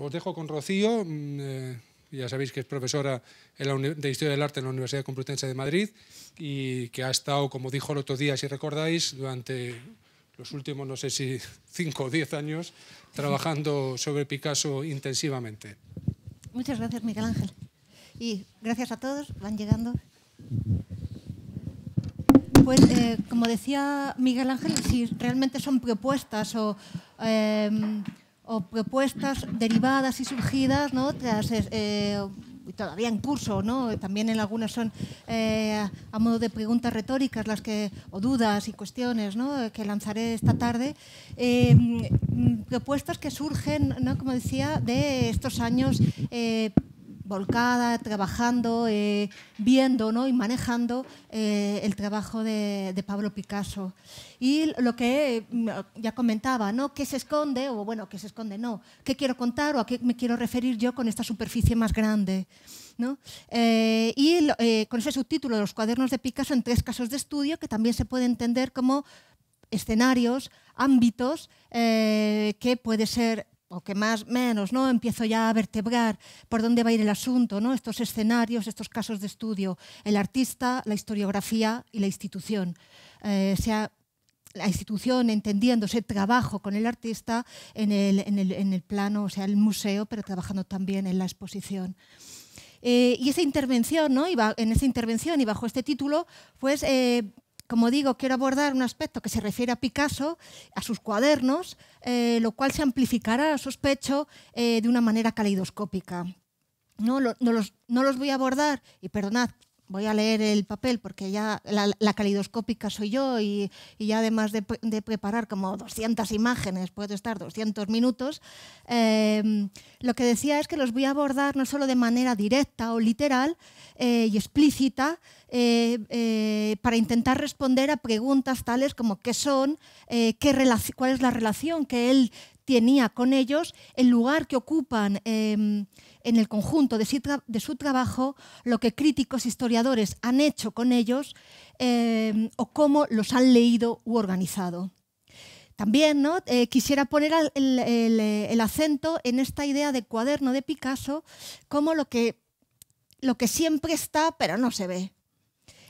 Os dejo con Rocío, mm, eh, ya sabéis que es profesora de Historia del Arte en la Universidad Complutense de Madrid y que ha estado, como dijo el otro día, si recordáis, durante los últimos, no sé si cinco o diez años, trabajando sobre Picasso intensivamente. Muchas gracias, Miguel Ángel. Y gracias a todos, van llegando. Pues, eh, como decía Miguel Ángel, si realmente son propuestas o... Em, o propuestas derivadas y surgidas ¿no? Eh, eh, todavía en curso, ¿no? También en algunas son eh, a modo de preguntas retóricas las que, o dudas y cuestiones que lanzaré esta tarde. Mm, propuestas que surgen, como decía, de estos años volcada, trabajando, eh, viendo ¿no? y manejando eh, el trabajo de, Pablo Picasso. Y lo que mm, ya comentaba, ¿no? ¿Qué se esconde? O bueno, ¿qué se esconde? No. ¿Qué quiero contar o a qué me quiero referir yo con esta superficie más grande? Eh, y con ese subtítulo los cuadernos de Picasso en tres casos de estudio que también se puede entender como escenarios, ámbitos, que puede ser o que más, menos, ¿no? Empiezo ya a vertebrar por dónde va a ir el asunto, ¿no? Estos escenarios, estos casos de estudio, el artista, la historiografía y la institución. Eh, sea la institución entendiéndose ese trabajo con el artista en el, plano, o sea, el museo, pero trabajando también en la exposición. Eh, y esa intervención, ¿no? Y en esa intervención y bajo este título, pues eh, como digo, quiero abordar un aspecto que se refiere a Picasso, a sus cuadernos, eh, lo cual se amplificará, sospecho, eh, de una manera caleidoscópica. No, no, los, no, los, voy a abordar, y perdonad voy a leer el papel porque ya la, calidoscópica soy yo y, ya además de, preparar como 200 imágenes, puede estar 200 minutos, em, lo que decía es que los voy a abordar no solo de manera directa o literal eh, y explícita, eh, eh, para intentar responder a preguntas tales como qué son, qué cuál es la relación que él tenía con ellos, el lugar que ocupan em, en el conjunto de, su trabajo, lo que críticos e historiadores han hecho con ellos em, o cómo los han leído u organizado. También ¿no? Eh, quisiera poner el, acento en esta idea de cuaderno de Picasso como lo que, lo que siempre está pero no se ve.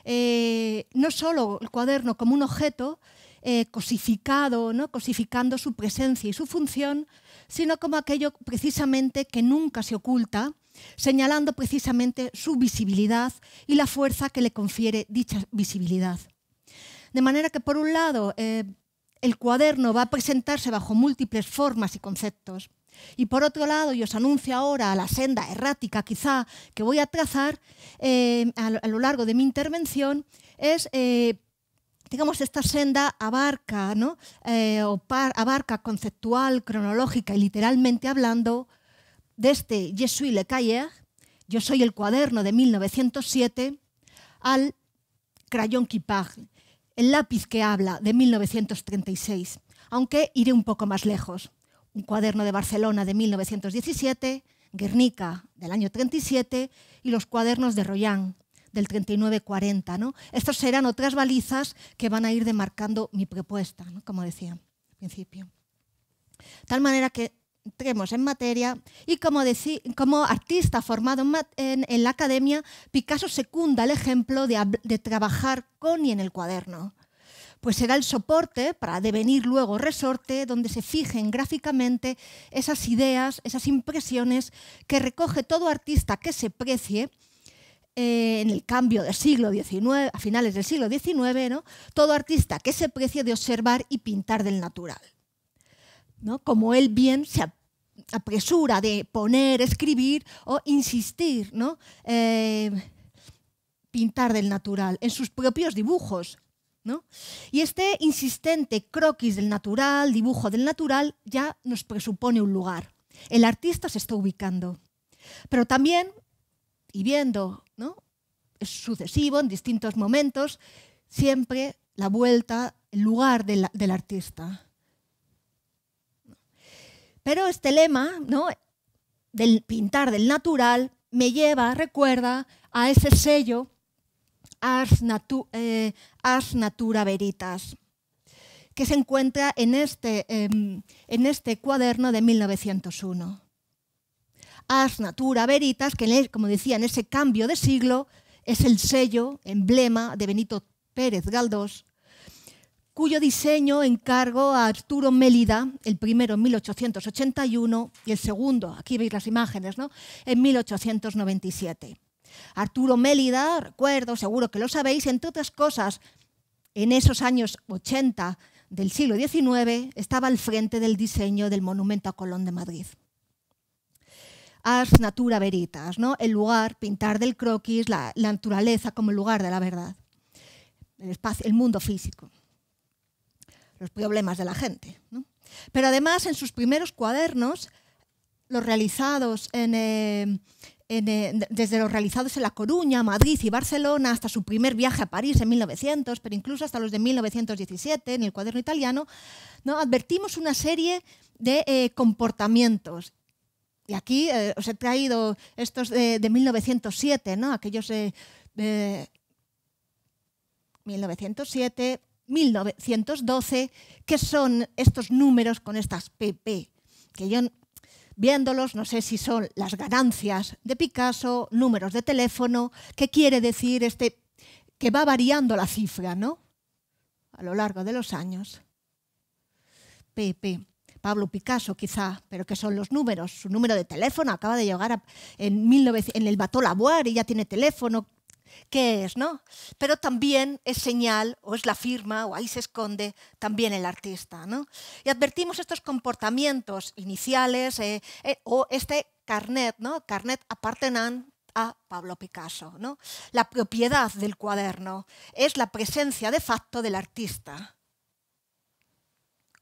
Eh, no solo el cuaderno como un objeto, eh, cosificado, ¿no? cosificando su presencia y su función, sino como aquello precisamente que nunca se oculta, señalando precisamente su visibilidad y la fuerza que le confiere dicha visibilidad. De manera que, por un lado, eh, el cuaderno va a presentarse bajo múltiples formas y conceptos. Y por otro lado, y os anuncio ahora la senda errática quizá que voy a trazar eh, a, lo largo de mi intervención, es digamos, esta senda eh, abarca, conceptual, cronológica y literalmente hablando, desde este Je suis le Yo soy el cuaderno de 1907, al Crayon qui El lápiz que habla de 1936, aunque iré un poco más lejos. Un cuaderno de Barcelona de 1917, Guernica del año 37 y los cuadernos de Royan del 3940. ¿no? Estas serán otras balizas que van a ir demarcando mi propuesta, como decía al principio. Tal manera que entremos en materia y como, decí, como artista formado en, la academia, Picasso secunda el ejemplo de, de trabajar con y en el cuaderno pues será el soporte para devenir luego resorte donde se fijen gráficamente esas ideas, esas impresiones que recoge todo artista que se precie eh, en el cambio del siglo XIX, a finales del siglo XIX, todo artista que se precie de observar y pintar del natural. ¿no? Como él bien se apresura de poner, escribir o insistir, ¿no? Eh, pintar del natural en sus propios dibujos. ¿no? Y este insistente croquis del natural, dibujo del natural, ya nos presupone un lugar. El artista se está ubicando. Pero también y viendo ¿no? sucesivo, en distintos momentos, siempre la vuelta, el lugar del artista. Pero este lema del pintar del natural me lleva, recuerda, a ese sello Ars, eh, Natura Veritas, que se encuentra en este, em, en este cuaderno de 1901. As Natura Veritas, que como decía, en ese cambio de siglo es el sello, emblema de Benito Pérez Galdós, cuyo diseño encargó a Arturo Mélida, el primero en 1881 y el segundo, aquí veis las imágenes, en 1897. Arturo Mélida, recuerdo, seguro que lo sabéis, entre otras cosas, en esos años 80 del siglo XIX estaba al frente del diseño del Monumento a Colón de Madrid as natura veritas, ¿no? el lugar, pintar del croquis, la, naturaleza como el lugar de la verdad, el, espacio, el mundo físico, los problemas de la gente. Pero además en sus primeros cuadernos, los realizados eh, eh, desde los realizados en La Coruña, Madrid y Barcelona, hasta su primer viaje a París en 1900, pero incluso hasta los de 1917 en el cuaderno italiano, ¿no? advertimos una serie de eh, comportamientos y aquí eh, os he traído estos de, 1907, ¿no? Aquellos de, 1907, 1912, que son estos números con estas PP, que yo viéndolos no sé si son las ganancias de Picasso, números de teléfono, qué quiere decir este que va variando la cifra, ¿no? A lo largo de los años. PP. Pablo Picasso quizá, pero que son los números, su número de teléfono, acaba de llegar en, el Bateau Lavoir y ya tiene teléfono, ¿qué es? no? Pero también es señal, o es la firma, o ahí se esconde también el artista. ¿no? Y advertimos estos comportamientos iniciales eh, eh, o este carnet, ¿no? carnet apartenan a Pablo Picasso. ¿no? La propiedad del cuaderno es la presencia de facto del artista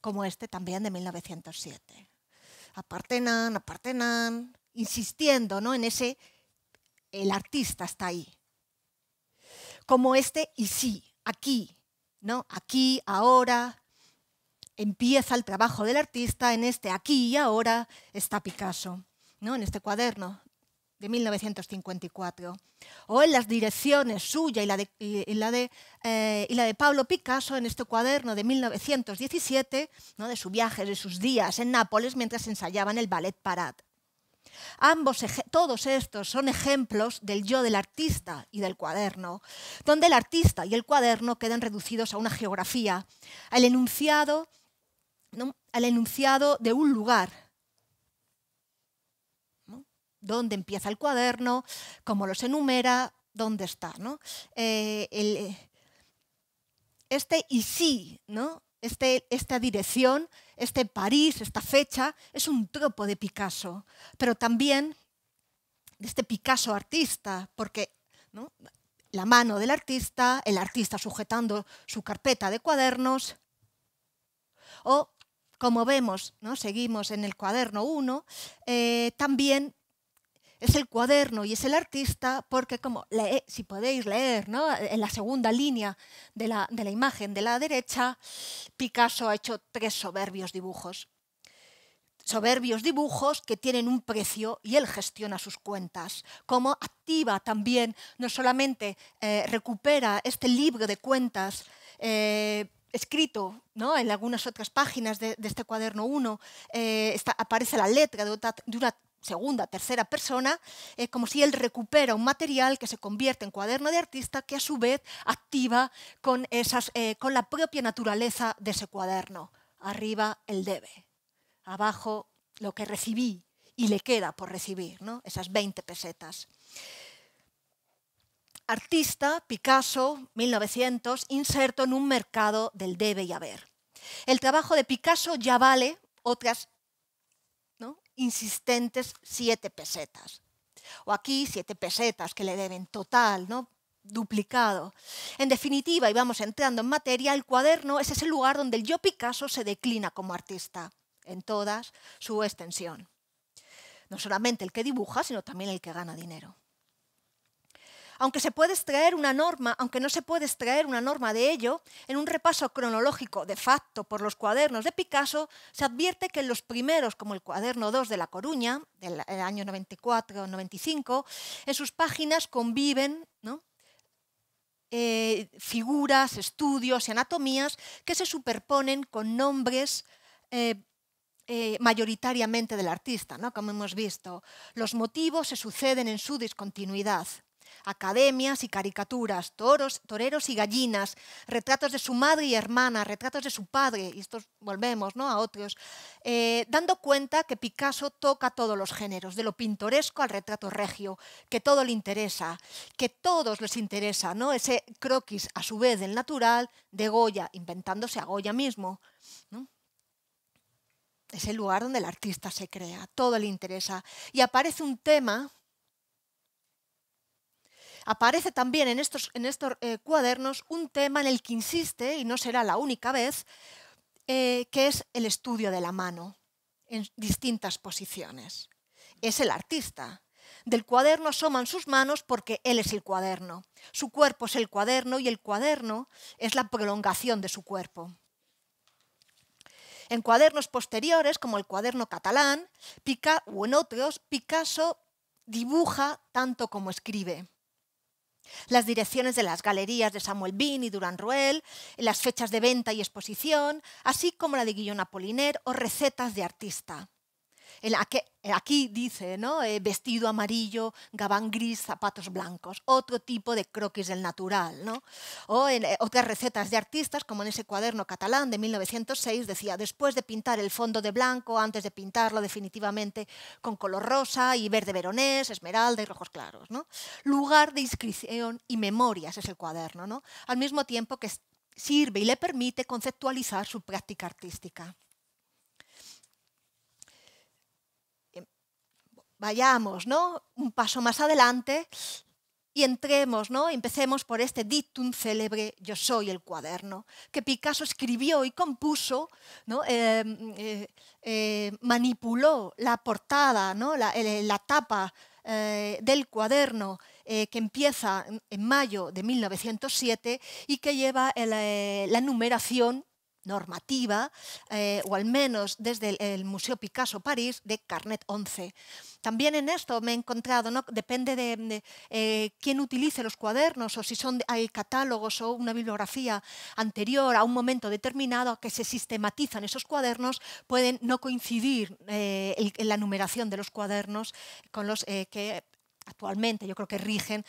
como este también de 1907. Apartenan, apartenan, insistiendo ¿no? en ese, el artista está ahí. Como este y sí, aquí, ¿no? aquí, ahora, empieza el trabajo del artista en este aquí y ahora está Picasso, ¿no? en este cuaderno de 1954, o en las direcciones suya y la de, la de, eh, y la de Pablo Picasso en este cuaderno de 1917, ¿no? de su viaje, de sus días en Nápoles mientras ensayaban el ballet Parade. Ambos, todos estos son ejemplos del yo del artista y del cuaderno, donde el artista y el cuaderno quedan reducidos a una geografía, al enunciado, al enunciado de un lugar, dónde empieza el cuaderno, cómo los enumera, dónde está. Eh, eh, este y sí, ¿no? Este, esta dirección, este París, esta fecha, es un tropo de Picasso, pero también de este Picasso artista, porque la mano del artista, el artista sujetando su carpeta de cuadernos, o como vemos, ¿no? seguimos en el cuaderno 1, eh, también es el cuaderno y es el artista, porque como lee, si podéis leer en la segunda línea de la, imagen de la derecha, Picasso ha hecho tres soberbios dibujos. Soberbios dibujos que tienen un precio y él gestiona sus cuentas. Como activa también, no solamente eh, recupera este libro de cuentas, eh, escrito ¿no? en algunas otras páginas de, este cuaderno 1, eh, aparece la letra de, de, una segunda, tercera persona, es como si él recupera un material que se convierte en cuaderno de artista que a su vez activa con, esas, eh, con la propia naturaleza de ese cuaderno. Arriba el debe, abajo lo que recibí y le queda por recibir, ¿no? esas 20 pesetas. Artista, Picasso, 1900, inserto en un mercado del debe y haber. El trabajo de Picasso ya vale otras insistentes siete pesetas. O aquí siete pesetas que le deben total, ¿no? duplicado. En definitiva, y vamos entrando en materia, el cuaderno es ese lugar donde el yo Picasso se declina como artista, en toda su extensión. No solamente el que dibuja, sino también el que gana dinero. Aunque se puede extraer una norma, aunque no se puede extraer una norma de ello, en un repaso cronológico de facto por los cuadernos de Picasso, se advierte que en los primeros, como el cuaderno 2 de La Coruña, del año 94-95, en sus páginas conviven eh, figuras, estudios y anatomías que se superponen con nombres eh, eh, mayoritariamente del artista, como hemos visto. Los motivos se suceden en su discontinuidad academias y caricaturas, toros, toreros y gallinas, retratos de su madre y hermana, retratos de su padre, y estos volvemos ¿no? a otros, eh, dando cuenta que Picasso toca todos los géneros, de lo pintoresco al retrato regio, que todo le interesa, que todos les interesa, ¿no? ese croquis a su vez del natural de Goya, inventándose a Goya mismo. ¿no? es el lugar donde el artista se crea, todo le interesa. Y aparece un tema Aparece también en estos, eh, cuadernos un tema en el que insiste, y no será la única vez, eh, que es el estudio de la mano en distintas posiciones. Es el artista. Del cuaderno asoman sus manos porque él es el cuaderno. Su cuerpo es el cuaderno y el cuaderno es la prolongación de su cuerpo. En cuadernos posteriores, como el cuaderno catalán, o en otros, Picasso dibuja tanto como escribe las direcciones de las galerías de Samuel Bean y Duran Ruel, las fechas de venta y exposición, así como la de Guillón Apollinaire o recetas de artista. Eh, aquí dice, ¿no? Eh, vestido amarillo, gabán gris, zapatos blancos. Otro tipo de croquis del natural, ¿no? O en eh, otras recetas de artistas, como en ese cuaderno catalán de 1906, decía, después de pintar el fondo de blanco, antes de pintarlo definitivamente con color rosa y verde veronés, esmeralda y rojos claros, ¿no? Lugar de inscripción y memorias es el cuaderno, ¿no? Al mismo tiempo que sirve y le permite conceptualizar su práctica artística. vayamos ¿no? un paso más adelante y entremos, ¿no? empecemos por este dictum célebre Yo soy el cuaderno, que Picasso escribió y compuso, ¿no? Eh, eh, eh, manipuló la portada, ¿no? la, la tapa del cuaderno que empieza en mayo de 1907 y que lleva la numeración normativa, eh, o al menos desde el, Museo Picasso París, de Carnet 11. También en esto me he encontrado, depende de, eh, quién utilice los cuadernos o si son, hay catálogos o una bibliografía anterior a un momento determinado a que se sistematizan esos cuadernos, pueden no coincidir en eh, la numeración de los cuadernos con los que actualmente yo creo que rigen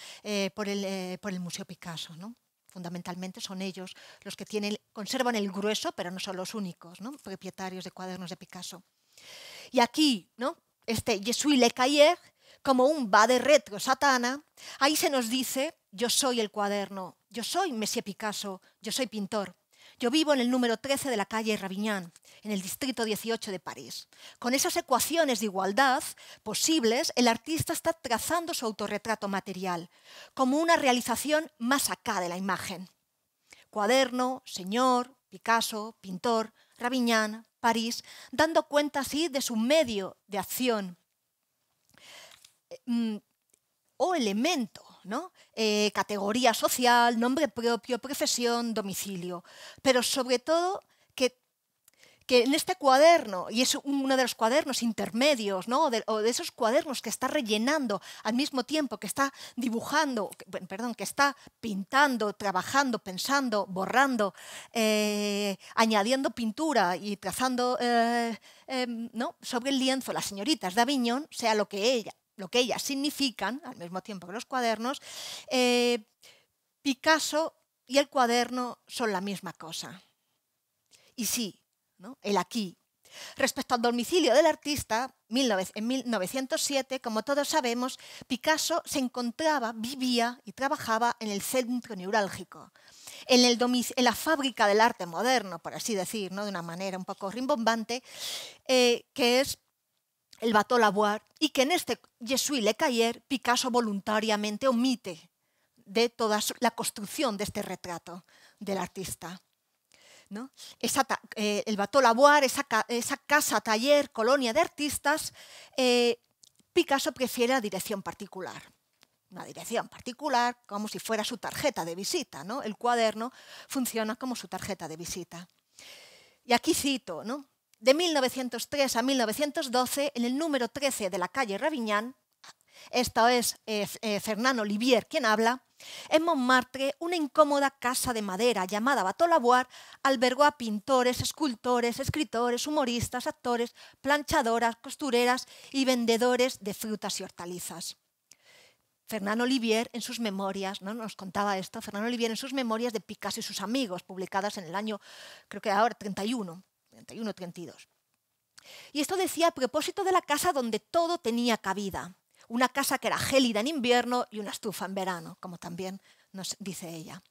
por el, por, el, Museo Picasso. ¿no? fundamentalmente son ellos los que tienen, conservan el grueso, pero no son los únicos ¿no? propietarios de cuadernos de Picasso. Y aquí, ¿no? este Je le como un va de retro satana, ahí se nos dice, yo soy el cuaderno, yo soy Messier Picasso, yo soy pintor. Yo vivo en el número 13 de la calle Raviñán, en el distrito 18 de París. Con esas ecuaciones de igualdad posibles, el artista está trazando su autorretrato material, como una realización más acá de la imagen. Cuaderno, señor, Picasso, pintor, Raviñán, París, dando cuenta así de su medio de acción eh, mm, o elemento eh, categoría social, nombre propio, profesión, domicilio. Pero sobre todo que, en este cuaderno, y es uno de los cuadernos intermedios, de, o de esos cuadernos que está rellenando al mismo tiempo, que está dibujando, perdón, que está pintando, trabajando, pensando, borrando, eh, añadiendo pintura y trazando eh, em, ¿no? sobre el lienzo las señoritas de Aviñón, sea lo que ella lo que ellas significan, al mismo tiempo que los cuadernos, eh, Picasso y el cuaderno son la misma cosa. Y sí, ¿no? el aquí. Respecto al domicilio del artista, en 1907, como todos sabemos, Picasso se encontraba, vivía y trabajaba en el centro neurálgico, en, el la fábrica del arte moderno, por así decir, de una manera un poco rimbombante, eh, que es el Bateau Lavoir, y que en este Jesuit Le Cayer Picasso voluntariamente omite de toda la construcción de este retrato del artista. ¿No? Eh, el Bateau Lavoir, esa, casa, taller, colonia de artistas, eh, Picasso prefiere la dirección particular. Una dirección particular, como si fuera su tarjeta de visita. ¿no? El cuaderno funciona como su tarjeta de visita. Y aquí cito, ¿no? de 1903 a 1912, en el número 13 de la calle Raviñán, esto es eh, eh, Fernando Olivier quien habla, en Montmartre, una incómoda casa de madera llamada Batolavoir albergó a pintores, escultores, escritores, humoristas, actores, planchadoras, costureras y vendedores de frutas y hortalizas. Fernando Olivier en sus memorias, ¿no? nos contaba esto, Fernando Olivier en sus memorias de Picasso y sus amigos, publicadas en el año, creo que ahora, 31. Y esto decía a propósito de la casa donde todo tenía cabida. Una casa que era gélida en invierno y una estufa en verano, como también nos dice ella.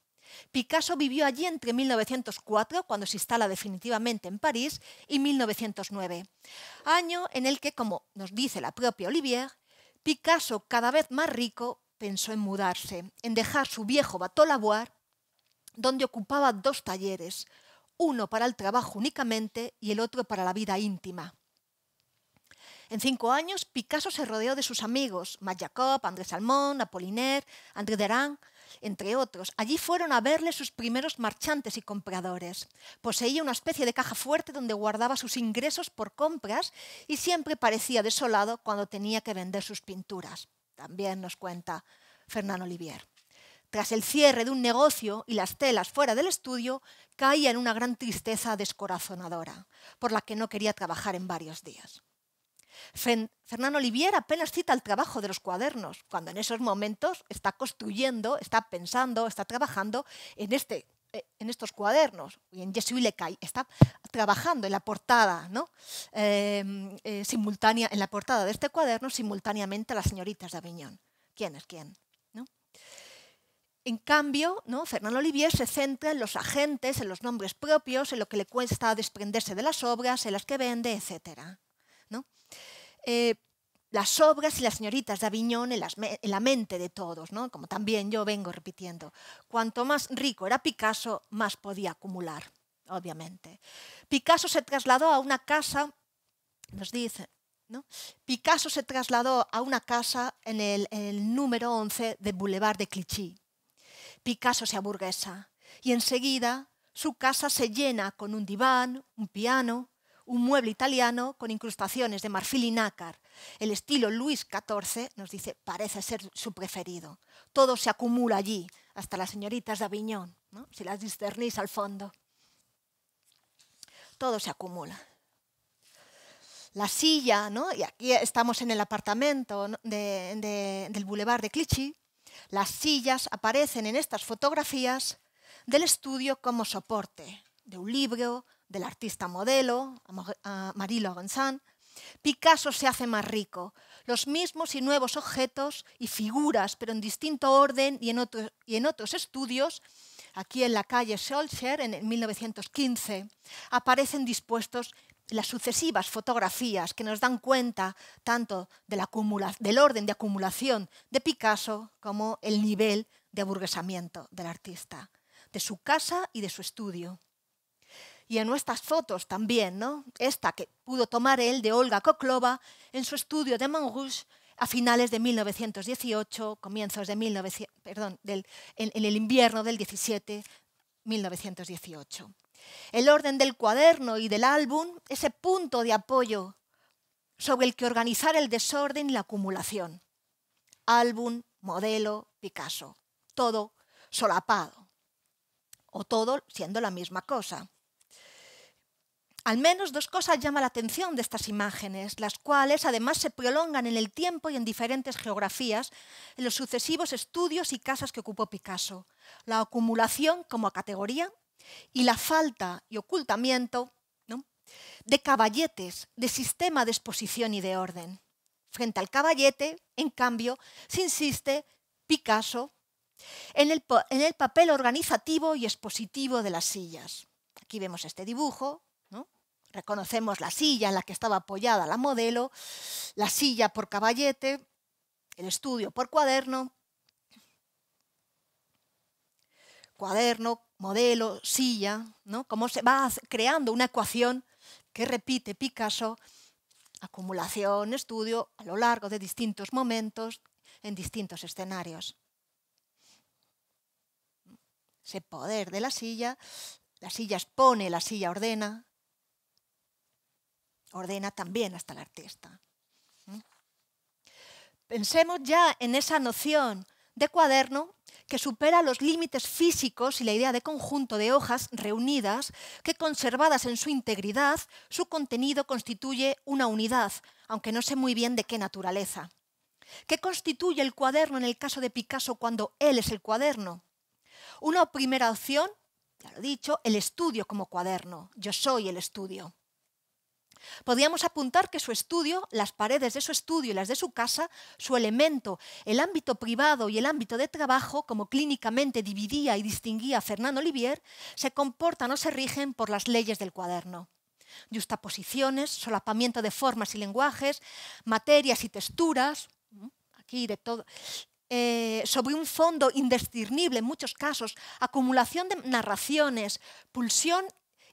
Picasso vivió allí entre 1904, cuando se instala definitivamente en París, y 1909, año en el que, como nos dice la propia Olivier, Picasso, cada vez más rico, pensó en mudarse, en dejar su viejo lavoir, donde ocupaba dos talleres, uno para el trabajo únicamente y el otro para la vida íntima. En cinco años, Picasso se rodeó de sus amigos, Matt Jacob, André Salmón, Apollinaire, André Derain, entre otros. Allí fueron a verle sus primeros marchantes y compradores. Poseía una especie de caja fuerte donde guardaba sus ingresos por compras y siempre parecía desolado cuando tenía que vender sus pinturas. También nos cuenta Fernán Olivier. Tras el cierre de un negocio y las telas fuera del estudio, caía en una gran tristeza descorazonadora, por la que no quería trabajar en varios días. Fernando Olivier apenas cita el trabajo de los cuadernos, cuando en esos momentos está construyendo, está pensando, está trabajando en, este, eh, en estos cuadernos. Y en Le está trabajando en la portada, ¿no? Em, eh, simultánea, en la portada de este cuaderno simultáneamente a las señoritas de Aviñón. ¿Quién es quién? En cambio, ¿no? Fernando Olivier se centra en los agentes, en los nombres propios, en lo que le cuesta desprenderse de las obras, en las que vende, etc. Eh, las obras y las señoritas de Aviñón en, la mente de todos, como también yo vengo repitiendo. Cuanto más rico era Picasso, más podía acumular, obviamente. Picasso se trasladó a una casa, nos dice, Picasso se trasladó a una casa en el, número 11 de Boulevard de Clichy, Picasso se aburguesa y enseguida su casa se llena con un diván, un piano, un mueble italiano con incrustaciones de marfil y nácar. El estilo Luis XIV, nos dice, parece ser su preferido. Todo se acumula allí, hasta las señoritas de Aviñón, si las discernís al fondo. Todo se acumula. La silla, ¿no? y aquí estamos en el apartamento del Boulevard de Clichy, las sillas aparecen en estas fotografías del estudio como soporte de un libro del artista modelo Marilo Gonzán. Picasso se hace más rico. Los mismos y nuevos objetos y figuras, pero en distinto orden y en, y en otros estudios, aquí en la calle Solcher en 1915, aparecen dispuestos las sucesivas fotografías que nos dan cuenta tanto del orden de acumulación de Picasso como el nivel de aburguesamiento del artista, de su casa y de su estudio. Y en nuestras fotos también, Esta que pudo tomar él de Olga Koklova en su estudio de Montrouge a finales de 1918, comienzos de 19, perdón, en, en el invierno del 17, 1918 el orden del cuaderno y del álbum, ese punto de apoyo sobre el que organizar el desorden y la acumulación. Álbum, modelo, Picasso, todo solapado, o todo siendo la misma cosa. Al menos dos cosas llaman la atención de estas imágenes, las cuales además se prolongan en el tiempo y en diferentes geografías en los sucesivos estudios y casas que ocupó Picasso. La acumulación como categoría y la falta y ocultamiento de caballetes, de sistema de exposición y de orden. Frente al caballete, en cambio, se insiste Picasso en el, en el papel organizativo y expositivo de las sillas. Aquí vemos este dibujo, Reconocemos la silla en la que estaba apoyada la modelo, la silla por caballete, el estudio por cuaderno cuaderno, modelo, silla, ¿no? Cómo se va creando una ecuación que repite Picasso, acumulación, estudio, a lo largo de distintos momentos, en distintos escenarios. Ese poder de la silla, la silla expone, la silla ordena, ordena también hasta el artista. Pensemos ya en esa noción de cuaderno que supera los límites físicos y la idea de conjunto de hojas reunidas que, conservadas en su integridad, su contenido constituye una unidad, aunque no sé muy bien de qué naturaleza. ¿Qué constituye el cuaderno en el caso de Picasso cuando él es el cuaderno? Una primera opción, ya lo he dicho, el estudio como cuaderno. Yo soy el estudio. Podríamos apuntar que su estudio, las paredes de su estudio y las de su casa, su elemento, el ámbito privado y el ámbito de trabajo, como clínicamente dividía y distinguía Fernando Olivier, se comportan o se rigen por las leyes del cuaderno. Justaposiciones, solapamiento de formas y lenguajes, materias y texturas, aquí de todo, eh, sobre un fondo indiscernible en muchos casos, acumulación de narraciones, pulsión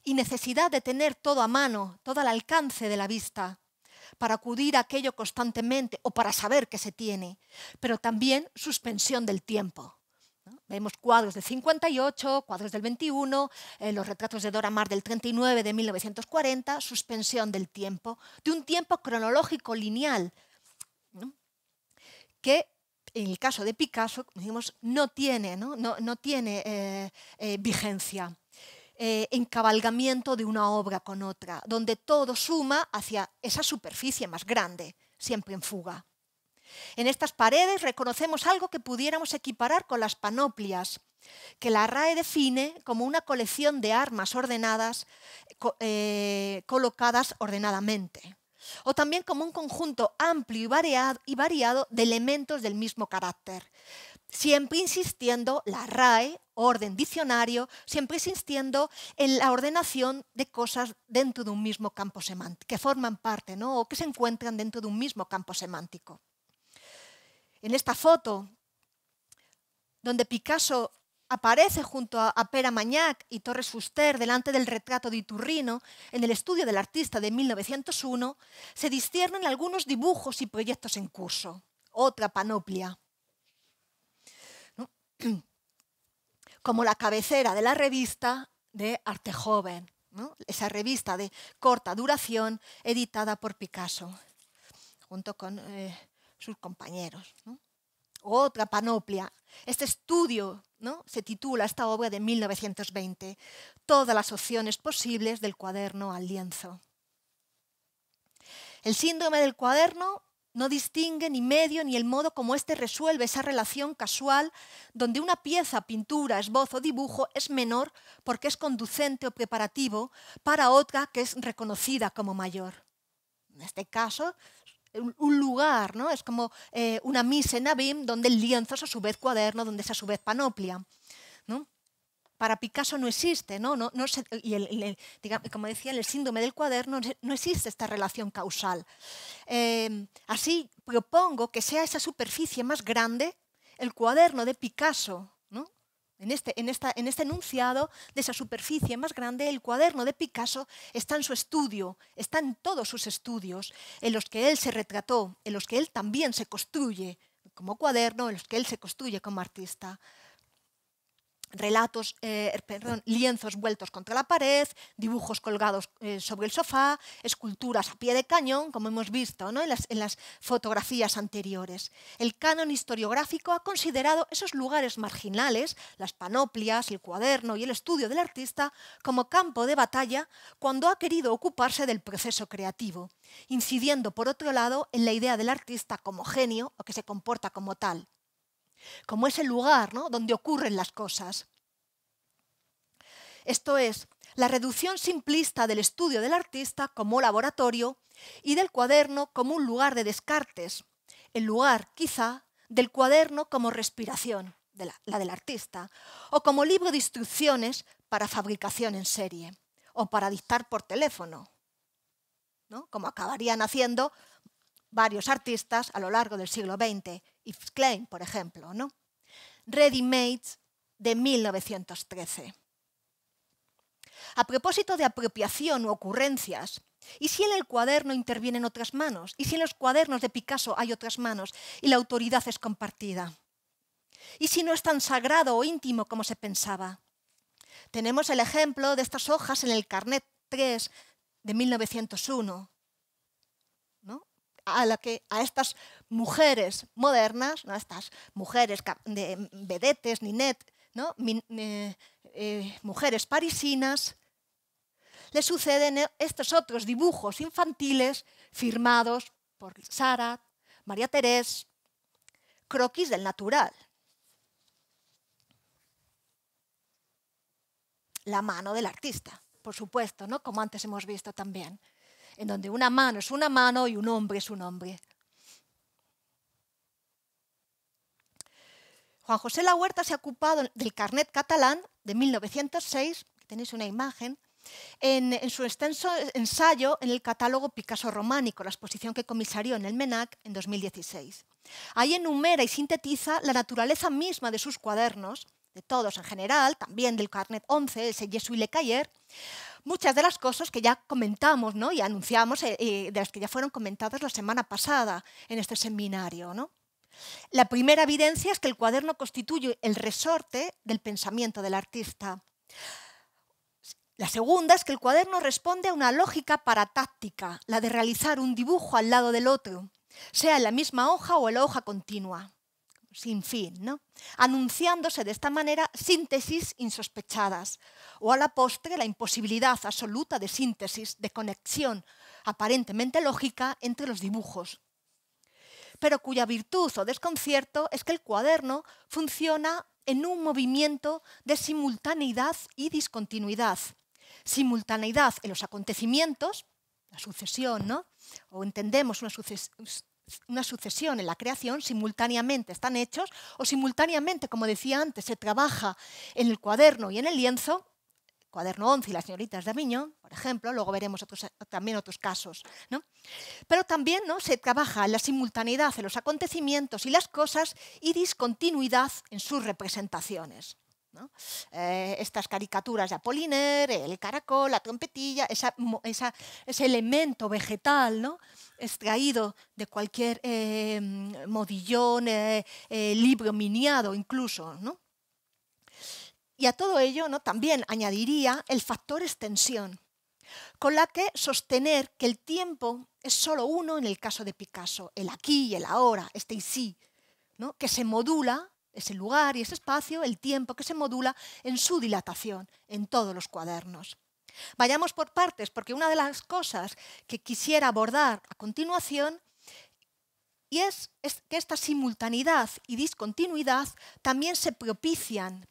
y necesidad de tener todo a mano, todo al alcance de la vista, para acudir a aquello constantemente o para saber que se tiene, pero también suspensión del tiempo. Vemos cuadros del 58, cuadros del 21, eh, los retratos de Dora Mar del 39 de 1940, suspensión del tiempo, de un tiempo cronológico lineal, que en el caso de Picasso, no tiene, ¿no? tiene eh, eh, vigencia eh, encabalgamiento de una obra con otra, donde todo suma hacia esa superficie más grande, siempre en fuga. En estas paredes reconocemos algo que pudiéramos equiparar con las panoplias, que la RAE define como una colección de armas ordenadas, eh, colocadas ordenadamente, o también como un conjunto amplio y variado de elementos del mismo carácter, siempre insistiendo la RAE, orden diccionario, siempre insistiendo en la ordenación de cosas dentro de un mismo campo semántico, que forman parte ¿no? o que se encuentran dentro de un mismo campo semántico. En esta foto, donde Picasso aparece junto a, Pera Mañac y Torres Fuster delante del retrato de Iturrino en el estudio del artista de 1901, se disciernen algunos dibujos y proyectos en curso. Otra panoplia. como la cabecera de la revista de Arte Joven, esa revista de corta duración editada por Picasso, junto con eh, sus compañeros. Otra panoplia. Este estudio ¿no? se titula esta obra de 1920, Todas las opciones posibles del cuaderno al lienzo. El síndrome del cuaderno no distingue ni medio ni el modo como éste resuelve esa relación casual donde una pieza, pintura, esbozo, dibujo es menor porque es conducente o preparativo para otra que es reconocida como mayor. En este caso, un lugar, ¿no? Es como eh, una mise en abim donde el lienzo es a su vez cuaderno, donde es a su vez panoplia para Picasso no existe, ¿no? no, y como decía, en el síndrome del cuaderno no existe esta relación causal. Em, así propongo que sea esa superficie más grande el cuaderno de Picasso, En este, en, esta, en este enunciado de esa superficie más grande, el cuaderno de Picasso está en su estudio, está en todos sus estudios, en los que él se retrató, en los que él también se construye como cuaderno, en los que él se construye como artista relatos, eh, er, lienzos vueltos contra la pared, dibujos colgados eh, sobre el sofá, esculturas a pie de cañón, como hemos visto ¿no? en, las, fotografías anteriores. El canon historiográfico ha considerado esos lugares marginales, las panoplias, el cuaderno y el estudio del artista, como campo de batalla cuando ha querido ocuparse del proceso creativo, incidiendo por otro lado en la idea del artista como genio o que se comporta como tal como es el lugar ¿no? donde ocurren las cosas. Esto es, la reducción simplista del estudio del artista como laboratorio y del cuaderno como un lugar de descartes, el lugar, quizá, del cuaderno como respiración, la, la del artista, o como libro de instrucciones para fabricación en serie, o para dictar por teléfono, ¿no? como acabarían haciendo varios artistas a lo largo del siglo XX, Yves Klein, por ejemplo. ¿no? Ready Made de 1913. A propósito de apropiación u ocurrencias, ¿y si en el cuaderno intervienen otras manos? ¿Y si en los cuadernos de Picasso hay otras manos y la autoridad es compartida? ¿Y si no es tan sagrado o íntimo como se pensaba? Tenemos el ejemplo de estas hojas en el Carnet 3 de 1901, a, a estas mujeres modernas, a estas mujeres de vedetes, ninet, eh, eh, mujeres parisinas, le suceden eh, estos otros dibujos infantiles firmados por Sara, María Terés, croquis del natural. La mano del artista, por supuesto, como antes hemos visto también en donde una mano es una mano y un hombre es un hombre. Juan José La Huerta se ha ocupado del carnet catalán de 1906, tenéis una imagen, en, su extenso ensayo en el catálogo Picasso Románico, la exposición que comisarió en el MENAC en 2016. Ahí enumera y sintetiza la naturaleza misma de sus cuadernos, de todos en general, también del carnet 11, ese Jesuit Le Cayer, muchas de las cosas que ya comentamos y anunciamos, eh, de las que ya fueron comentadas la semana pasada en este seminario. ¿no? La primera evidencia es que el cuaderno constituye el resorte del pensamiento del artista. La segunda es que el cuaderno responde a una lógica paratáctica, la de realizar un dibujo al lado del otro, sea en la misma hoja o en la hoja continua sin fin, ¿no? anunciándose de esta manera síntesis insospechadas, o a la postre la imposibilidad absoluta de síntesis, de conexión aparentemente lógica entre los dibujos, pero cuya virtud o desconcierto es que el cuaderno funciona en un movimiento de simultaneidad y discontinuidad. Simultaneidad en los acontecimientos, la sucesión, ¿no? O entendemos una, sucesión una sucesión en la creación, simultáneamente están hechos, o simultáneamente, como decía antes, se trabaja en el cuaderno y en el lienzo, cuaderno 11 y las señoritas de Aviñón, por ejemplo, luego veremos también otros casos. ¿no? Pero también ¿no? se trabaja en la simultaneidad en los acontecimientos y las cosas y discontinuidad en sus representaciones. Eh, estas caricaturas de Apolliner, el caracol, la trompetilla, ese elemento vegetal ¿no? extraído de cualquier em, modillón, eh, eh, libro miniado incluso. Y a todo ello ¿no? también añadiría el factor extensión, con la que sostener que el tiempo es solo uno en el caso de Picasso, el aquí y el ahora, este y sí, ¿no? que se modula ese lugar y ese espacio, el tiempo que se modula en su dilatación en todos los cuadernos. Vayamos por partes, porque una de las cosas que quisiera abordar a continuación y es, que esta simultaneidad y discontinuidad también se propician.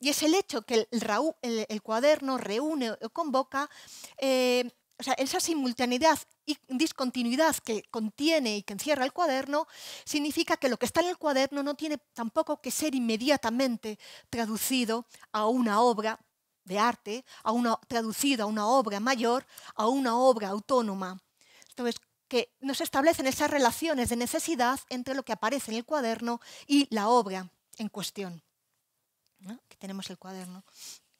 Y es el hecho que el, el cuaderno reúne o convoca eh, o sea, esa simultaneidad y discontinuidad que contiene y que encierra el cuaderno, significa que lo que está en el cuaderno no tiene tampoco que ser inmediatamente traducido a una obra de arte, a una, traducido a una obra mayor, a una obra autónoma. Entonces, que nos establecen esas relaciones de necesidad entre lo que aparece en el cuaderno y la obra en cuestión. Aquí tenemos el cuaderno.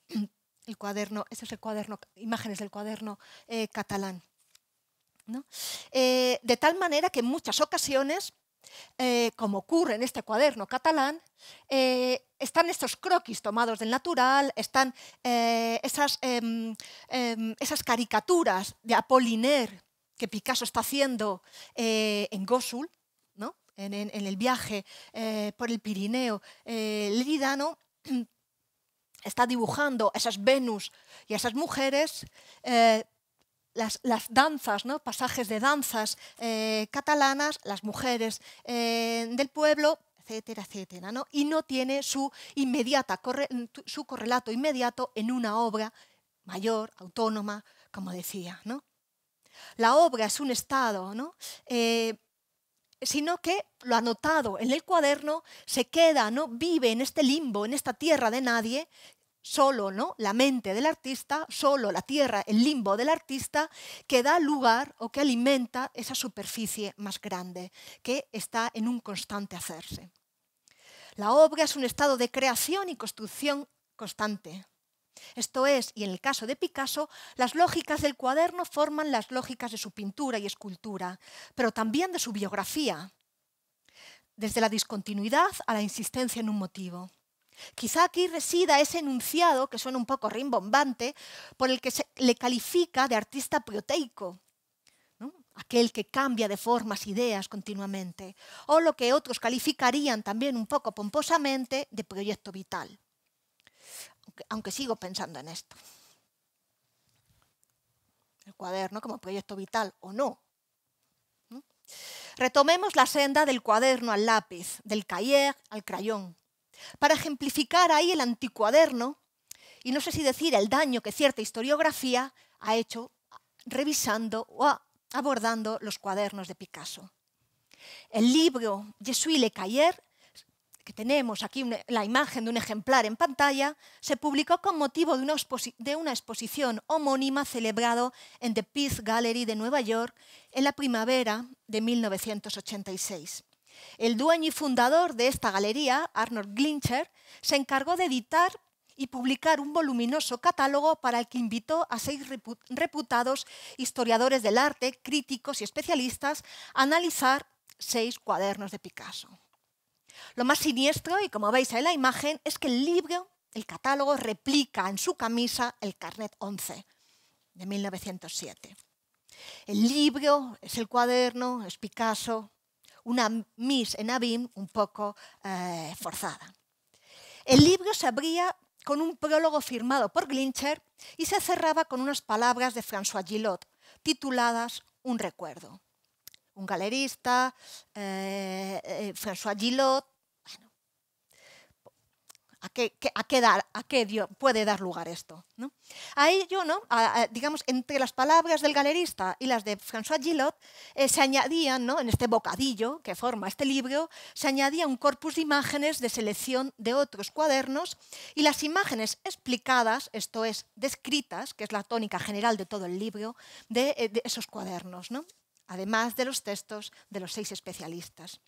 El cuaderno, ese es el cuaderno, imágenes del cuaderno eh, catalán. Eh, de tal manera que en muchas ocasiones, eh, como ocurre en este cuaderno catalán, eh, están estos croquis tomados del natural, están esas, em, em, esas caricaturas de Apollinaire que Picasso está haciendo en Gosul, ¿no? en, el viaje por el Pirineo Lidano, está dibujando a esas Venus y a esas mujeres, las, danzas, ¿no? pasajes de danzas eh, catalanas, las mujeres eh, del pueblo, etcétera, etcétera. ¿no? Y no tiene su, inmediata, su correlato inmediato en una obra mayor, autónoma, como decía. ¿no? La obra es un estado, ¿no? Eh, sino que lo anotado en el cuaderno se queda, ¿no? vive en este limbo, en esta tierra de nadie, solo ¿no? la mente del artista, solo la tierra, el limbo del artista, que da lugar o que alimenta esa superficie más grande, que está en un constante hacerse. La obra es un estado de creación y construcción constante. Esto es, y en el caso de Picasso, las lógicas del cuaderno forman las lógicas de su pintura y escultura, pero también de su biografía, desde la discontinuidad a la insistencia en un motivo. Quizá aquí resida ese enunciado, que suena un poco rimbombante, por el que se le califica de artista proteico, aquel que cambia de formas, ideas continuamente, o lo que otros calificarían también un poco pomposamente de proyecto vital. aunque, sigo pensando en esto el cuaderno como proyecto vital o no. Retomemos la senda del cuaderno al lápiz, del cahier al crayón para ejemplificar ahí el anticuaderno y no sé si decir el daño que cierta historiografía ha hecho revisando o abordando los cuadernos de Picasso. El libro Jesuit Le Cayer, que tenemos aquí e, la imagen de un ejemplar en pantalla, se publicó con motivo de una, exposición homónima celebrada en The Peace Gallery de Nueva York en la primavera de 1986. El dueño y fundador de esta galería, Arnold Glincher, se encargó de editar y publicar un voluminoso catálogo para el que invitó a seis reputados historiadores del arte, críticos y especialistas a analizar seis cuadernos de Picasso. Lo más siniestro, y como veis en la imagen, es que el libro, el catálogo, replica en su camisa el Carnet 11 de 1907. El libro es el cuaderno, es Picasso, una Miss en Abim un poco eh, forzada. El libro se abría con un prólogo firmado por Glincher y se cerraba con unas palabras de François Gillot, tituladas Un recuerdo. Un galerista, eh, eh, François Gillot, ¿A qué, a puede dar lugar esto? ¿no? yo, ¿no? digamos, entre las palabras del galerista y las de François Gillot, eh, se añadían, en este bocadillo que forma este libro, se añadía un corpus de imágenes de selección de otros cuadernos y las imágenes explicadas, esto es, descritas, que es la tónica general de todo el libro, de, eh, esos cuadernos, además de los textos de los seis especialistas.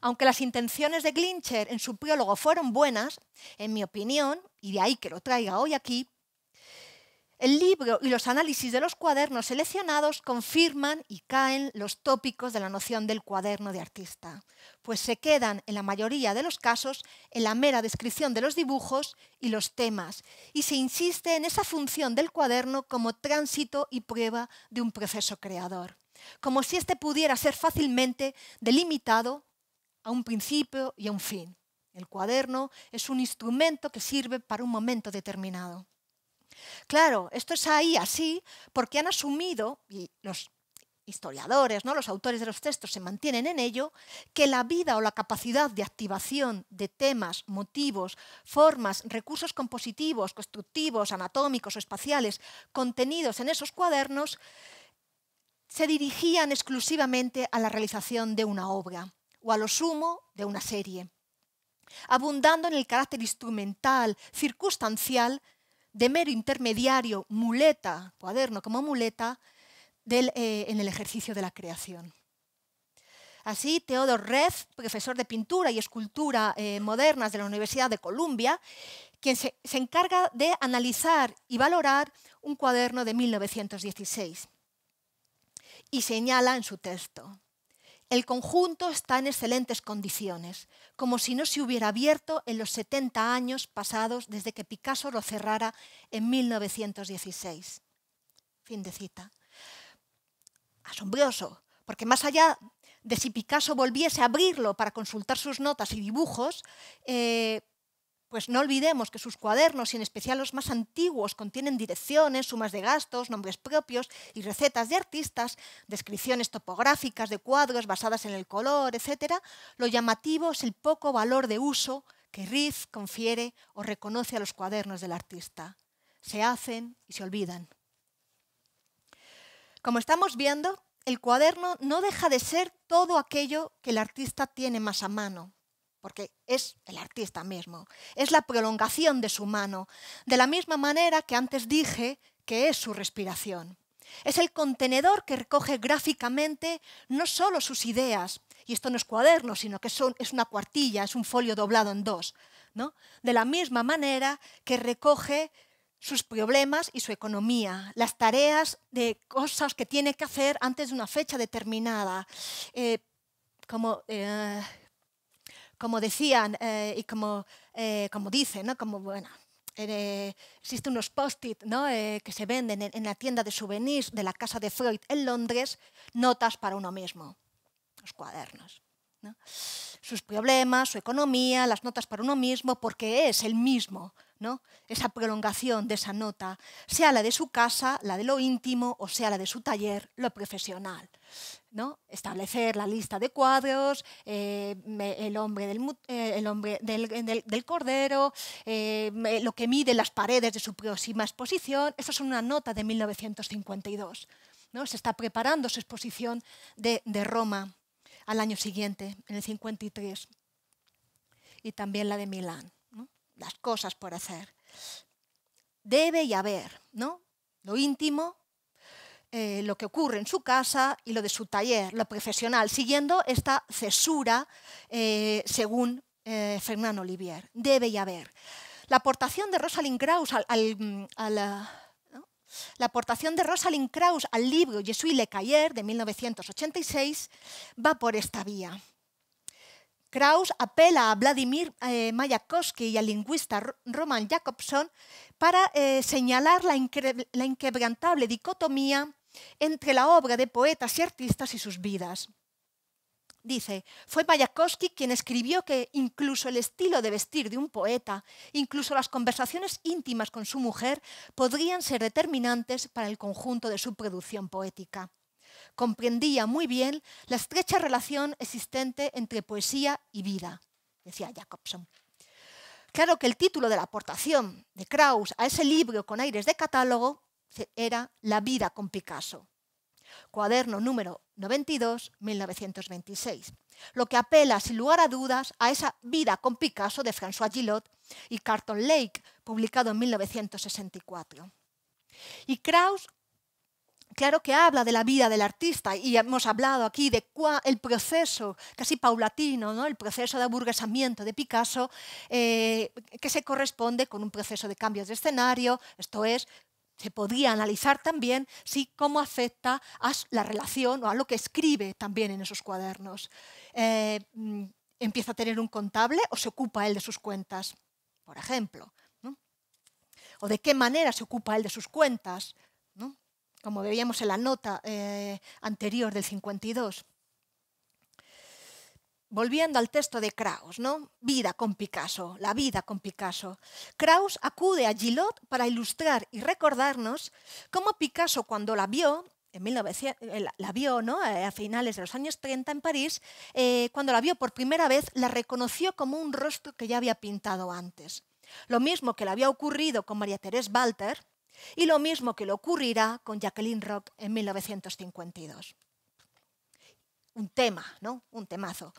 Aunque las intenciones de Glincher en su prólogo fueron buenas, en mi opinión, y de ahí que lo traiga hoy aquí, el libro y los análisis de los cuadernos seleccionados confirman y caen los tópicos de la noción del cuaderno de artista, pues se quedan en la mayoría de los casos en la mera descripción de los dibujos y los temas, y se insiste en esa función del cuaderno como tránsito y prueba de un proceso creador, como si éste pudiera ser fácilmente delimitado a un principio y a un fin. El cuaderno es un instrumento que sirve para un momento determinado. Claro, esto es ahí así porque han asumido, y los historiadores, ¿no? los autores de los textos se mantienen en ello, que la vida o la capacidad de activación de temas, motivos, formas, recursos compositivos, constructivos, anatómicos o espaciales contenidos en esos cuadernos se dirigían exclusivamente a la realización de una obra o a lo sumo de una serie, abundando en el carácter instrumental, circunstancial, de mero intermediario, muleta, cuaderno como muleta, eh, en el ejercicio de la creación. Así, Theodor Rez, profesor de pintura y escultura eh, modernas de la Universidad de Columbia, quien se, se, encarga de analizar y valorar un cuaderno de 1916 y señala en su texto, el conjunto está en excelentes condiciones, como si no se hubiera abierto en los 70 años pasados desde que Picasso lo cerrara en 1916. Fin de cita. Asombroso, porque más allá de si Picasso volviese a abrirlo para consultar sus notas y dibujos, eh, pues no olvidemos que sus cuadernos, y en especial los más antiguos, contienen direcciones, sumas de gastos, nombres propios y recetas de artistas, descripciones topográficas de cuadros basadas en el color, etc. Lo llamativo es el poco valor de uso que Riff confiere o reconoce a los cuadernos del artista. Se hacen y se olvidan. Como estamos viendo, el cuaderno no deja de ser todo aquello que el artista tiene más a mano, porque es el artista mismo, es la prolongación de su mano, de la misma manera que antes dije que es su respiración. Es el contenedor que recoge gráficamente no solo sus ideas, y esto no es cuaderno, sino que son, es una cuartilla, es un folio doblado en dos, ¿no? de la misma manera que recoge sus problemas y su economía, las tareas de cosas que tiene que hacer antes de una fecha determinada, eh, como eh, como decían eh, y como, eh, como dicen, ¿no? como bueno, eh, existen unos post-it ¿no? que se venden en, en, la tienda de souvenirs de la casa de Freud en Londres, notas para uno mismo, los cuadernos. ¿no? Sus problemas, su economía, las notas para uno mismo, porque es el mismo esa prolongación de esa nota, sea la de su casa, la de lo íntimo o sea la de su taller, lo profesional. Establecer la lista de cuadros, eh, el hombre del, eh, cordero, eh, lo que mide las paredes de su próxima exposición. Esas es una nota de 1952. Se está preparando su exposición de, de Roma al año siguiente, en el 53, y también la de Milán las cosas por hacer. Debe y haber, ¿no? Lo íntimo, eh, lo que ocurre en su casa y lo de su taller, lo profesional, siguiendo esta cesura eh, según eh, Olivier. Debe y haber. La aportación de Rosalind Krauss al, mm, la aportación de Rosalind Krauss al libro Jesuit Le Cayer de 1986 va por esta vía. Krauss apela a Vladimir eh, Mayakovsky y al lingüista Roman Jacobson para eh, señalar la, la inquebrantable dicotomía entre la obra de poetas y artistas y sus vidas. Dice, fue Mayakovsky quien escribió que incluso el estilo de vestir de un poeta, incluso las conversaciones íntimas con su mujer, podrían ser determinantes para el conjunto de su producción poética comprendía muy bien la estrecha relación existente entre poesía y vida, decía Jacobson. Claro que el título de la aportación de Krauss a ese libro con aires de catálogo era La vida con Picasso, cuaderno número 92, 1926, lo que apela sin lugar a dudas a esa Vida con Picasso de François Gillot y Carton Lake, publicado en 1964. Y Krauss claro que habla de la vida del artista y hemos hablado aquí de el proceso casi paulatino, ¿no? el proceso de aburguesamiento de Picasso, eh, que se corresponde con un proceso de cambios de escenario, esto es, se podría analizar también si cómo afecta a la relación o a lo que escribe también en esos cuadernos. Eh, mm, ¿Empieza a tener un contable o se ocupa él de sus cuentas, por ejemplo? ¿O de qué manera se ocupa él de sus cuentas? como veíamos en la nota eh, anterior del 52. Volviendo al texto de Kraus, ¿no? Vida con Picasso, la vida con Picasso. Kraus acude a Gilot para ilustrar y recordarnos cómo Picasso cuando la vio, en eh, la, vio ¿no? Eh, a finales de los años 30 en París, cuando la vio por primera vez, la reconoció como un rostro que ya había pintado antes. Lo mismo que le había ocurrido con María Teresa Walter, y lo mismo que le ocurrirá con Jacqueline Rock en 1952. Un tema, ¿no? Un temazo.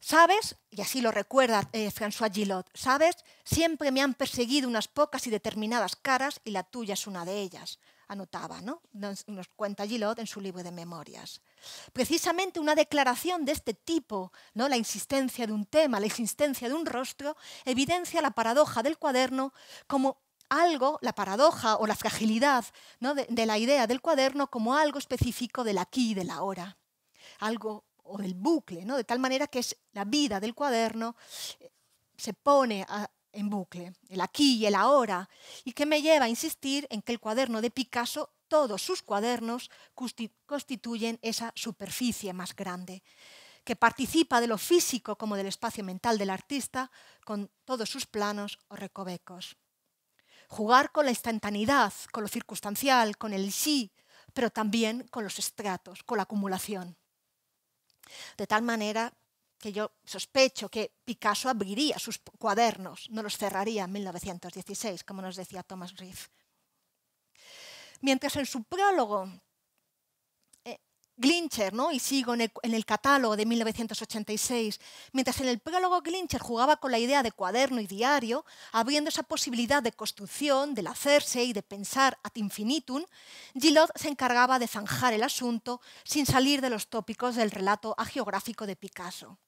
Sabes, y así lo recuerda eh, François Gillot, sabes, siempre me han perseguido unas pocas y determinadas caras y la tuya es una de ellas anotaba, ¿no? nos, nos, cuenta Gillot en su libro de memorias. Precisamente una declaración de este tipo, ¿no? la insistencia de un tema, la insistencia de un rostro, evidencia la paradoja del cuaderno como algo, la paradoja o la fragilidad de, la idea del cuaderno como algo específico del aquí y del ahora, algo o del bucle, de tal manera que es la vida del cuaderno eh, se pone en bucle, el aquí y el ahora, y que me lleva a insistir en que el cuaderno de Picasso, todos sus cuadernos constituyen esa superficie más grande, que participa de lo físico como del espacio mental del artista, con todos sus planos o recovecos jugar con la instantaneidad, con lo circunstancial, con el sí, pero también con los estratos, con la acumulación. De tal manera que yo sospecho que Picasso abriría sus cuadernos, no los cerraría en 1916, como nos decía Thomas Reeve. Mientras en su prólogo Glincher, y sigo en el, catálogo de 1986, mientras en el prólogo Glincher jugaba con la idea de cuaderno y diario, abriendo esa posibilidad de construcción, del hacerse y de pensar ad infinitum, Gillot se encargaba de zanjar el asunto sin salir de los tópicos del relato agiográfico de Picasso.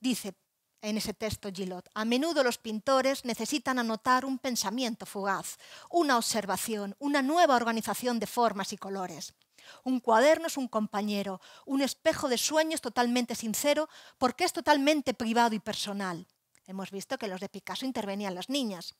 Dice en ese texto Gillot, a menudo los pintores necesitan anotar un pensamiento fugaz, una observación, una nueva organización de formas y colores. Un cuaderno es un compañero, un espejo de sueños totalmente sincero porque es totalmente privado y personal. Hemos visto que los de Picasso intervenían las niñas.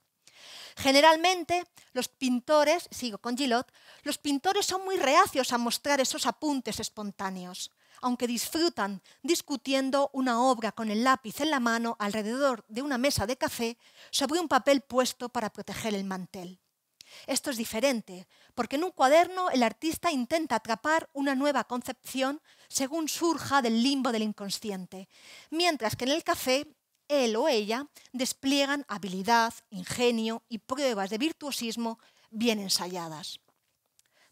Generalmente, los pintores, sigo con Gilot, los pintores son muy reacios a mostrar esos apuntes espontáneos, aunque disfrutan discutiendo una obra con el lápiz en la mano alrededor de una mesa de café sobre un papel puesto para proteger el mantel. Esto es diferente, porque en un cuaderno el artista intenta atrapar una nueva concepción según surja del limbo del inconsciente, mientras que en el café él o ella despliegan habilidad, ingenio y pruebas de virtuosismo bien ensayadas.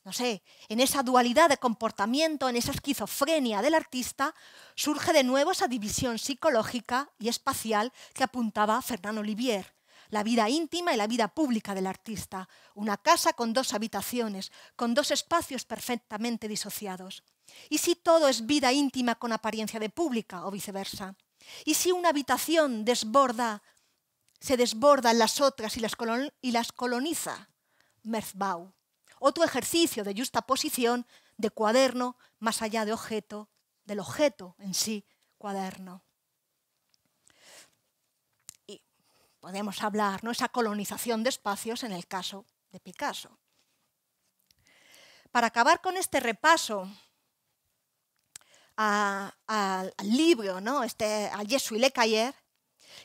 No sé, en esa dualidad de comportamiento, en esa esquizofrenia del artista, surge de nuevo esa división psicológica y espacial que apuntaba Fernando Olivier la vida íntima y la vida pública del artista, una casa con dos habitaciones, con dos espacios perfectamente disociados. ¿Y si todo es vida íntima con apariencia de pública o viceversa? ¿Y si una habitación desborda, se desborda en las otras y las, coloniza? Merzbau. Otro ejercicio de justa posición de cuaderno más allá de objeto, del objeto en sí, cuaderno. podemos hablar, ¿no? esa colonización de espacios en el caso de Picasso. Para acabar con este repaso al libro, ¿no? este, a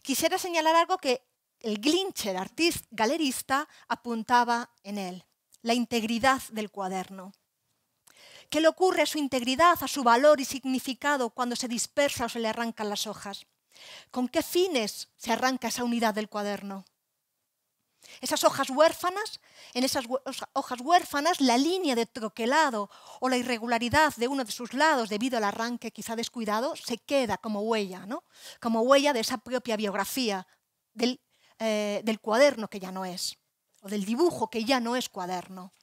quisiera señalar algo que el Glincher, artista galerista, apuntaba en él, la integridad del cuaderno. ¿Qué le ocurre a su integridad, a su valor y significado cuando se dispersa o se le arrancan las hojas? ¿Con qué fines se arranca esa unidad del cuaderno? Esas hojas huérfanas, en esas hojas huérfanas, la línea de troquelado o la irregularidad de uno de sus lados debido al arranque quizá descuidado se queda como huella, ¿no? como huella de esa propia biografía del, eh, cuaderno que ya no es, o del dibujo que ya no es cuaderno.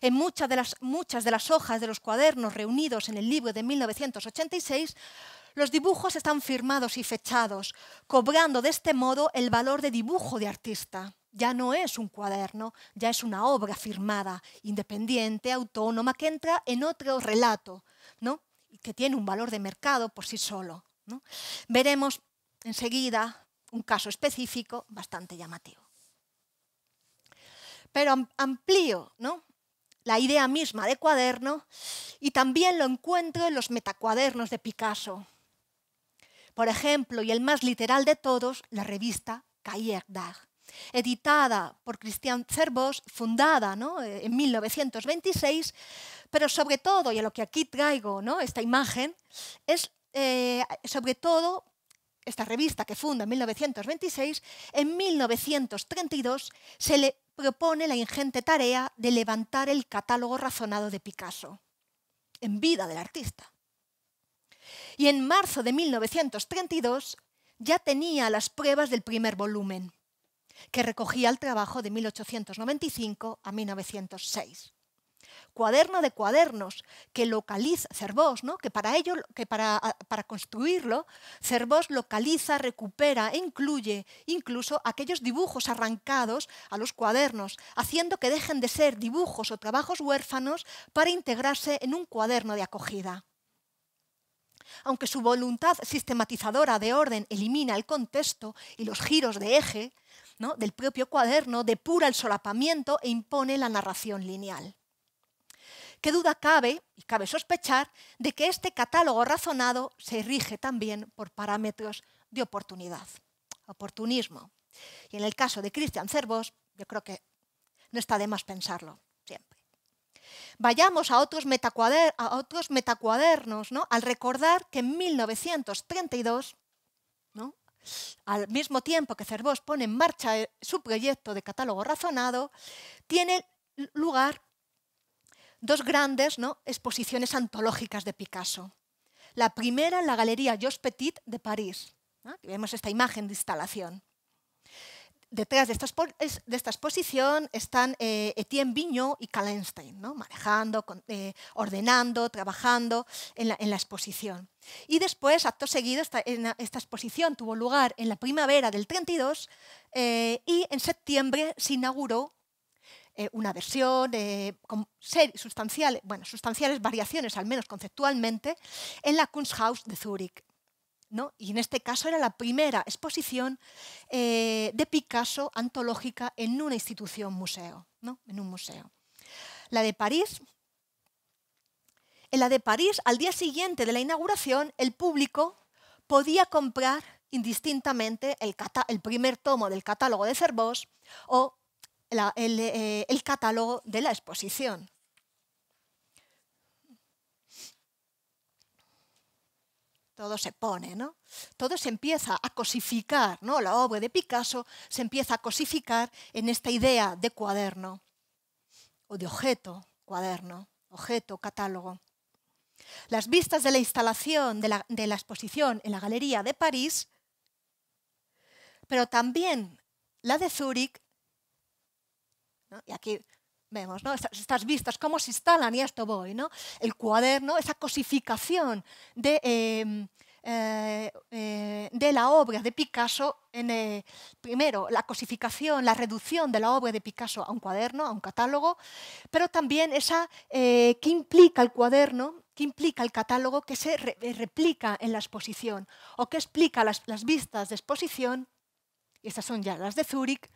En muchas de, las, muchas de las hojas de los cuadernos reunidos en el libro de 1986, los dibujos están firmados y fechados, cobrando de este modo el valor de dibujo de artista. Ya no es un cuaderno, ya es una obra firmada, independiente, autónoma, que entra en otro relato, ¿no? que tiene un valor de mercado por sí solo. Veremos enseguida un caso específico bastante llamativo. Pero amplío ¿no? la idea misma de cuaderno y también lo encuentro en los metacuadernos de Picasso, por ejemplo, y el más literal de todos, la revista Cahiers d'Art, editada por Christian cervos fundada en 1926, pero sobre todo, y a lo que aquí traigo esta imagen, es eh, sobre todo esta revista que funda en 1926, en 1932 se le propone la ingente tarea de levantar el catálogo razonado de Picasso, en vida del artista. Y en marzo de 1932 ya tenía las pruebas del primer volumen, que recogía el trabajo de 1895 a 1906. Cuaderno de cuadernos que localiza Cervós, ¿no? que, para, ello, que para, para construirlo, Cervós localiza, recupera e incluye incluso aquellos dibujos arrancados a los cuadernos, haciendo que dejen de ser dibujos o trabajos huérfanos para integrarse en un cuaderno de acogida. Aunque su voluntad sistematizadora de orden elimina el contexto y los giros de eje ¿no? del propio cuaderno, depura el solapamiento e impone la narración lineal. ¿Qué duda cabe, y cabe sospechar, de que este catálogo razonado se rige también por parámetros de oportunidad, oportunismo? Y en el caso de Christian Cervos, yo creo que no está de más pensarlo siempre. Vayamos a otros, metacuadernos, al recordar que en 1932, al mismo tiempo que Cervós pone en marcha eh, su proyecto de catálogo razonado, tiene lugar dos grandes exposiciones antológicas de Picasso. La primera en la Galería Jos Petit de París. vemos esta imagen de instalación detrás de esta, de exposición están eh, Etienne Viño y Kallenstein, manejando, eh, ordenando, trabajando en la, exposición. Y después, acto seguido, esta, exposición tuvo lugar en la primavera del 32 eh, y en septiembre se inauguró una versión con sustanciales, bueno, sustanciales variaciones, al menos conceptualmente, en la Kunsthaus de Zúrich. Y en este caso era la primera exposición eh, de Picasso antológica en una institución museo, ¿no? en un museo. La de París. En la de París, al día siguiente de la inauguración, el público podía comprar indistintamente el, primer tomo del catálogo de Cervós o eh, el catálogo de la exposición. todo se pone, ¿no? Todo se empieza a cosificar, ¿no? La obra de Picasso se empieza a cosificar en esta idea de cuaderno o de objeto, cuaderno, objeto, catálogo. Las vistas de la instalación de la, exposición en la Galería de París, pero también la de Zúrich, ¿no? y aquí vemos, Estas, vistas, cómo se instalan, y a esto voy, ¿no? El cuaderno, esa cosificación de, em, eh, eh, de la obra de Picasso, en, eh, primero, la cosificación, la reducción de la obra de Picasso a un cuaderno, a un catálogo, pero también esa que implica el cuaderno que implica el catálogo que se replica en la exposición o que explica las, las vistas de exposición, y estas son ya las de Zúrich,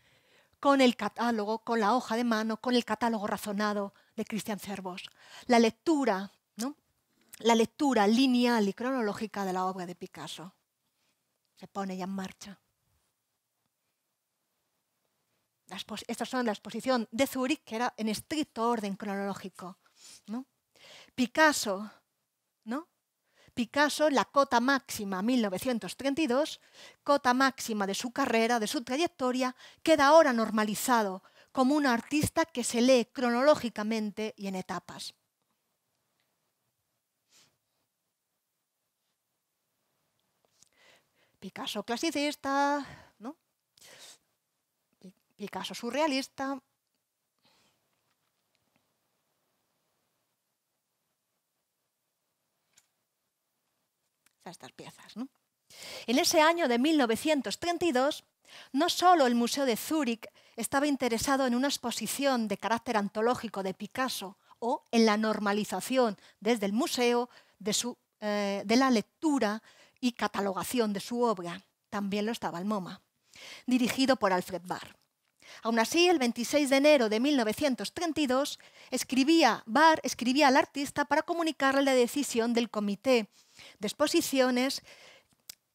con el catálogo, con la hoja de mano, con el catálogo razonado de Cristian Cervos. La lectura, ¿no? la lectura lineal y cronológica de la obra de Picasso se pone ya en marcha. Estas son la exposición de Zurich, que era en estricto orden cronológico. ¿no? Picasso ¿no? Picasso la cota máxima 1932, cota máxima de su carrera, de su trayectoria, queda ahora normalizado como un artista que se lee cronológicamente y en etapas. Picasso clasicista, ¿no? Picasso surrealista, estas piezas. En ese año de 1932, no solo el Museo de Zúrich estaba interesado en una exposición de carácter antológico de Picasso o en la normalización desde el museo de, su, eh, de la lectura y catalogación de su obra. También lo estaba el MoMA, dirigido por Alfred Barr. Aún así, el 26 de enero de 1932, escribía, Barr escribía al artista para comunicarle la decisión del Comité de exposiciones,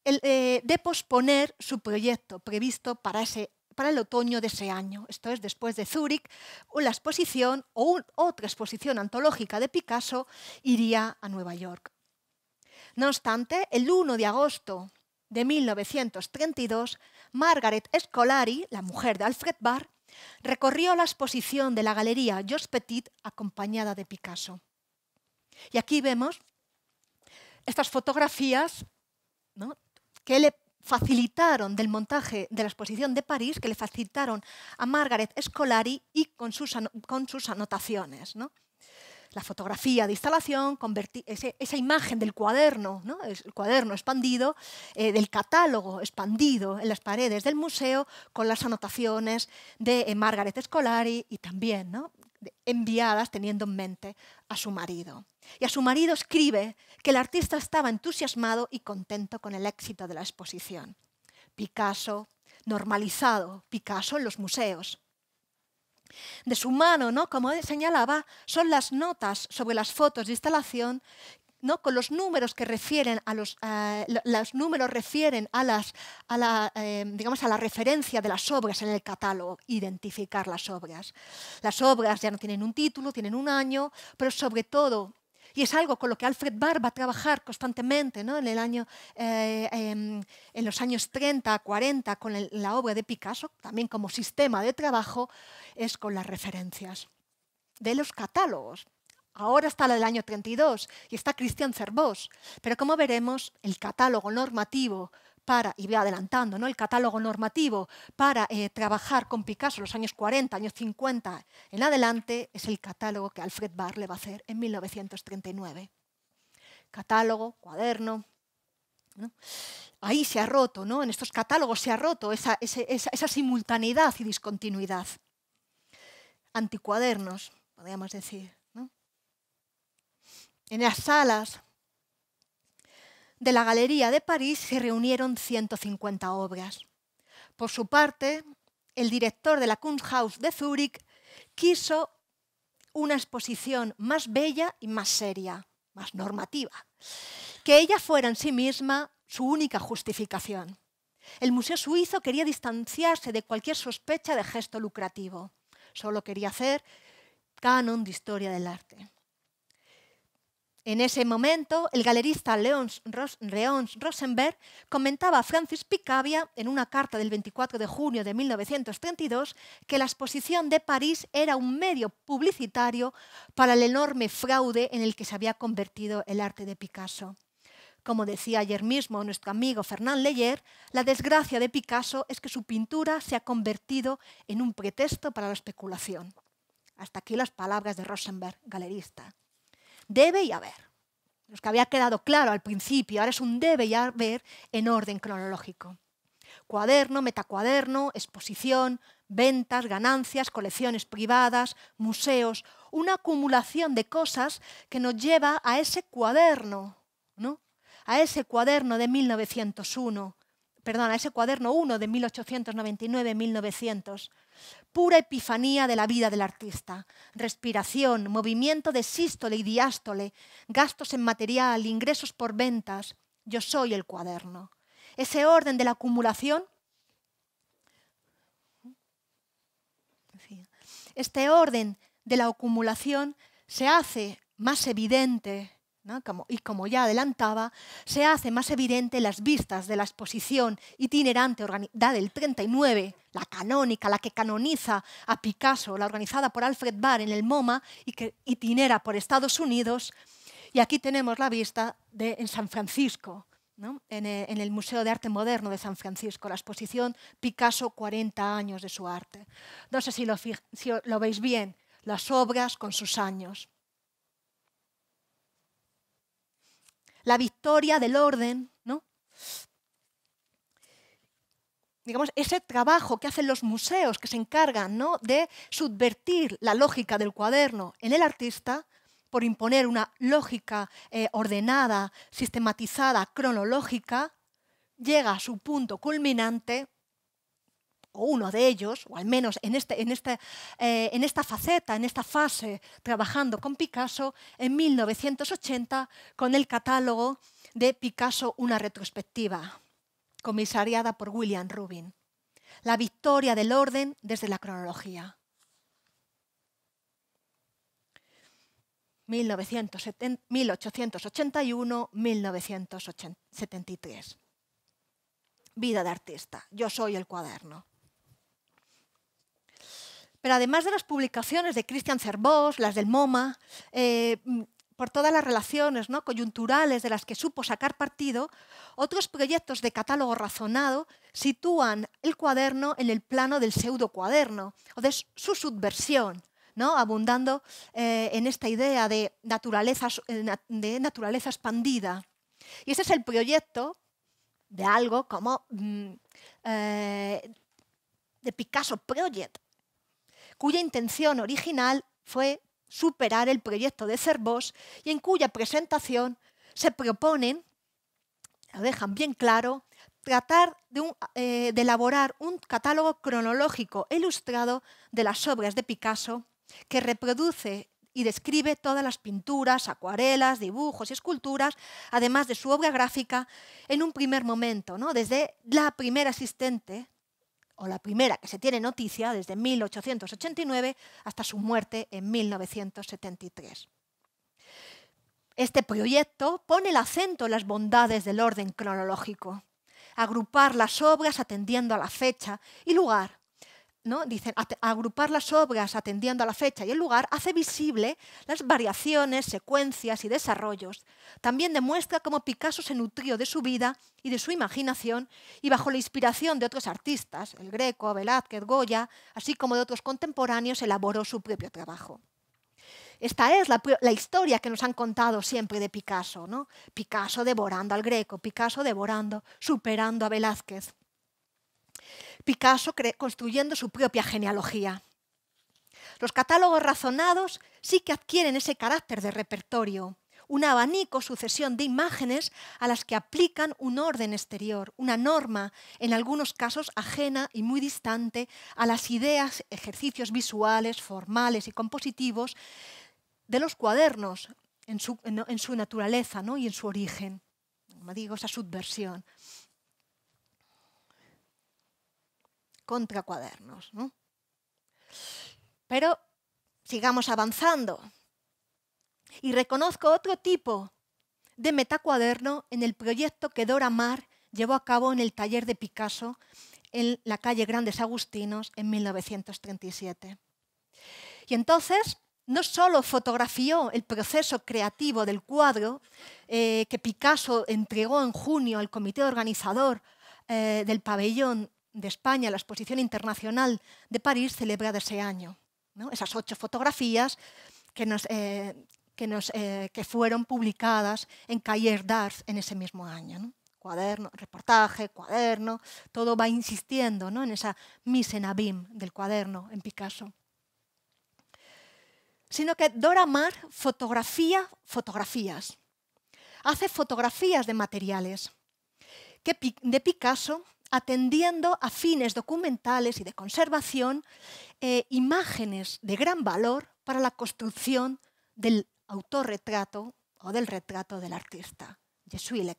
eh, de posponer su proyecto previsto para, ese, para el otoño de ese año, esto es después de Zúrich, una exposición o otra exposición antológica de Picasso iría a Nueva York. No obstante, el 1 de agosto de 1932, Margaret Scolari, la mujer de Alfred Barr, recorrió la exposición de la galería Jos Petit acompañada de Picasso. Y aquí vemos estas fotografías que le facilitaron del montaje de la exposición de París, que le facilitaron a Margaret Scolari y con sus, con sus anotaciones. ¿no? La fotografía de instalación, esa imagen del cuaderno, el cuaderno expandido, eh, del catálogo expandido en las paredes del museo, con las anotaciones de eh, Margaret Scolari y también enviadas teniendo en mente a su marido. Y a su marido escribe que el artista estaba entusiasmado y contento con el éxito de la exposición. Picasso, normalizado, Picasso en los museos. De su mano, ¿no? como señalaba, son las notas sobre las fotos de instalación con los números que refieren a los, eh, los números refieren a, las, a, la, eh, digamos, a la referencia de las obras en el catálogo, identificar las obras. Las obras ya no tienen un título, tienen un año, pero sobre todo y es algo con lo que Alfred Barr va a trabajar constantemente ¿no? en, el año, eh, em, en los años 30, 40, con la obra de Picasso, también como sistema de trabajo, es con las referencias de los catálogos. Ahora está la del año 32 y está Cristian Cervós. Pero como veremos, el catálogo normativo para, y voy adelantando, ¿no? el catálogo normativo para eh, trabajar con Picasso los años 40, años 50 en adelante, es el catálogo que Alfred Barr le va a hacer en 1939. Catálogo, cuaderno. Ahí se ha roto, ¿no? en estos catálogos se ha roto esa simultaneidad y discontinuidad. Anticuadernos, podríamos decir. En las salas de la Galería de París se reunieron 150 obras. Por su parte, el director de la Kunsthaus de Zúrich quiso una exposición más bella y más seria, más normativa, que ella fuera en sí misma su única justificación. El Museo Suizo quería distanciarse de cualquier sospecha de gesto lucrativo. Solo quería hacer canon de historia del arte. En ese momento, el galerista Leon Rosenberg comentaba a Francis Picabia en una carta del 24 de junio de 1932 que la exposición de París era un medio publicitario para el enorme fraude en el que se había convertido el arte de Picasso. Como decía ayer mismo nuestro amigo Fernán Leyer, la desgracia de Picasso es que su pintura se ha convertido en un pretexto para la especulación. Hasta aquí las palabras de Rosenberg, galerista debe y haber. Los que había quedado claro al principio, ahora es un debe y haber en orden cronológico. Cuaderno, metacuaderno, exposición, ventas, ganancias, colecciones privadas, museos, una acumulación de cosas que nos lleva a ese cuaderno, ¿no? A ese cuaderno de 1901, perdón, a ese cuaderno 1 de 1899-1900 Pura epifanía de la vida del artista. Respiración, movimiento de sístole y diástole, gastos en material, ingresos por ventas. Yo soy el cuaderno. Ese orden de la acumulación Este orden de la acumulación se hace más evidente y como ya adelantaba, se hace más evidente las vistas de la exposición itinerante organizada del 39, la canónica, la que canoniza a Picasso, la organizada por Alfred Barr en el MoMA y que itinera por Estados Unidos. Y aquí tenemos la vista en San Francisco, eh, en, el Museo de Arte Moderno de San Francisco, la exposición Picasso 40 años de su arte. No sé si lo veis bien, las obras con sus años. la victoria del orden, ¿no? Digamos, ese trabajo que hacen los museos que se encargan ¿no? de subvertir la lógica del cuaderno en el artista por imponer una lógica eh, ordenada, sistematizada, cronológica, llega a su punto culminante o uno de ellos, o al menos este, este, eh, en, esta faceta, en esta fase, trabajando con Picasso, en 1980 con el catálogo de Picasso, una retrospectiva, comisariada por William Rubin. La victoria del orden desde la cronología. 1881-1973. Vida de artista. Yo soy el cuaderno. Pero además de las publicaciones de Christian Cervós, las del MoMA, eh, mm, por todas las relaciones coyunturales de las que supo sacar partido, otros proyectos de catálogo razonado sitúan el cuaderno en el plano del pseudo cuaderno o de su subversión, abundando eh, en esta idea de naturaleza, eh, de naturaleza expandida. Y ese es el proyecto de algo como mm, de Picasso Project, cuya intención original fue superar el proyecto de Cervos y en cuya presentación se proponen, lo dejan bien claro, tratar eh, de, elaborar un catálogo cronológico ilustrado de las obras de Picasso que reproduce y describe todas las pinturas, acuarelas, dibujos y esculturas, además de su obra gráfica, en un primer momento, ¿no? desde la primera asistente la primera que se tiene noticia desde 1889 hasta su muerte en 1973. Este proyecto pone el acento en las bondades del orden cronológico, agrupar las obras atendiendo a la fecha y lugar ¿no? Dicen, agrupar las obras atendiendo a la fecha y el lugar hace visible las variaciones, secuencias y desarrollos. También demuestra cómo Picasso se nutrió de su vida y de su imaginación y bajo la inspiración de otros artistas, el Greco, Velázquez, Goya, así como de otros contemporáneos, elaboró su propio trabajo. Esta es la, historia que nos han contado siempre de Picasso, Picasso devorando al Greco, Picasso devorando, superando a Velázquez. Picasso construyendo su propia genealogía. Los catálogos razonados sí que adquieren ese carácter de repertorio, un abanico sucesión de imágenes a las que aplican un orden exterior, una norma, en algunos casos ajena y muy distante a las ideas, ejercicios visuales, formales y compositivos de los cuadernos en su, naturaleza ¿no? y en su origen, como digo, esa subversión. contra cuadernos. ¿no? Pero sigamos avanzando. Y reconozco otro tipo de metacuaderno en el proyecto que Dora Mar llevó a cabo en el taller de Picasso en la calle Grandes Agustinos en 1937. Y entonces no solo fotografió el proceso creativo del cuadro eh, que Picasso entregó en junio al comité organizador eh, del pabellón de España, la Exposición Internacional de París, celebrada ese año. Esas ocho fotografías que, eh, que, nos, eh, fueron publicadas en Cahiers d'Arts en ese mismo año. Cuaderno, reportaje, cuaderno, todo va insistiendo en esa mise en abîme del cuaderno en Picasso. Sino que Dora Mar fotografía fotografías. Hace fotografías de materiales de Picasso atendiendo a fines documentales y de conservación eh, imágenes de gran valor para la construcción del autorretrato o del retrato del artista, Jesuit Le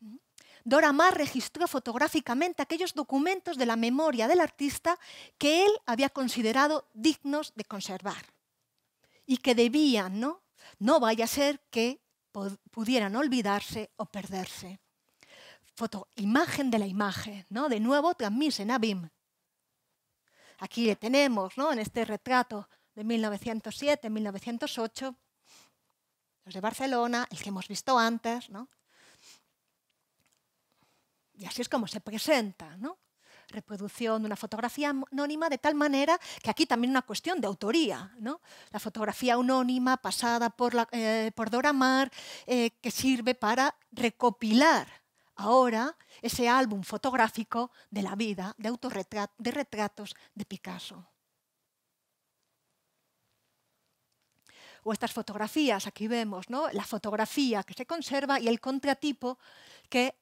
¿Mm? Dora Mar registró fotográficamente aquellos documentos de la memoria del artista que él había considerado dignos de conservar y que debían, ¿no? No vaya a ser que pudieran olvidarse o perderse foto, imagen de la imagen, ¿no? De nuevo, en Abim. Aquí le tenemos, ¿no? En este retrato de 1907-1908, los de Barcelona, el que hemos visto antes, ¿no? Y así es como se presenta, ¿no? reproducción de una fotografía anónima de tal manera que aquí también una cuestión de autoría. ¿no? La fotografía anónima pasada por, la, eh, por Dora mar eh, que sirve para recopilar ahora ese álbum fotográfico de la vida, de, de retratos de Picasso. o estas fotografías, aquí vemos la fotografía que se conserva y el contratipo, que,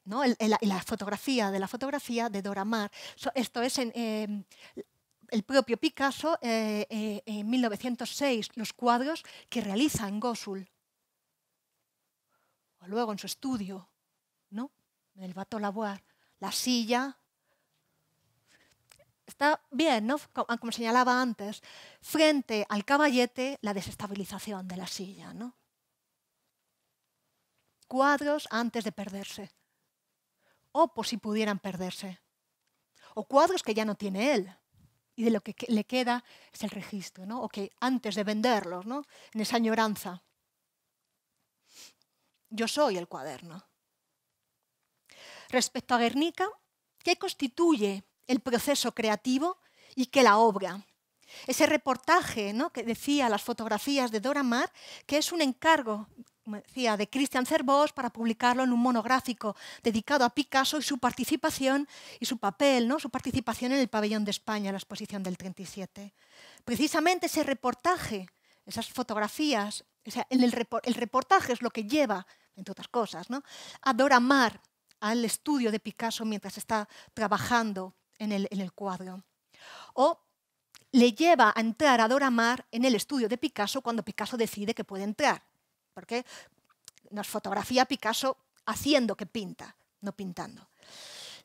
la fotografía de la fotografía de Dora Maar. Esto es em, el propio Picasso eh, eh, en 1906, los cuadros que realiza en Gosul, o luego en su estudio. ¿no? El vato lavoir, la silla. Está bien, ¿no? Ah, como señalaba antes, frente al caballete, la desestabilización de la silla, ¿no? Cuadros antes de perderse. O por si pudieran perderse. O cuadros que ya no tiene él y de lo que le queda es el registro, ¿no? O que antes de venderlos, ¿no? En esa añoranza. Yo soy el cuaderno respecto a Guernica, qué constituye el proceso creativo y qué la obra. Ese reportaje ¿no? que decía las fotografías de Dora Mar, que es un encargo como decía, de Christian Cervós para publicarlo en un monográfico dedicado a Picasso y su participación y su papel, ¿no? su participación en el pabellón de España, la exposición del 37. Precisamente ese reportaje, esas fotografías, el, reportaje es lo que lleva, entre otras cosas, ¿no? a Dora Mar al estudio de Picasso mientras está trabajando en el, cuadro. O le lleva a entrar a Dora en el estudio de Picasso cuando Picasso decide que puede entrar, porque nos fotografía Picasso haciendo que pinta, no pintando.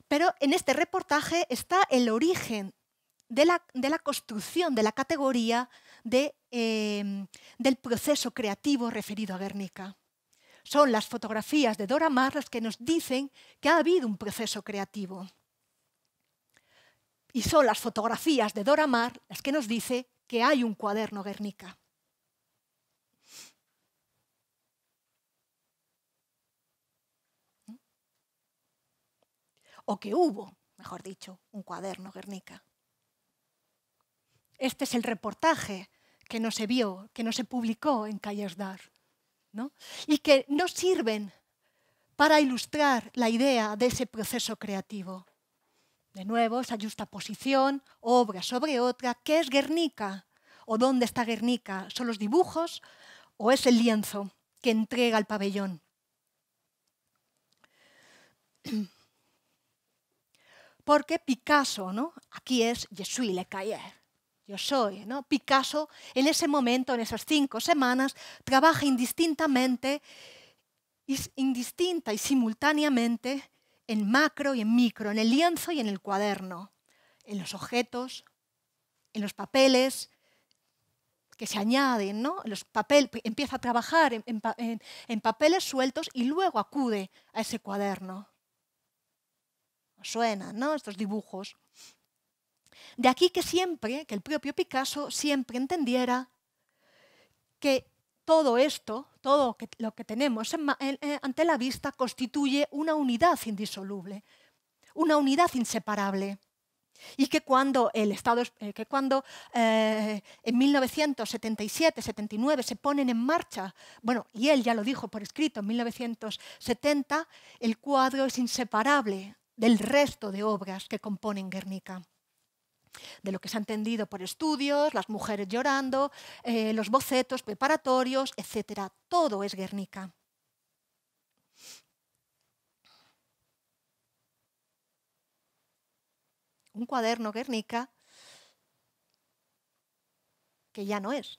Pero en este reportaje está el origen de la, construcción de la categoría eh, del proceso creativo referido a Guernica son las fotografías de Dora Maar las que nos dicen que ha habido un proceso creativo. Y son las fotografías de Dora Maar las que nos dice que hay un cuaderno Guernica. O que hubo, mejor dicho, un cuaderno Guernica. Este es el reportaje que no se vio, que no se publicó en Calles d'Ar y que no sirven para ilustrar la idea de ese proceso creativo. De nuevo, esa justaposición, posición, obra sobre otra, ¿qué es Guernica? ¿O dónde está Guernica? ¿Son los dibujos o es el lienzo que entrega el pabellón? Porque Picasso, ¿no? Aquí es Je le yo soy. ¿no? Picasso en ese momento, en esas cinco semanas, trabaja indistintamente, indistinta y simultáneamente en macro y en micro, en el lienzo y en el cuaderno, en los objetos, en los papeles que se añaden, ¿no? Los papel, empieza a trabajar en, papeles sueltos y luego acude a ese cuaderno. suenan, ¿no? Estos dibujos. De aquí que siempre, que el propio Picasso siempre entendiera que todo esto, todo lo que tenemos eh, ante la vista constituye una unidad indisoluble, una unidad inseparable. Y que cuando, el eh, cuando eh, en 1977-79 se ponen en marcha, bueno, y él ya lo dijo por escrito en 1970, el cuadro es inseparable del resto de obras que componen Guernica de lo que se ha entendido por estudios, las mujeres llorando, eh, los bocetos preparatorios, etc. Todo es Guernica. Un cuaderno Guernica que ya no es,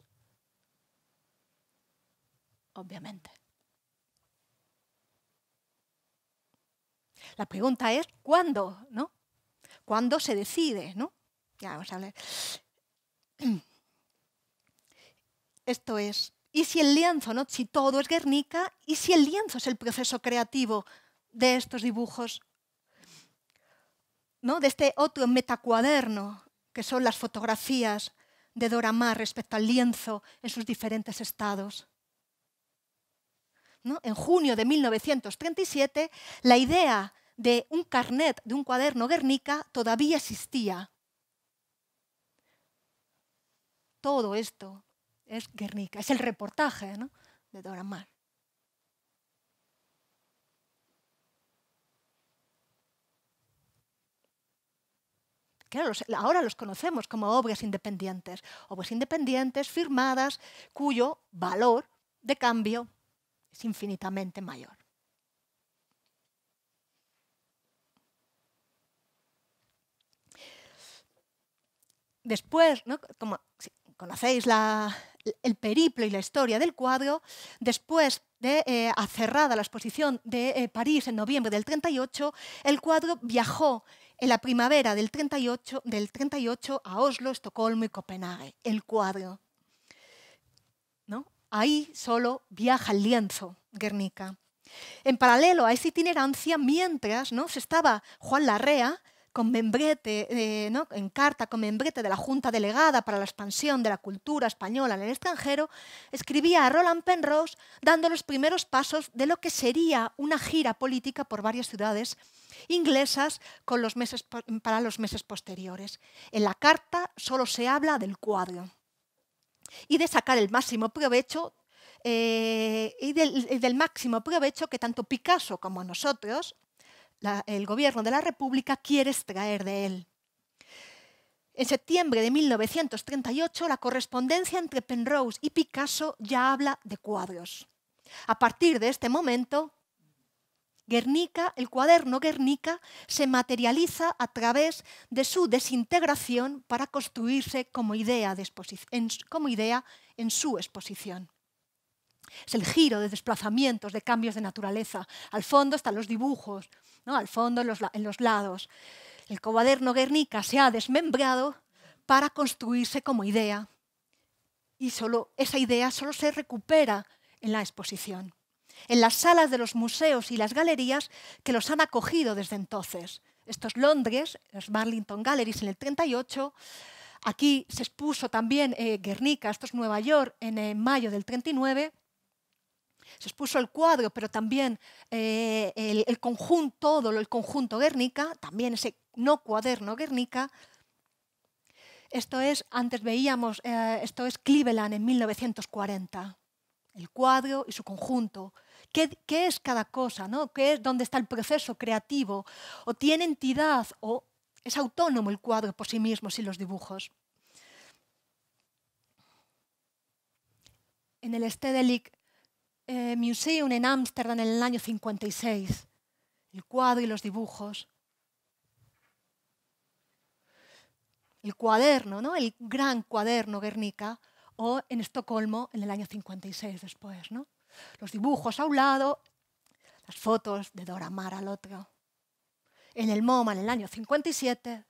obviamente. La pregunta es, ¿cuándo? ¿no? ¿Cuándo se decide? ¿no? Esto es, ¿y si el lienzo, si todo es Guernica, y si el lienzo es el proceso creativo de estos dibujos, de este otro metacuaderno, que son las fotografías de Dora Maar respecto al lienzo en sus diferentes estados. En junio de 1937, la idea de un carnet de un cuaderno Guernica todavía existía todo esto es Guernica, es el reportaje de Dora Mar. ahora los conocemos como obras independientes, obras independientes firmadas cuyo valor de cambio es infinitamente mayor. Después, ¿no? como conocéis el periplo y la historia del cuadro, después de eh, acerrada la exposición de eh, París en noviembre del 38, el cuadro viajó en la primavera del 38, a Oslo, Estocolmo y Copenhague. El cuadro. ¿No? Ahí solo viaja el lienzo, Guernica. En paralelo a esa itinerancia, mientras ¿no? se estaba Juan Larrea con membrete, eh, en carta con membrete de la Junta Delegada para la expansión de la cultura española en el extranjero, escribía a Roland Penrose dando los primeros pasos de lo que sería una gira política por varias ciudades inglesas con los meses, para los meses posteriores. En la carta solo se habla del cuadro y de sacar el máximo provecho eh, y del, del máximo provecho que tanto Picasso como nosotros el gobierno de la República quiere extraer de él. En septiembre de 1938, la correspondencia entre Penrose y Picasso ya habla de cuadros. A partir de este momento, Guernica, el cuaderno Guernica, se materializa a través de su desintegración para construirse como idea, como idea en su exposición. Es el giro de desplazamientos, de cambios de naturaleza. Al fondo están los dibujos, ¿no? al fondo en los, lados. El cuaderno Guernica se ha desmembrado para construirse como idea y solo, esa idea solo se recupera en la exposición, en las salas de los museos y las galerías que los han acogido desde entonces. Esto es Londres, las Burlington Galleries en el 38. Aquí se expuso también eh, Guernica, esto es Nueva York, en eh, mayo del 39 se expuso el cuadro, pero también eh, el, conjunto, todo el conjunto Guernica, también ese no cuaderno Guernica. Esto es, antes veíamos, eh, esto es Cleveland en 1940, el cuadro y su conjunto. ¿Qué, es cada cosa? ¿no? ¿Qué es dónde está el proceso creativo? ¿O tiene entidad? ¿O es autónomo el cuadro por sí mismo sin los dibujos? En el Stedelijk eh, museum en Ámsterdam en el año 56, el cuadro y los dibujos. El cuaderno, ¿no? el gran cuaderno Guernica, o en Estocolmo en el año 56 después. ¿no? Los dibujos a un lado, las fotos de Dora Mara al otro. En el MoMA en el año 57,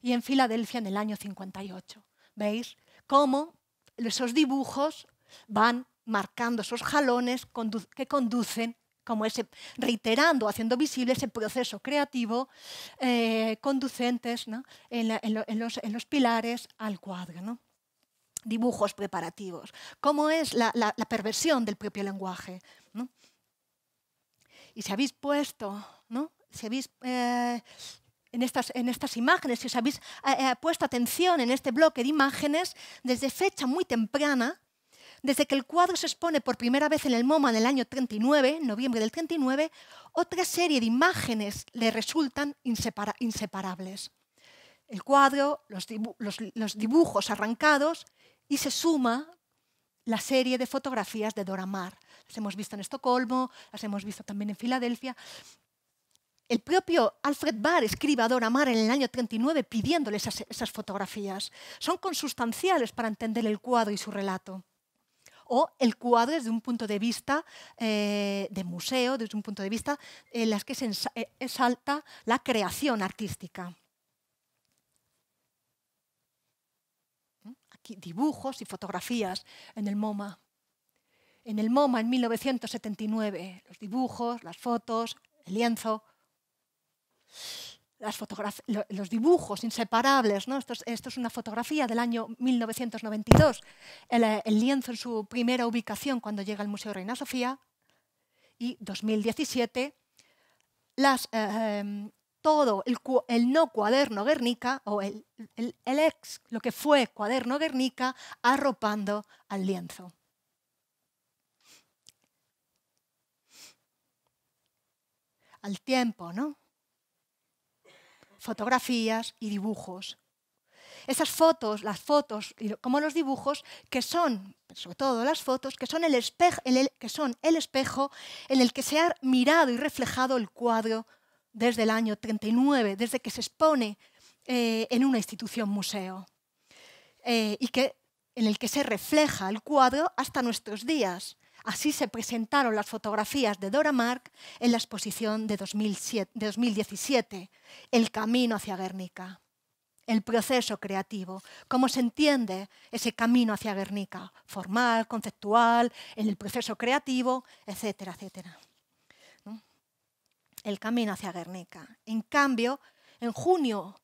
y en Filadelfia en el año 58. ¿Veis cómo esos dibujos van marcando esos jalones que conducen, como ese, reiterando, haciendo visible ese proceso creativo, eh, conducentes en, los, pilares al cuadro. Dibujos preparativos. ¿Cómo es la, perversión del propio lenguaje? Y si habéis puesto, ¿no? si habéis eh, en estas, en estas imágenes, si os habéis eh, eh, puesto atención en este bloque de imágenes, desde fecha muy temprana, desde que el cuadro se expone por primera vez en el MoMA en el año 39, noviembre del 39, otra serie de imágenes le resultan inseparables. El cuadro, los, los, los dibujos arrancados y se suma la serie de fotografías de Dora Maar. Las hemos visto en Estocolmo, las hemos visto también en Filadelfia el propio Alfred Barr escribe a Dora en el año 39 pidiéndole esas, fotografías. Son consustanciales para entender el cuadro y su relato. O el cuadro desde un punto de vista eh, de museo, desde un punto de vista en las que se exalta eh, la creación artística. ¿Mm? Aquí dibujos y fotografías en el MoMA. En el MoMA en 1979, los dibujos, las fotos, el lienzo, las los dibujos inseparables. Esto es, una fotografía del año 1992, el, lienzo en su primera ubicación cuando llega al Museo Reina Sofía, y 2017, las, em, todo el, no cuaderno Guernica, o el ex, lo que fue cuaderno Guernica, arropando al lienzo. Al tiempo, ¿no? fotografías y dibujos. Esas fotos, las fotos, como los dibujos, que son, sobre todo las fotos, que son el, espejo, que son el espejo en el que se ha mirado y reflejado el cuadro desde el año 39, desde que se expone eh, en una institución museo, eh, y que, en el que se refleja el cuadro hasta nuestros días Así se presentaron las fotografías de Dora Mark en la exposición de 2017, El camino hacia Guernica. El proceso creativo, cómo se entiende ese camino hacia Guernica, formal, conceptual, en el proceso creativo, etcétera, etcétera. El camino hacia Guernica. En cambio, en junio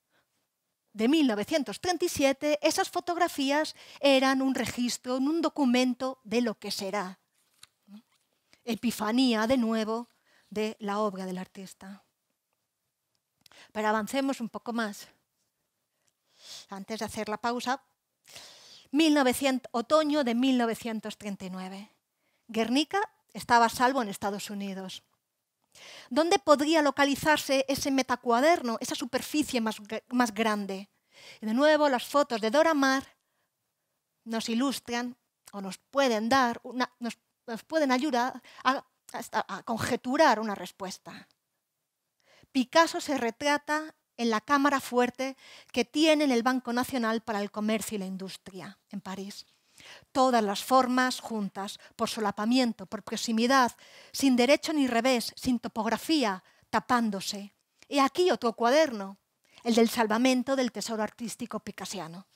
de 1937, esas fotografías eran un registro, un documento de lo que será, epifanía de nuevo de la obra del artista. Pero avancemos un poco más. Antes de hacer la pausa, otoño de 1939. Guernica estaba a salvo en Estados Unidos. ¿Dónde podría localizarse ese metacuaderno, esa superficie más, más grande? de nuevo, las fotos de Dora Mar nos ilustran o nos pueden dar, una, nos pues, pueden ayudar a, conjeturar una respuesta. Picasso se retrata en la cámara fuerte que tiene el Banco Nacional para el Comercio y la Industria, en París. Todas las formas juntas, por solapamiento, por proximidad, sin derecho ni revés, sin topografía, tapándose. Y aquí otro cuaderno, el del salvamento del tesoro artístico picasiano.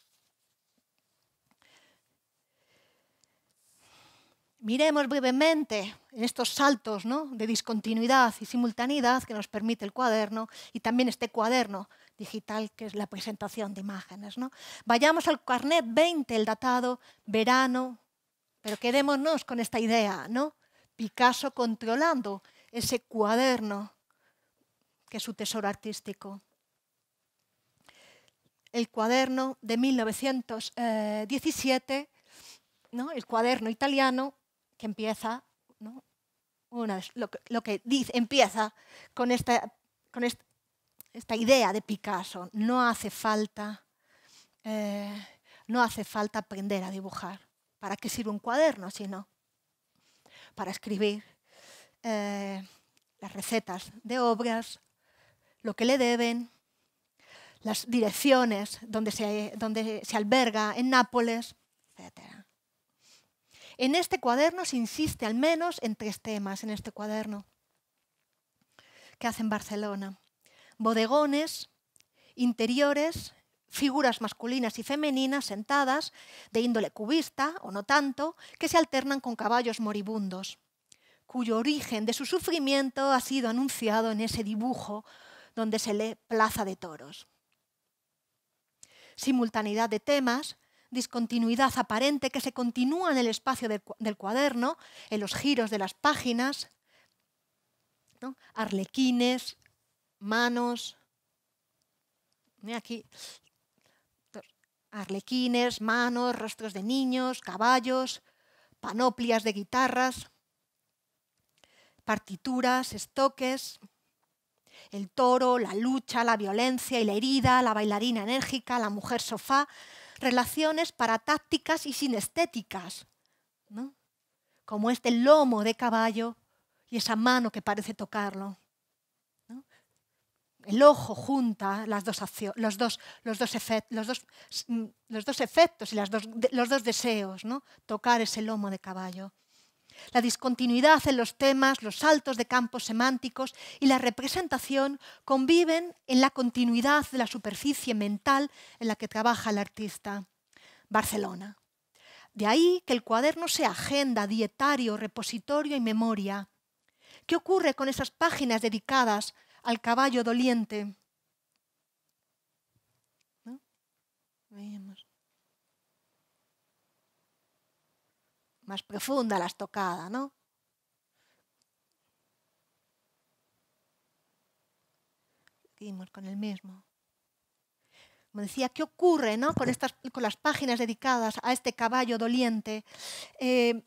Miremos brevemente en estos saltos de discontinuidad y simultaneidad que nos permite el cuaderno y también este cuaderno digital que es la presentación de imágenes. Vayamos al carnet 20, el datado verano, pero quedémonos con esta idea, ¿no? Picasso controlando ese cuaderno que es su tesoro artístico. El cuaderno de 1917, eh, ¿no? el cuaderno italiano, que empieza, Una, lo, que, dice, empieza con, esta, con esta, idea de Picasso, no hace falta, eh, no hace falta aprender a dibujar. ¿Para qué sirve un cuaderno si no? Para escribir eh, las recetas de obras, lo que le deben, las direcciones donde se, donde se alberga en Nápoles, etc. En este cuaderno se insiste al menos en tres temas, en este cuaderno que hace en Barcelona. Bodegones, interiores, figuras masculinas y femeninas sentadas, de índole cubista o no tanto, que se alternan con caballos moribundos, cuyo origen de su sufrimiento ha sido anunciado en ese dibujo donde se lee Plaza de Toros simultaneidad de temas, discontinuidad aparente que se continúa en el espacio del cuaderno, en los giros de las páginas, arlequines, manos, aquí, arlequines, manos, rostros de niños, caballos, panoplias de guitarras, partituras, estoques, el toro, la lucha, la violencia y la herida, la bailarina enérgica, la mujer sofá, relaciones paratácticas y sinestéticas, ¿no? como este lomo de caballo y esa mano que parece tocarlo. El ojo junta las los, dos, los, dos mm, efectos y los dos deseos, ¿no? tocar ese lomo de caballo la discontinuidad en los temas, los saltos de campos semánticos y la representación conviven en la continuidad de la superficie mental en la que trabaja el artista. Barcelona. De ahí que el cuaderno sea agenda, dietario, repositorio y memoria. ¿Qué ocurre con esas páginas dedicadas al caballo doliente? ¿No? más profunda la estocada, ¿no? Seguimos con el mismo. Como decía, ¿qué ocurre con, estas, las páginas dedicadas a este caballo doliente, eh,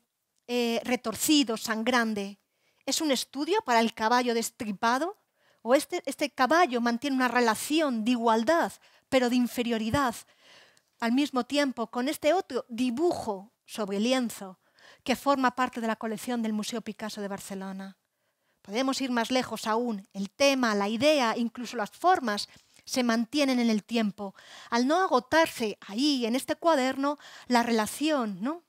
eh, retorcido, sangrante? ¿Es un estudio para el caballo destripado? ¿O este, este caballo mantiene una relación de igualdad, pero de inferioridad, al mismo tiempo con este otro dibujo sobre lienzo que forma parte de la colección del Museo Picasso de Barcelona. Podemos ir más lejos aún. El tema, la idea, incluso las formas se mantienen en el tiempo. Al no agotarse ahí, en este cuaderno, la relación ¿no?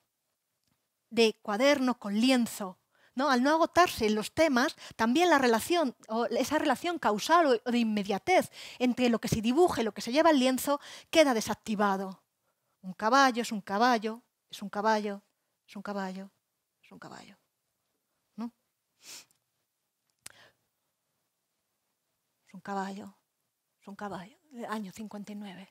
de cuaderno con lienzo, ¿no? al no agotarse los temas, también la relación, esa relación causal o de inmediatez entre lo que se dibuje, y lo que se lleva al lienzo queda desactivado. Un caballo es un caballo, es un caballo, es un caballo, es un caballo. ¿No? Es un caballo, es un caballo, año 59.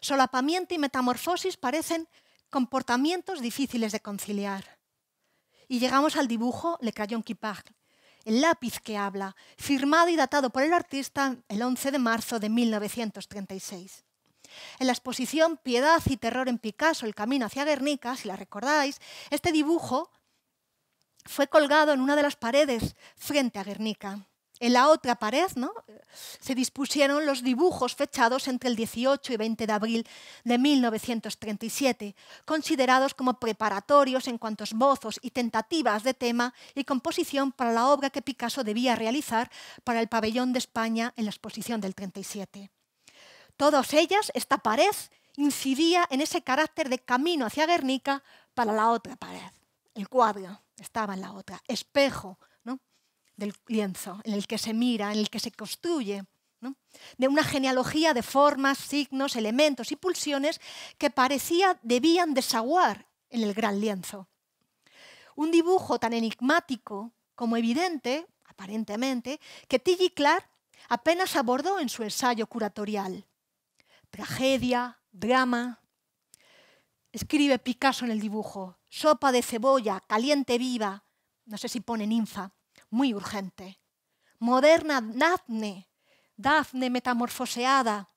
Solapamiento y metamorfosis parecen comportamientos difíciles de conciliar. Y llegamos al dibujo Le Crayon qui el lápiz que habla, firmado y datado por el artista el 11 de marzo de 1936. En la exposición Piedad y Terror en Picasso, El Camino hacia Guernica, si la recordáis, este dibujo fue colgado en una de las paredes frente a Guernica. En la otra pared se dispusieron los dibujos fechados entre el 18 y 20 de abril de 1937, considerados como preparatorios en cuanto a esbozos y tentativas de tema y composición para la obra que Picasso debía realizar para el pabellón de España en la exposición del 37. Todas ellas, esta pared incidía en ese carácter de camino hacia Guernica para la otra pared. El cuadro estaba en la otra, espejo ¿no? del lienzo, en el que se mira, en el que se construye, de una genealogía de formas, signos, elementos y pulsiones que parecía debían desaguar en el gran lienzo. Un dibujo tan enigmático como evidente, aparentemente, que Tilly Clark apenas abordó en su ensayo curatorial tragedia, drama. Escribe Picasso en el dibujo, sopa de cebolla, caliente viva, no sé si pone ninfa, muy urgente. Moderna Dafne, Dafne metamorfoseada,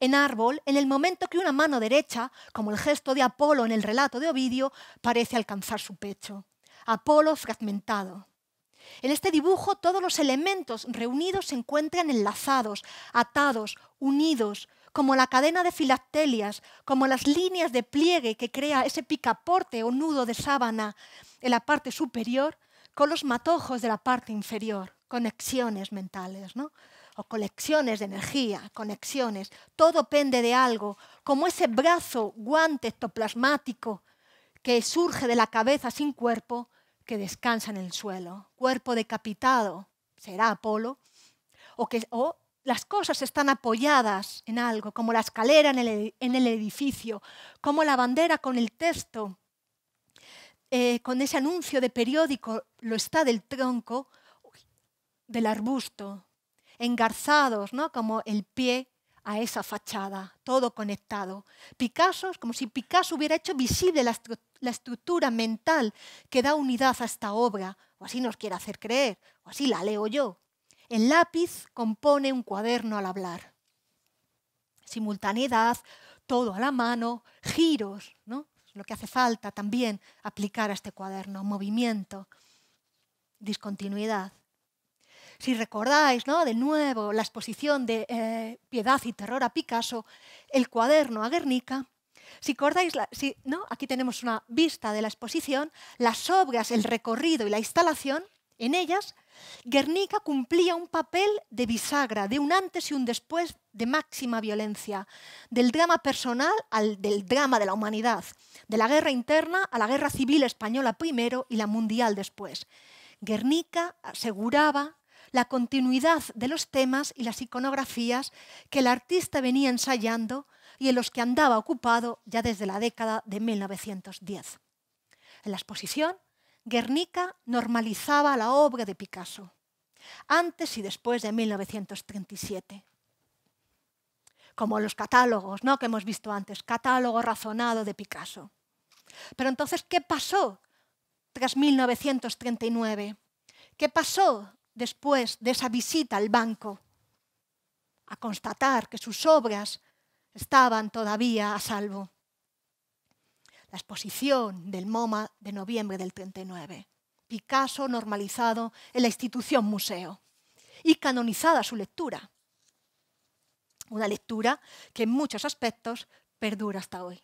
en árbol, en el momento que una mano derecha, como el gesto de Apolo en el relato de Ovidio, parece alcanzar su pecho. Apolo fragmentado. En este dibujo todos los elementos reunidos se encuentran enlazados, atados, unidos, como la cadena de filactelias, como las líneas de pliegue que crea ese picaporte o nudo de sábana en la parte superior, con los matojos de la parte inferior, conexiones mentales, ¿no? o colecciones de energía, conexiones, todo pende de algo, como ese brazo guante ectoplasmático que surge de la cabeza sin cuerpo que descansa en el suelo, cuerpo decapitado, será Apolo, o, que, o las cosas están apoyadas en algo, como la escalera en el, edificio, como la bandera con el texto, eh, con ese anuncio de periódico, lo está del tronco, del arbusto, engarzados, ¿no? como el pie a esa fachada, todo conectado. Picasso, como si Picasso hubiera hecho visible la estructura mental que da unidad a esta obra, o así nos quiere hacer creer, o así la leo yo. El lápiz compone un cuaderno al hablar. Simultaneidad, todo a la mano, giros, ¿no? lo que hace falta también aplicar a este cuaderno, movimiento, discontinuidad. Si recordáis, de nuevo, la exposición de eh, Piedad y Terror a Picasso, el cuaderno a Guernica, si ¿no? aquí tenemos una vista de la exposición, las obras, el recorrido y la instalación, en ellas, Guernica cumplía un papel de bisagra, de un antes y un después de máxima violencia, del drama personal al del drama de la humanidad, de la guerra interna a la guerra civil española primero y la mundial después. Guernica aseguraba la continuidad de los temas y las iconografías que el artista venía ensayando y en los que andaba ocupado ya desde la década de 1910. En la exposición Guernica normalizaba la obra de Picasso, antes y después de 1937 como los catálogos ¿no? que hemos visto antes, catálogo razonado de Picasso. Pero entonces, ¿qué pasó tras 1939? ¿Qué pasó después de esa visita al banco a constatar que sus obras estaban todavía a salvo? la exposición del MoMA de noviembre del 39. Picasso normalizado en la institución museo y canonizada su lectura. Una lectura que en muchos aspectos perdura hasta hoy.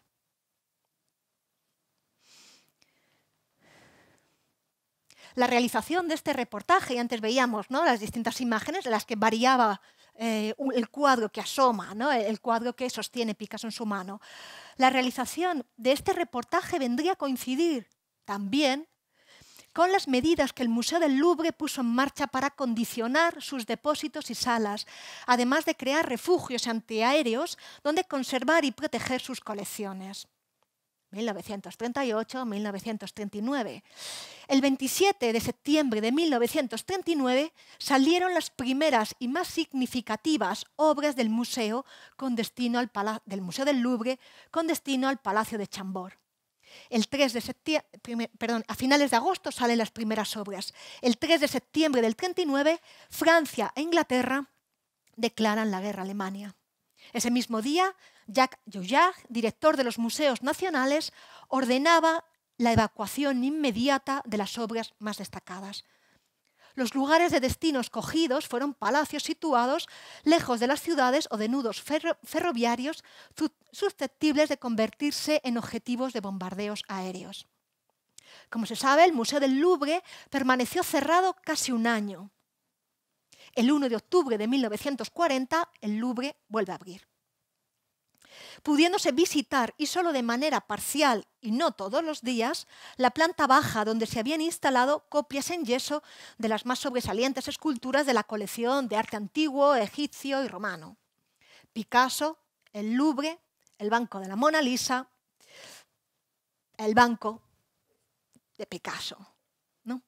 La realización de este reportaje, y antes veíamos ¿no? las distintas imágenes, las que variaba eh, el cuadro que asoma, el cuadro que sostiene Picasso en su mano. La realización de este reportaje vendría a coincidir también con las medidas que el Museo del Louvre puso en marcha para condicionar sus depósitos y salas, además de crear refugios antiaéreos donde conservar y proteger sus colecciones. 1938-1939. El 27 de septiembre de 1939 salieron las primeras y más significativas obras del museo, con destino al del Museo del Louvre con destino al Palacio de Chambord. El 3 de perdón, a finales de agosto salen las primeras obras. El 3 de septiembre del 39, Francia e Inglaterra declaran la guerra a Alemania. Ese mismo día Jacques Jouyard, director de los Museos Nacionales, ordenaba la evacuación inmediata de las obras más destacadas. Los lugares de destino escogidos fueron palacios situados lejos de las ciudades o de nudos ferroviarios susceptibles de convertirse en objetivos de bombardeos aéreos. Como se sabe, el Museo del Louvre permaneció cerrado casi un año. El 1 de octubre de 1940, el Louvre vuelve a abrir pudiéndose visitar y solo de manera parcial y no todos los días, la planta baja donde se habían instalado copias en yeso de las más sobresalientes esculturas de la colección de arte antiguo, egipcio y romano. Picasso, el Louvre, el Banco de la Mona Lisa, el Banco de Picasso. ¿no?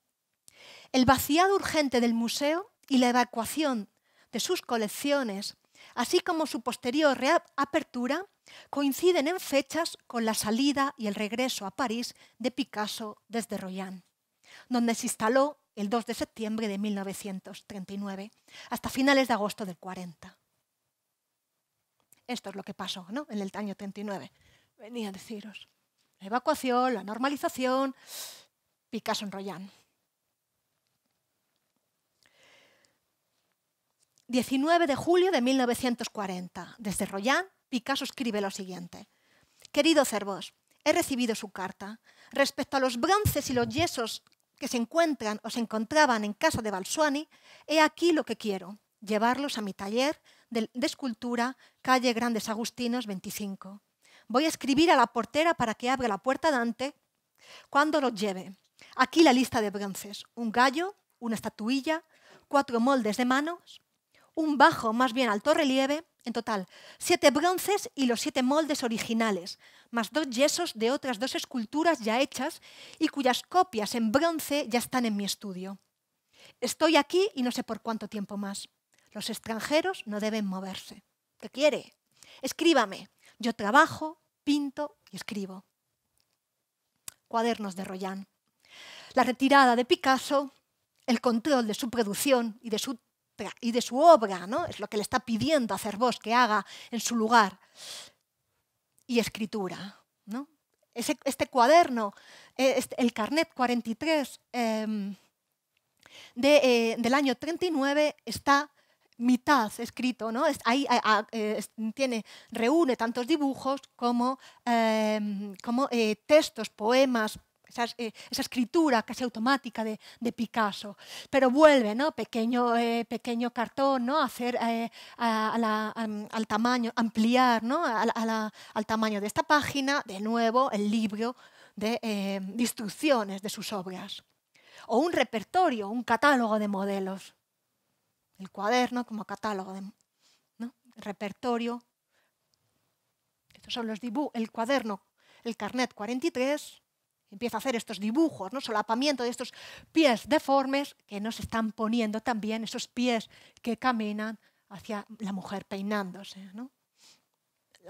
El vaciado urgente del museo y la evacuación de sus colecciones así como su posterior reapertura, coinciden en fechas con la salida y el regreso a París de Picasso desde Royan, donde se instaló el 2 de septiembre de 1939, hasta finales de agosto del 40. Esto es lo que pasó en el año 39. Venía a deciros la evacuación, la normalización, Picasso en Royan. 19 de julio de 1940. Desde Royan, Picasso escribe lo siguiente. Querido Cervos, he recibido su carta. Respecto a los bronces y los yesos que se encuentran o se encontraban en casa de Balsuani, he aquí lo que quiero, llevarlos a mi taller de, escultura, calle Grandes Agustinos 25. Voy a escribir a la portera para que abra la puerta Dante cuando los lleve. Aquí la lista de bronces, un gallo, una estatuilla, cuatro moldes de manos, un bajo más bien alto relieve, en total, siete bronces y los siete moldes originales, más dos yesos de otras dos esculturas ya hechas y cuyas copias en bronce ya están en mi estudio. Estoy aquí y no sé por cuánto tiempo más. Los extranjeros no deben moverse. ¿Qué quiere? Escríbame. Yo trabajo, pinto y escribo. Cuadernos de rollán La retirada de Picasso, el control de su producción y de su y de su obra, ¿no? Es lo que le está pidiendo a Cervos que haga en su lugar. Y escritura, ¿no? este cuaderno, eh, este, el carnet 43 em, eh, del año 39 está mitad escrito, ¿no? Ahí eh, tiene, reúne tantos dibujos como, em, como textos, poemas, eh, esa escritura casi automática de, Picasso. Pero vuelve, ¿no? Pequeño, eh, pequeño cartón, ¿no? Hacer eh, al tamaño, ampliar, al tamaño de esta página, de nuevo, el libro de instrucciones de sus obras. O un repertorio, un catálogo de modelos. El cuaderno como catálogo de ¿no? repertorio. Estos son los dibujos, el cuaderno, el carnet 43, empieza a hacer estos dibujos, ¿no? solapamiento de estos pies deformes que nos están poniendo también, esos pies que caminan hacia la mujer peinándose. Lo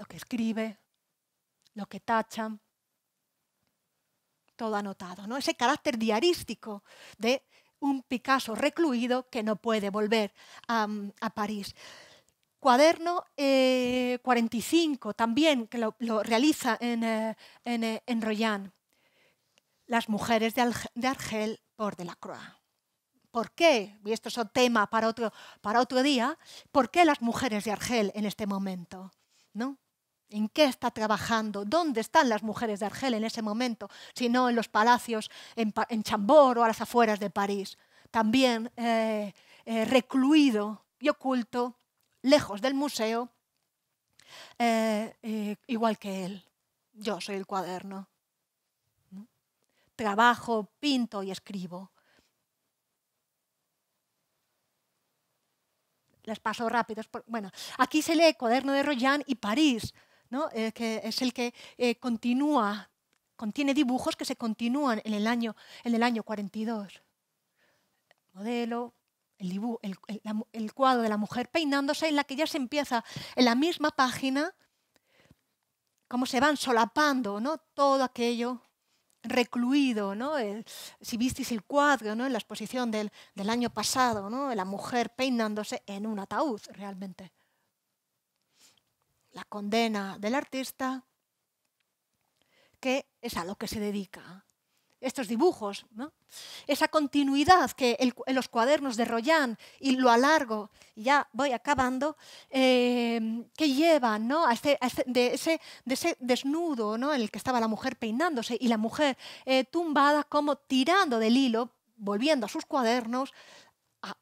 que escribe, lo que tachan, todo anotado. ¿no? Ese carácter diarístico de un Picasso recluido que no puede volver a, mm, París. Cuaderno 45 eh, también, que lo, realiza en, eh, eh, en Royan las mujeres de Argel por Delacroix. ¿Por qué? Y esto es un tema para otro, para otro día. ¿Por qué las mujeres de Argel en este momento? ¿No? ¿En qué está trabajando? ¿Dónde están las mujeres de Argel en ese momento? Si no en los palacios en, Chambord o a las afueras de París. También eh, eh, recluido y oculto, lejos del museo, eh, igual que él. Yo soy el cuaderno trabajo, pinto y escribo. Les paso rápido. Bueno, aquí se lee Cuaderno de Royan y París, ¿no? Eh, que es el que eh, continúa, contiene dibujos que se continúan en el año, en el año 42. Modelo, el, el, el, cuadro de la mujer peinándose, en la que ya se empieza en la misma página, como se van solapando ¿no? todo aquello recluido, ¿no? Eh, si visteis el cuadro, ¿no? En la exposición del, año pasado, ¿no? La mujer peinándose en un ataúd, realmente. La condena del artista, que es a lo que se dedica, estos dibujos, esa continuidad que en los cuadernos de Royan, y lo alargo, ya voy acabando, em, que lleva este, este, de, ese, desnudo en el que estaba la mujer peinándose y la mujer eh, tumbada como tirando del hilo, volviendo a sus cuadernos, a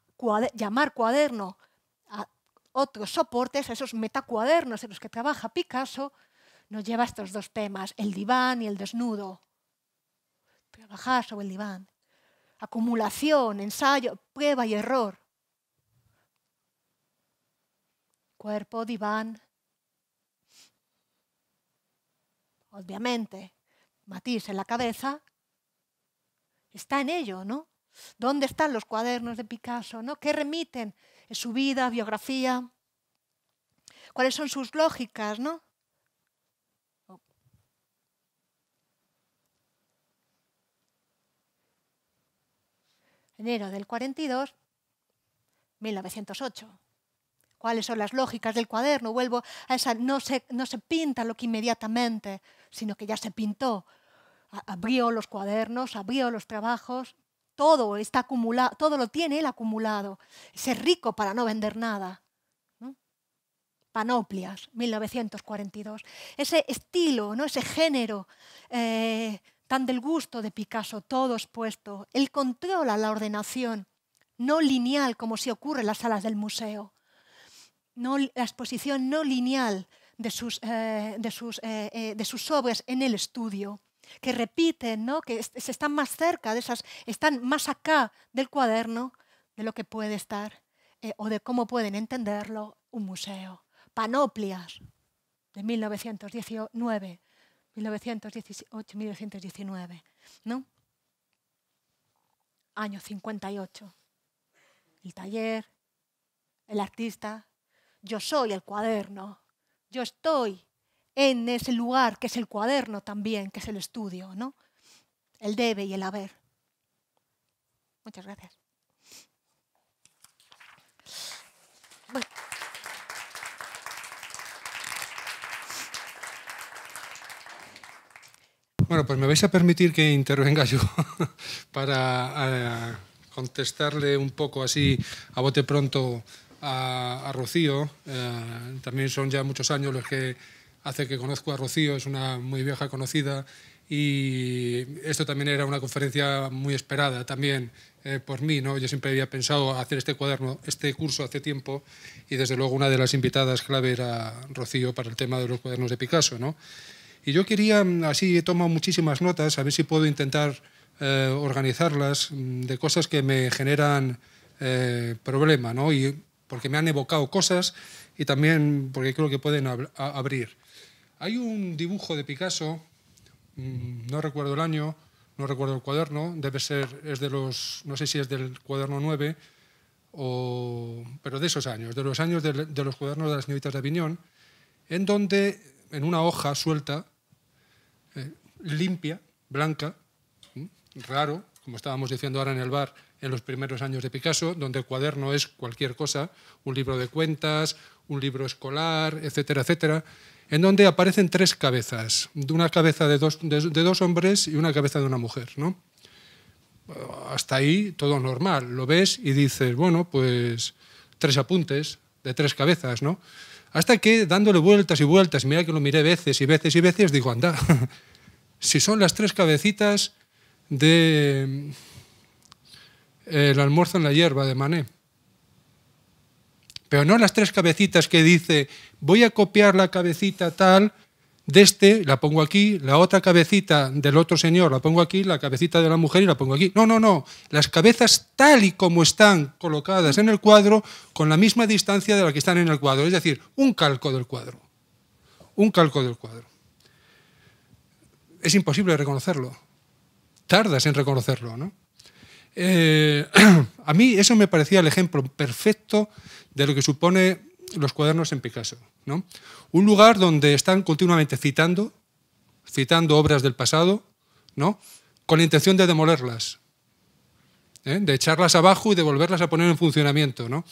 llamar cuaderno a otros soportes, a esos metacuadernos en los que trabaja Picasso, nos lleva a estos dos temas, el diván y el desnudo trabajar sobre el diván. Acumulación, ensayo, prueba y error. Cuerpo, diván. Obviamente, matiz en la cabeza. Está en ello, ¿no? ¿Dónde están los cuadernos de Picasso? ¿no? ¿Qué remiten? en su vida, biografía? ¿Cuáles son sus lógicas? ¿no? enero del 42, 1908. ¿Cuáles son las lógicas del cuaderno? Vuelvo a esa, no se, no se pinta lo que inmediatamente, sino que ya se pintó. Abrió los cuadernos, abrió los trabajos, todo está acumulado, todo lo tiene él acumulado. Ser rico para no vender nada. Panoplias, 1942. Ese estilo, ¿no? ese género eh, tan del gusto de Picasso, todo expuesto. Él controla la ordenación, no lineal como si ocurre en las salas del museo, no, la exposición no lineal de sus, eh, eh, eh, obras en el estudio que repiten, que están más cerca de esas, están más acá del cuaderno de lo que puede estar o de cómo pueden entenderlo un museo. Panoplias de 1919 1918, 1919, ¿no? Año 58. El taller, el artista, yo soy el cuaderno, yo estoy en ese lugar que es el cuaderno también, que es el estudio, ¿no? El debe y el haber. Muchas gracias. Bueno, pues me vais a permitir que intervenga yo para eh, contestarle un poco así a bote pronto a, Rocío. Eh, también son ya muchos años los que hace que conozco a Rocío, es una muy vieja conocida y esto también era una conferencia muy esperada también eh, por mí, ¿no? Yo siempre había pensado hacer este cuaderno, este curso hace tiempo y desde luego una de las invitadas clave era Rocío para el tema de los cuadernos de Picasso, ¿no? Y yo quería, mm, así he tomado muchísimas notas, a ver si puedo intentar eh, organizarlas mm, de cosas que me generan eh, problema, ¿no? Y porque me han evocado cosas y también porque creo que pueden abrir. Hay un dibujo de Picasso, mm, no recuerdo el año, no recuerdo el cuaderno, debe ser, es de los, no sé si es del cuaderno 9, o, pero de esos años, de los años de, los cuadernos de las señoritas de Aviñón, en donde en una hoja suelta limpia, blanca, raro, como estábamos diciendo ahora en el bar, en los primeros años de Picasso, donde el cuaderno es cualquier cosa, un libro de cuentas, un libro escolar, etcétera, etcétera, en donde aparecen tres cabezas, una cabeza de dos, dos hombres y una cabeza de una mujer. ¿no? Hasta ahí todo normal, lo ves y dices, bueno, pues tres apuntes de tres cabezas, ¿no? Hasta que dándole vueltas y vueltas, mira que lo miré veces y veces y veces, digo, anda, si son las tres cabecitas de El almuerzo en la hierba de Mané. Pero no las tres cabecitas que dice, voy a copiar la cabecita tal de este, la pongo aquí, la otra cabecita del otro señor, la pongo aquí, la cabecita de la mujer y la pongo aquí. No, no, no. Las cabezas tal y como están colocadas en el cuadro, con la misma distancia de la que están en el cuadro. Es decir, un calco del cuadro. Un calco del cuadro es imposible reconocerlo. Tardas en reconocerlo, ¿no? Eh, a mí eso me parecía el ejemplo perfecto de lo que supone los cuadernos en Picasso. ¿no? Un lugar donde están continuamente citando, citando obras del pasado, ¿no? con la intención de demolerlas, ¿eh? de echarlas abajo y de volverlas a poner en funcionamiento. ¿no?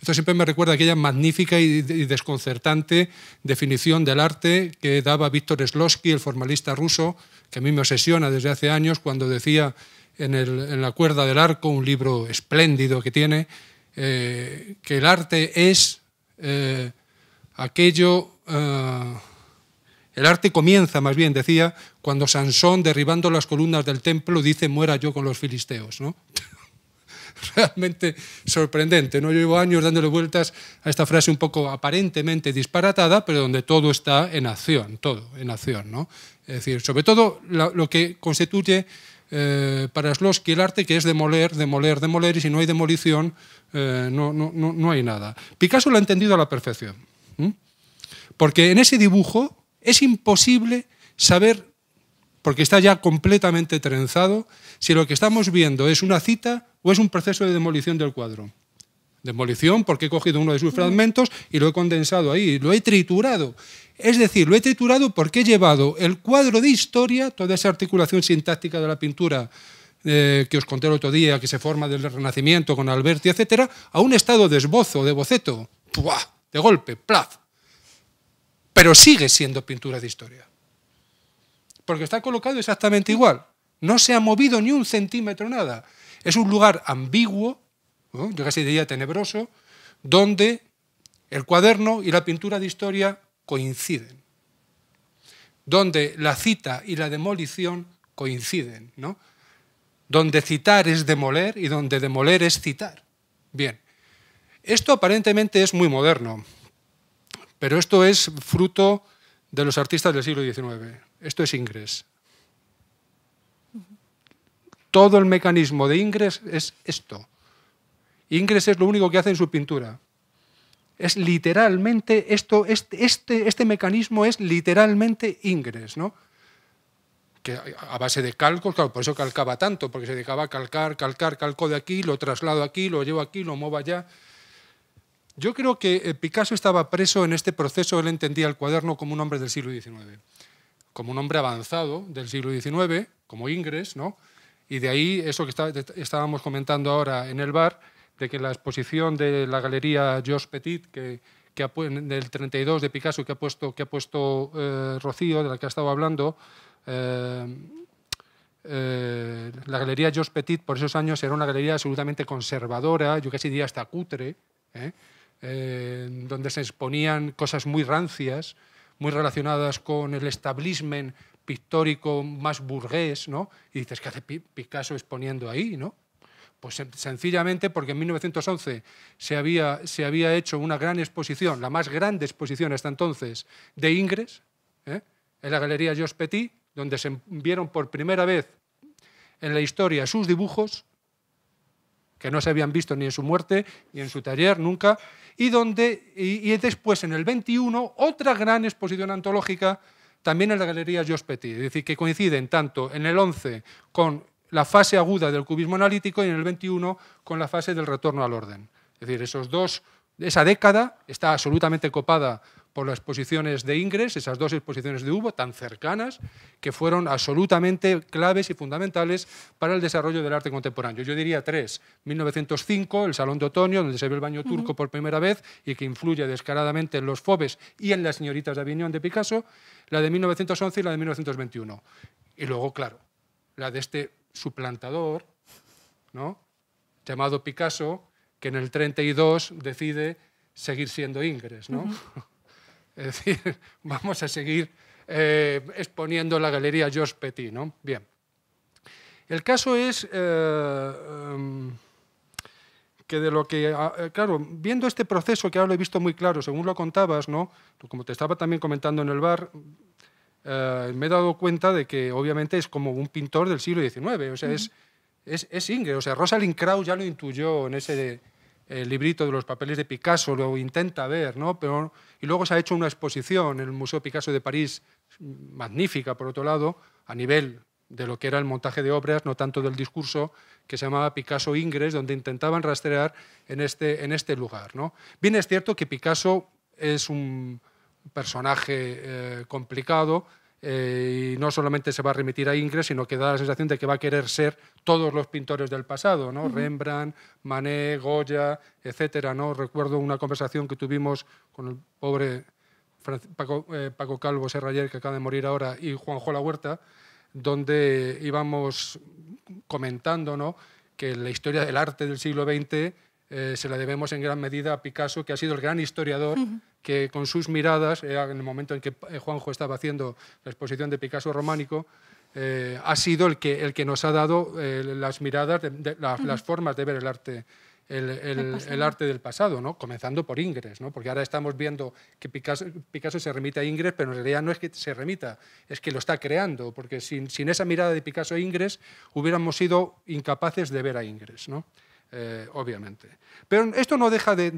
Esto siempre me recuerda aquella magnífica y desconcertante definición del arte que daba Víctor Slosky, el formalista ruso, que a mí me obsesiona desde hace años, cuando decía en, La cuerda del arco, un libro espléndido que tiene, eh, que el arte es eh, aquello... Eh, el arte comienza, más bien, decía, cuando Sansón, derribando las columnas del templo, dice, muera yo con los filisteos. ¿no? realmente sorprendente. ¿no? llevo años dándole vueltas a esta frase un poco aparentemente disparatada, pero donde todo está en acción, todo en acción. ¿no? Es decir, sobre todo lo que constituye eh, para que el arte, que es demoler, demoler, demoler, y si no hay demolición, eh, no, no, hay nada. Picasso lo ha entendido a la perfección, porque en ese dibujo es imposible saber porque está ya completamente trenzado si lo que estamos viendo es una cita o es un proceso de demolición del cuadro. Demolición porque he cogido uno de sus mm. fragmentos y lo he condensado ahí, lo he triturado. Es decir, lo he triturado porque he llevado el cuadro de historia, toda esa articulación sintáctica de la pintura eh, que os conté el otro día, que se forma del Renacimiento con Alberti, etcétera, a un estado de esbozo, de boceto, ¡pua! de golpe, plaf. Pero sigue siendo pintura de historia porque está colocado exactamente igual. No se ha movido ni un centímetro nada. Es un lugar ambiguo, yo casi diría tenebroso, donde el cuaderno y la pintura de historia coinciden. Donde la cita y la demolición coinciden, Donde citar es demoler y donde demoler es citar. Bien, esto aparentemente es muy moderno, pero esto es fruto de los artistas del siglo XIX. Esto es Ingres. Todo el mecanismo de Ingres es esto. Ingres es lo único que hace en su pintura. Es literalmente esto, este, este, este mecanismo es literalmente Ingres. ¿no? Que a base de calcos, claro, por eso calcaba tanto, porque se dedicaba calcar, calcar, calco de aquí, lo traslado aquí, lo llevo aquí, lo muevo allá. Yo creo que eh, Picasso estaba preso en este proceso, él entendía el cuaderno como un hombre del siglo XIX como un hombre avanzado del siglo XIX, como Ingres, ¿no? y de ahí eso que estábamos comentando ahora en el bar, de que la exposición de la galería Jos Petit, que, del 32 de Picasso que ha puesto, eh, Rocío, de la que ha estado hablando, eh, eh, la galería Georges Petit por esos años era una galería absolutamente conservadora, yo casi diría hasta cutre, donde se exponían cosas muy rancias, muy relacionadas con el establishment pictórico más burgués, ¿no? Y dices, ¿qué hace Picasso exponiendo ahí, no? Pues sencillamente porque en 1911 se había, se había hecho una gran exposición, la más grande exposición hasta entonces, de Ingres, ¿eh? en la Galería Jos Petit, donde se vieron por primera vez en la historia sus dibujos que no se habían visto ni en su muerte, ni en su taller, nunca, y, donde, y, después, en el 21, otra gran exposición antológica, también en la Galería Jospeti, es decir, que coinciden tanto en el 11 con la fase aguda del cubismo analítico y en el 21 con la fase del retorno al orden. Es decir, esos dos, esa década está absolutamente copada por las exposiciones de Ingres, esas dos exposiciones de Hugo tan cercanas, que fueron absolutamente claves y fundamentales para el desarrollo del arte contemporáneo. Yo diría tres. 1905, el Salón de Otoño, donde se ve el baño turco por primera vez y que influye descaradamente en los Fobes y en las señoritas de Aviñón de Picasso, la de 1911 y la de 1921. Y luego, claro, la de este suplantador, ¿no? llamado Picasso, que en el 32 decide seguir siendo Ingres, ¿no? Es decir, vamos a seguir eh, exponiendo la galería George Petit, ¿no? Bien. El caso es eh, em, que de lo que, ah, eh, claro, viendo este proceso que ahora lo he visto muy claro, según lo contabas, ¿no? Como te estaba también comentando en el bar, me he dado cuenta de que obviamente es como un pintor del siglo XIX, o sea, es, es, o sea, Rosalind Krauss ya lo intuyó en ese el librito de los papeles de Picasso, lo intenta ver, ¿no? Pero, y luego se ha hecho una exposición en el Museo Picasso de París, magnífica por otro lado, a nivel de lo que era el montaje de obras, no tanto del discurso, que se llamaba Picasso Ingres, donde intentaban rastrear en este, en este lugar. ¿no? Bien es cierto que Picasso es un personaje eh, complicado, eh, y no solamente se va a remitir a Ingres, sino que da la sensación de que va a querer ser todos los pintores del pasado, ¿no? Rembrandt, Manet, Goya, etcétera, ¿no? Recuerdo una conversación que tuvimos con el pobre eh, Paco, Calvo Serrayer, que acaba de morir ahora, y Juanjo La Huerta, donde íbamos comentando, ¿no? que la historia del arte del siglo XX eh, se la debemos en gran medida a Picasso, que ha sido el gran historiador que con sus miradas, eh, en el momento en que eh, Juanjo estaba haciendo la exposición de Picasso románico, ha sido el que, el que nos ha dado las miradas, las formas de ver el arte. El, arte del pasado, ¿no? comenzando por Ingres, porque ahora estamos viendo que Picasso, se remite a Ingres, pero en realidad no es que se remita, es que lo está creando, porque sin, esa mirada de Picasso e Ingres hubiéramos sido incapaces de ver a Ingres. Eh, obviamente. Pero esto no deja de,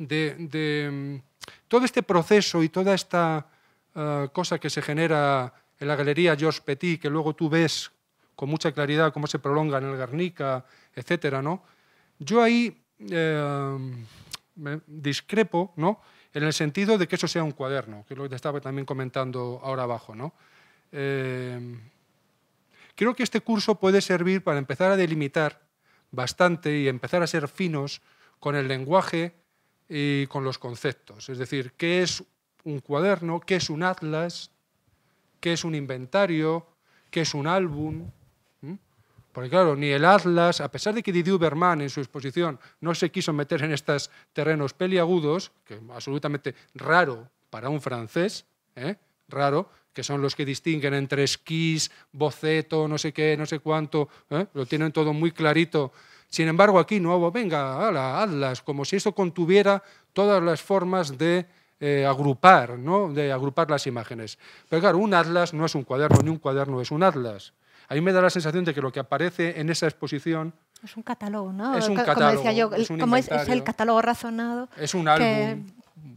mm, todo este proceso y toda esta eh, cosa que se genera en la galería Georges Petit, que luego tú ves con mucha claridad cómo se prolonga en el Garnica, etcétera, ¿no? Yo ahí eh, discrepo, ¿no? En el sentido de que eso sea un cuaderno, que es lo estaba también comentando ahora abajo, ¿no? creo que este curso puede servir para empezar a delimitar bastante y empezar a ser finos con el lenguaje y con los conceptos. Es decir, qué es un cuaderno, qué es un atlas, qué es un inventario, qué es un álbum. ¿Mm? Porque claro, ni el Atlas, a pesar de que Didier Berman en su exposición no se quiso meter en estos terrenos peliagudos, que es absolutamente raro para un francés, ¿eh? raro, que son los que distinguen entre esquís, boceto, no sé qué, no sé cuánto, ¿eh? lo tienen todo muy clarito. Sin embargo, aquí no hubo, venga, atlas, hazlas, como si eso contuviera todas las formas de eh, agrupar, ¿no? de agrupar las imágenes. Pero claro, un atlas no es un cuaderno, ni un cuaderno es un atlas. A mí me da la sensación de que lo que aparece en esa exposición... Es un catálogo, ¿no? Es un catálogo. Como decía yo, es, como es, el catálogo razonado. Es un álbum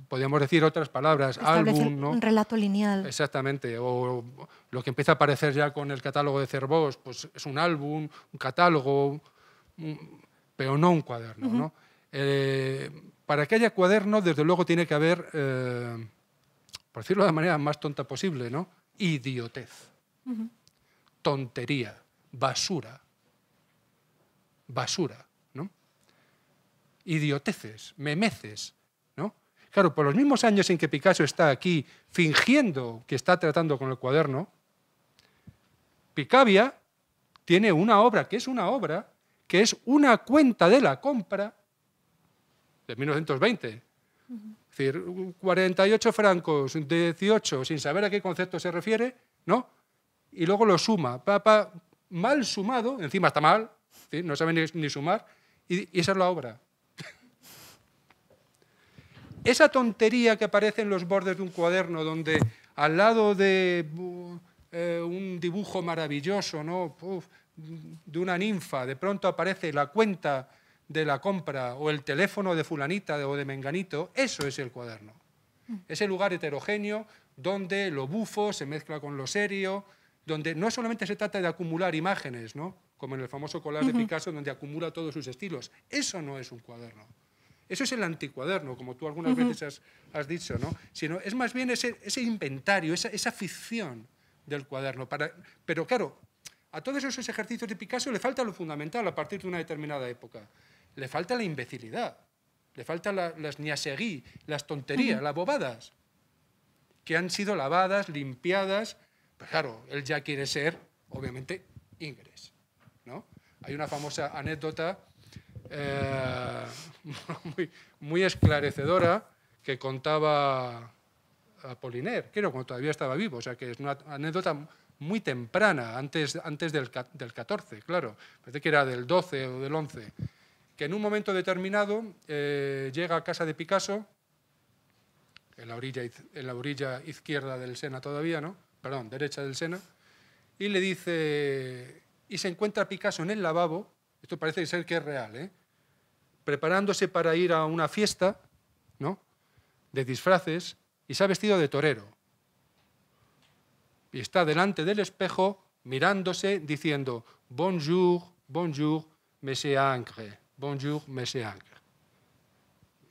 podríamos decir otras palabras, álbum, ¿no? un relato lineal. Exactamente, o lo que empieza a aparecer ya con el catálogo de Cervos pues es un álbum, un catálogo, pero no un cuaderno, ¿no? Eh, para que haya cuaderno, desde luego tiene que haber, eh, por decirlo de la manera más tonta posible, ¿no? Idiotez, tontería, basura, basura, ¿no? Idioteces, memeces, Claro, por los mismos años en que Picasso está aquí fingiendo que está tratando con el cuaderno, Picavia tiene una obra que es una obra, que es una cuenta de la compra de 1920. Es decir, 48 francos, 18, sin saber a qué concepto se refiere, ¿no? Y luego lo suma, papa, mal sumado, encima está mal, no sabe ni, sumar, y esa es la obra. Esa tontería que aparece en los bordes de un cuaderno donde al lado de eh, un dibujo maravilloso, ¿no? de una ninfa, de pronto aparece la cuenta de la compra o el teléfono de fulanita o de menganito, eso es el cuaderno. Mm. Ese lugar heterogéneo donde lo bufo se mezcla con lo serio, donde no solamente se trata de acumular imágenes, como en el famoso collar de Picasso donde acumula todos sus estilos. Eso no es un cuaderno. Eso es el anticuaderno, como tú algunas veces has, dicho, ¿no? Sino es más bien ese, inventario, esa, ficción del cuaderno. pero claro, a todos esos ejercicios de Picasso le falta lo fundamental a partir de una determinada época. Le falta la imbecilidad, le falta las niaseguí, las tonterías, las bobadas, que han sido lavadas, limpiadas. Pues claro, él ya quiere ser, obviamente, ingres, ¿no? Hay una famosa anécdota eh, muy, esclarecedora que contaba que creo, cuando todavía estaba vivo, o sea que es una anécdota muy temprana, antes, antes del, del 14, claro, parece que era del 12 o del 11, que en un momento determinado eh, llega a casa de Picasso, en la, orilla, en la orilla izquierda del Sena todavía, ¿no? Perdón, derecha del Sena, y le dice, y se encuentra Picasso en el lavabo, esto parece ser que es real, ¿eh? preparándose para ir a una fiesta, ¿no? De disfraces y se ha vestido de torero. Y está delante del espejo mirándose diciendo, bonjour, bonjour, monsieur Ancre, bonjour, monsieur Ancre.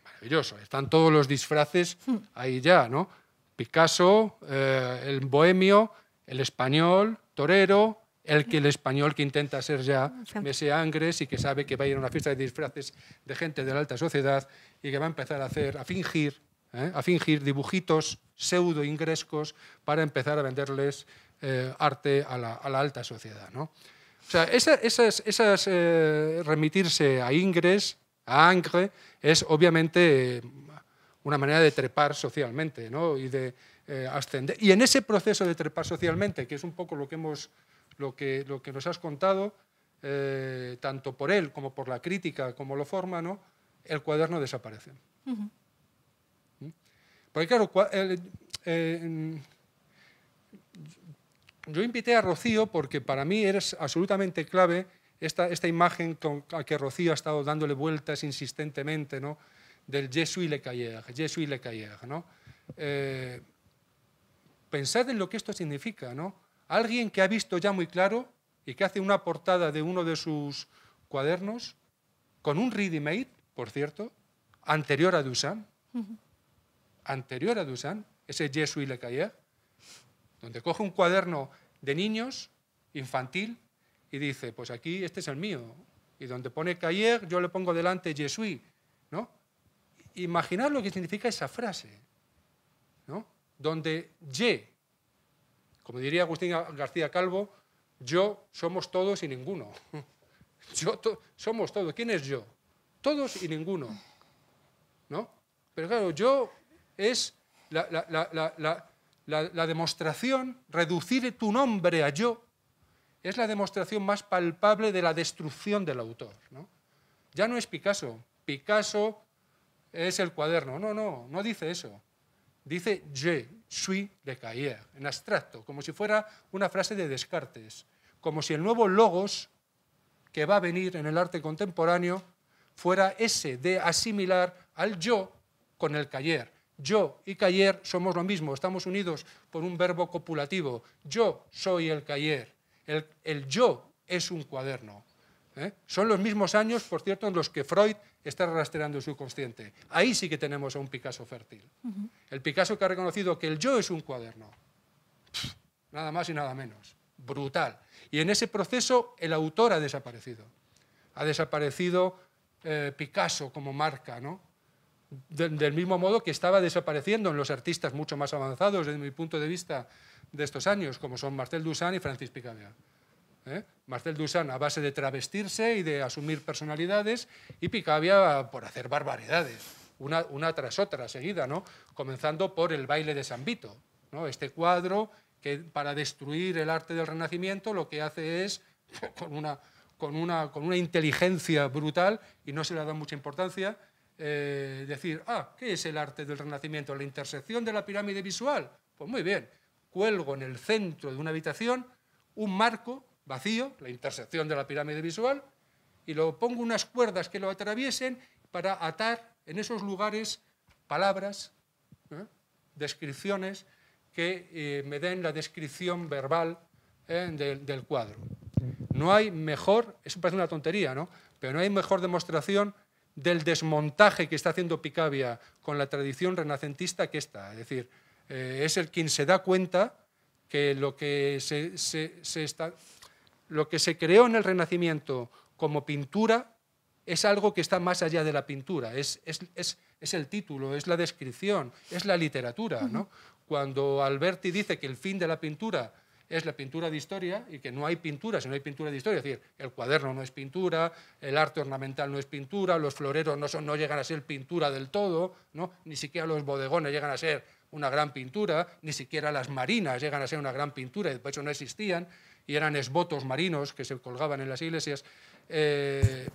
Maravilloso, están todos los disfraces ahí ya, ¿no? Picasso, eh, el bohemio, el español, torero, el que el español que intenta ser ya Mese Angres y que sabe que va a ir a una fiesta de disfraces de gente de la alta sociedad y que va a empezar a hacer, a fingir, ¿eh? a fingir dibujitos pseudo ingrescos para empezar a venderles eh, arte a la, alta sociedad. ¿no? O sea, esas, esas, eh, remitirse a Ingres, a Angre, es obviamente una manera de trepar socialmente ¿no? y de ascender. Y en ese proceso de trepar socialmente, que es un poco lo que hemos lo que, lo que nos has contado, eh, tanto por él como por la crítica, como lo forma, ¿no? el cuaderno desaparece. ¿Mm? Porque claro, eh, eh, yo invité a Rocío porque para mí eres absolutamente clave esta, esta imagen con, a que Rocío ha estado dándole vueltas insistentemente, ¿no? del Jesuit Le Cayer, Le ¿no? pensad en lo que esto significa, ¿no? Alguien que ha visto ya muy claro y que hace una portada de uno de sus cuadernos con un ready-made, por cierto, anterior a Dusan, anterior a Dusan, ese Jesuit Le donde coge un cuaderno de niños, infantil, y dice, pues aquí este es el mío. Y donde pone Cahier, yo le pongo delante Jesuit, ¿no? Imaginar lo que significa esa frase, ¿no? Donde Y como diría Agustín García Calvo, yo somos todos y ninguno. Yo somos todos. ¿Quién es yo? Todos y ninguno. ¿No? Pero claro, yo es la, demostración, reducir tu nombre a yo, es la demostración más palpable de la destrucción del autor. Ya no es Picasso. Picasso es el cuaderno. No, no, no dice eso dice je, suis le Cayer en abstracto, como si fuera una frase de Descartes, como si el nuevo logos que va a venir en el arte contemporáneo fuera ese de asimilar al yo con el cayer. Yo y cayer somos lo mismo, estamos unidos por un verbo copulativo. Yo soy el cayer. El, yo es un cuaderno. ¿eh? Son los mismos años, por cierto, en los que Freud está rastreando el subconsciente, Ahí sí que tenemos a un Picasso fértil. El Picasso que ha reconocido que el yo es un cuaderno. nada más y nada menos. Brutal. Y en ese proceso el autor ha desaparecido. Ha desaparecido eh, Picasso como marca, ¿no? del mismo modo que estaba desapareciendo en los artistas mucho más avanzados, desde mi punto de vista, de estos años, como son Marcel Duchamp y Francis Picabia. ¿eh? Marcel Duchamp a base de travestirse y de asumir personalidades y Picabia por hacer barbaridades, una, tras otra seguida, ¿no? comenzando por el baile de San Vito, ¿no? este cuadro que para destruir el arte del Renacimiento lo que hace es, con una, con una, con una inteligencia brutal, y no se le da mucha importancia, eh, decir, ah, ¿qué es el arte del Renacimiento? La intersección de la pirámide visual. Pues muy bien, cuelgo en el centro de una habitación un marco vacío, la intersección de la pirámide visual, y lo pongo unas cuerdas que lo atraviesen para atar en esos lugares palabras, ¿eh? descripciones que eh, me den la descripción verbal ¿eh? del, cuadro. No hay mejor, eso parece una tontería, ¿no? Pero no hay mejor demostración del desmontaje que está haciendo Picabia con la tradición renacentista que esta, Es decir, es el quien se da cuenta que lo que se, está, lo que se creó en el Renacimiento como pintura es algo que está más allá de la pintura, es, el título, es la descripción, es la literatura. Cuando Alberti dice que el fin de la pintura es la pintura de historia y que no hay pintura si no hay pintura de historia. Es decir, el cuaderno no es pintura, el arte ornamental no es pintura, los floreros no, llegan a ser pintura del todo, ni siquiera los bodegones llegan a ser una gran pintura, ni siquiera las marinas llegan a ser una gran pintura, y de no existían y eran esbotos marinos que se colgaban en las iglesias, eh,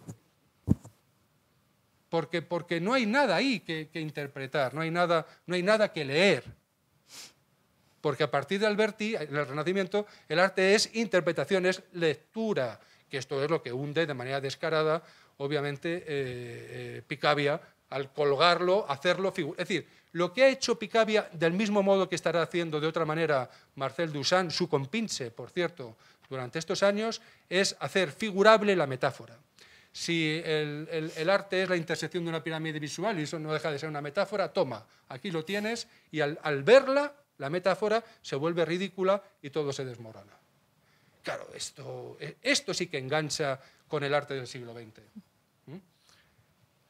porque, porque no hay nada ahí que, interpretar, no hay, nada, no hay nada que leer. Porque a partir de Alberti, en el Renacimiento, el arte es interpretación, es lectura, que esto es lo que hunde de manera descarada, obviamente, picavia eh, eh, Picabia al colgarlo, hacerlo. Es decir, lo que ha hecho Picabia, del mismo modo que estará haciendo de otra manera Marcel Duchamp, su compinche, por cierto, durante estos años, es hacer figurable la metáfora. Si el, arte es la intersección de una pirámide visual y eso no deja de ser una metáfora, toma, aquí lo tienes y al, verla, la metáfora se vuelve ridícula y todo se desmorona. Claro, esto, eh, esto sí que engancha con el arte del siglo XX.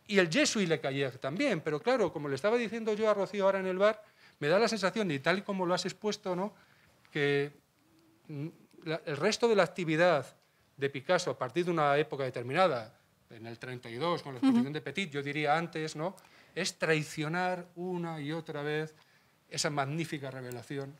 Y el Jesuí le caía también, pero claro, como le estaba diciendo yo a Rocío ahora en el bar, me da la sensación, y tal y como lo has expuesto, ¿no? que mm, el resto de la actividad de Picasso a partir de una época determinada, en el 32, con la exposición de Petit, yo diría antes, ¿no? es traicionar una y otra vez esa magnífica revelación.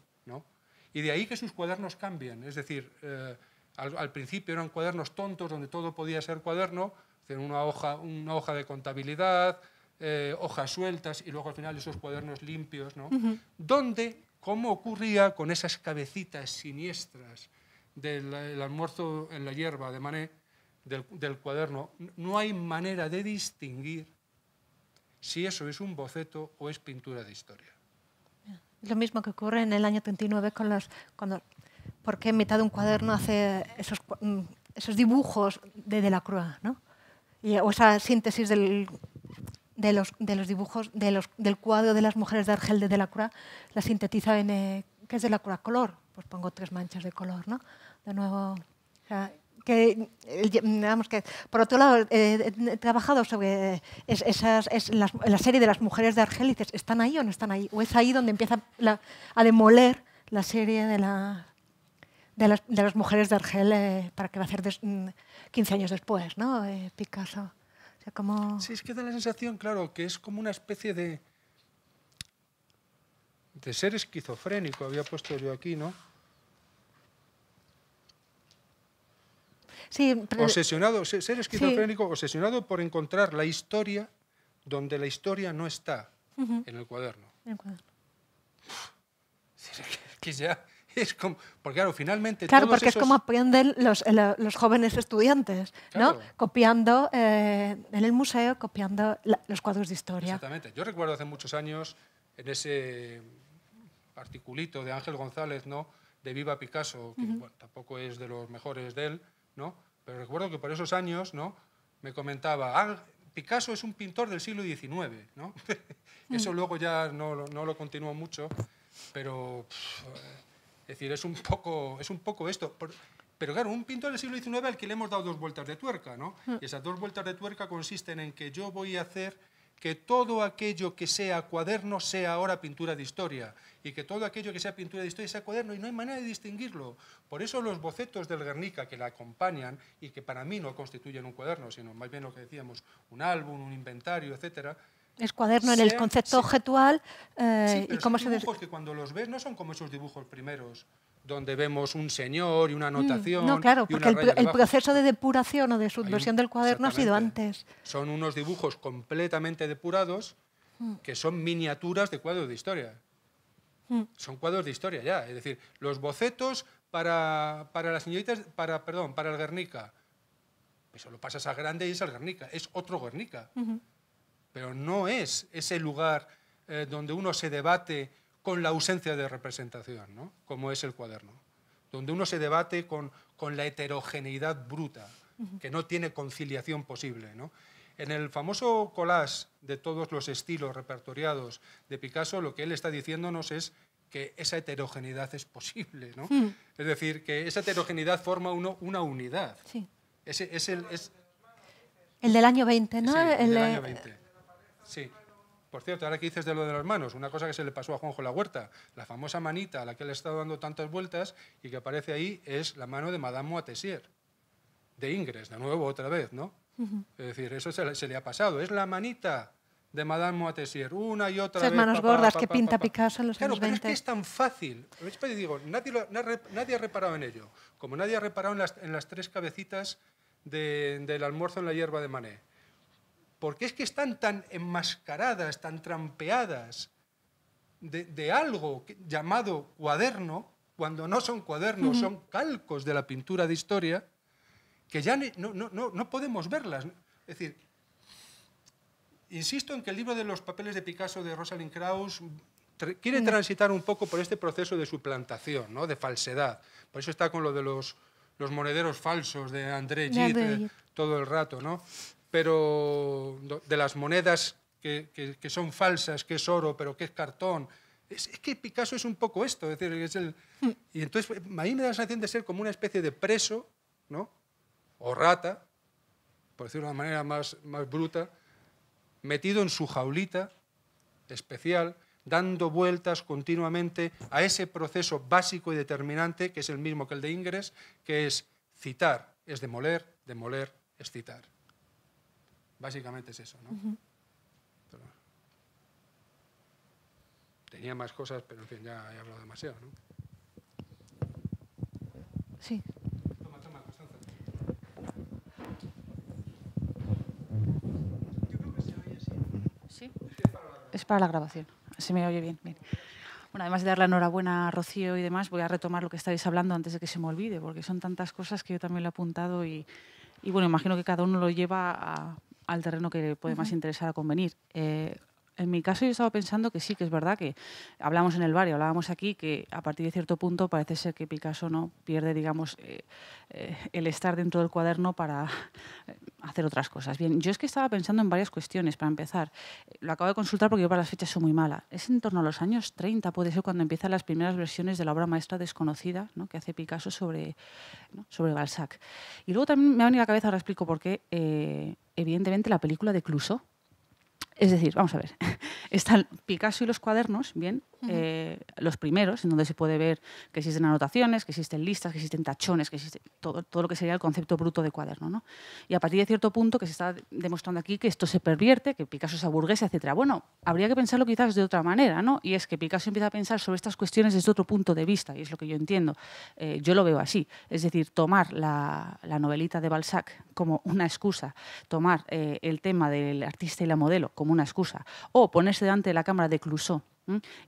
Y de ahí que sus cuadernos cambien. Es decir, eh, al, principio eran cuadernos tontos donde todo podía ser cuaderno, una hoja, una hoja de contabilidad, eh, hojas sueltas y luego al final esos cuadernos limpios, ¿no? ¿Dónde ocurría con esas cabecitas siniestras del almuerzo en la hierba de Manet, del, cuaderno, no hay manera de distinguir si eso es un boceto o es pintura de historia. Lo mismo que ocurre en el año 39 con los... Cuando, porque en mitad de un cuaderno hace esos, mm, esos dibujos de la Crua, ¿no? o esa síntesis del, de, los, dibujos del cuadro de las mujeres de Argel de Delacroix, la sintetiza en, eh, ¿qué es Delacroix? Color. Pues pongo tres manchas de color, ¿no? De nuevo, que, por otro lado, eh, he trabajado sobre eh, esas, es la, serie de las mujeres de Argel y dices, ¿están ahí o no están ahí? O es ahí donde empieza a demoler la serie de, la, de, las, mujeres de Argel eh, para que va a hacer mm, 15 años después, ¿no? Picasso. O sea, como... Sí, es que da la sensación, claro, que es como una especie de, de ser esquizofrénico, había puesto yo aquí, ¿no? Sí, pero... Obsesionado, ser esquizofrénico, obsesionado por encontrar la historia donde la historia no está en el cuaderno. En el cuaderno. Es que ya porque claro, finalmente... Claro, porque es como aprenden eh, los, jóvenes estudiantes, ¿no? Copiando eh, en el museo, copiando los cuadros de historia. Exactamente. Yo recuerdo hace muchos años, en ese articulito de Ángel González, ¿no? De Viva Picasso, que tampoco es de los mejores de él, ¿no? Pero recuerdo que por esos años, ¿no? Me comentaba, ah, Picasso es un pintor del siglo XIX, ¿no? Eso mm. luego ya no, lo continúo mucho, pero... Es decir, es un poco, esto. pero claro, un pintor del siglo XIX al que le hemos dado dos vueltas de tuerca, ¿no? Mm. Y esas dos vueltas de tuerca consisten en que yo voy a hacer que todo aquello que sea cuaderno sea ahora pintura de historia y que todo aquello que sea pintura de historia sea cuaderno y no hay manera de distinguirlo. Por eso los bocetos del Guernica que la acompañan y que para mí no constituyen un cuaderno, sino más bien lo que decíamos, un álbum, un inventario, etcétera, es cuaderno en el concepto objetual. Eh, y cómo se dibujos que cuando los ves no son como esos dibujos primeros, donde vemos un señor y una mm, anotación. no, claro, porque el, proceso de depuración o de subversión del cuaderno ha sido antes. Son unos dibujos completamente depurados mm. que son miniaturas de cuadros de historia. Mm. Son cuadros de historia ya. Es decir, los bocetos para, para las señoritas, para, perdón, para el Guernica. Eso lo pasas a grande y es el Guernica, es otro Guernica pero no es ese lugar eh, donde uno se debate con la ausencia de representación, como es el cuaderno, donde uno se debate con, con la heterogeneidad bruta, que no tiene conciliación posible. ¿no? En el famoso collage de todos los estilos repertoriados de Picasso, lo que él está diciéndonos es que esa heterogeneidad es posible, hmm. Es decir, que esa heterogeneidad forma uno, una unidad. es el, del año 20, el del año 20. Sí. Por cierto, ahora que dices de lo de las manos, una cosa que se le pasó a Juanjo La Huerta, la famosa manita a la que le ha estado dando tantas vueltas y que aparece ahí es la mano de Madame Moatesier, de Ingres, de nuevo otra vez, ¿no? Es decir, eso se le, ha pasado, es la manita de Madame Moatesier, una y otra Esas vez. manos gordas que pinta Picasso en los años 20. Claro, es que es tan fácil. nadie, ha reparado en ello, como nadie ha reparado en las, tres cabecitas del almuerzo en la hierba de Manet porque es que están tan enmascaradas, tan trampeadas de, algo llamado cuaderno, cuando no son cuadernos, son calcos de la pintura de historia, que ya no, podemos verlas. Es decir, insisto en que el libro de los papeles de Picasso de Rosalind Krauss quiere transitar un poco por este proceso de suplantación, ¿no? de falsedad. Por eso está con lo de los, los monederos falsos de André Gide todo el rato. ¿no? pero de las monedas que, son falsas, que es oro, pero que es cartón. Es, que Picasso es un poco esto, es hmm. Y entonces a mí me da la sensación de ser como una especie de preso, ¿no? O rata, por decirlo de una manera más, más bruta, metido en su jaulita especial, dando vueltas continuamente a ese proceso básico y determinante, que es el mismo que el de Ingres, que es citar, es demoler, demoler, es citar. Básicamente es eso, ¿no? tenía más cosas, pero en fin, ya he hablado demasiado, ¿no? Sí. Yo creo que se oye Sí. Es para la grabación. Se me oye bien, Bueno, además de dar la enhorabuena a Rocío y demás, voy a retomar lo que estáis hablando antes de que se me olvide, porque son tantas cosas que yo también lo he apuntado y, y bueno, imagino que cada uno lo lleva a, al terreno que puede más interesar a convenir. Eh, en mi caso yo estaba pensando que sí, que es verdad que hablamos en el barrio, hablábamos aquí, que a partir de cierto punto parece ser que Picasso no pierde, digamos, eh, eh, el estar dentro del cuaderno para eh, hacer otras cosas. Bien, yo es que estaba pensando en varias cuestiones, para empezar. Lo acabo de consultar porque yo para las fechas soy muy mala. Es en torno a los años 30, puede ser cuando empiezan las primeras versiones de la obra maestra desconocida ¿no? que hace Picasso sobre, ¿no? sobre Balzac. Y luego también me ha venido a la cabeza, ahora explico por qué, evidentemente la película de Cluso es decir, vamos a ver, están Picasso y los cuadernos, bien, eh, los primeros, en donde se puede ver que existen anotaciones, que existen listas, que existen tachones, que existe todo, todo lo que sería el concepto bruto de cuaderno. ¿no? Y a partir de cierto punto que se está demostrando aquí que esto se pervierte, que Picasso se burguesa etc. Bueno, habría que pensarlo quizás de otra manera, ¿no? Y es que Picasso empieza a pensar sobre estas cuestiones desde otro punto de vista, y es lo que yo entiendo. Eh, yo lo veo así, es decir, tomar la, novelita de Balzac como una excusa, tomar eh, el tema del artista y la modelo como una excusa. O ponerse delante de la cámara de Clouseau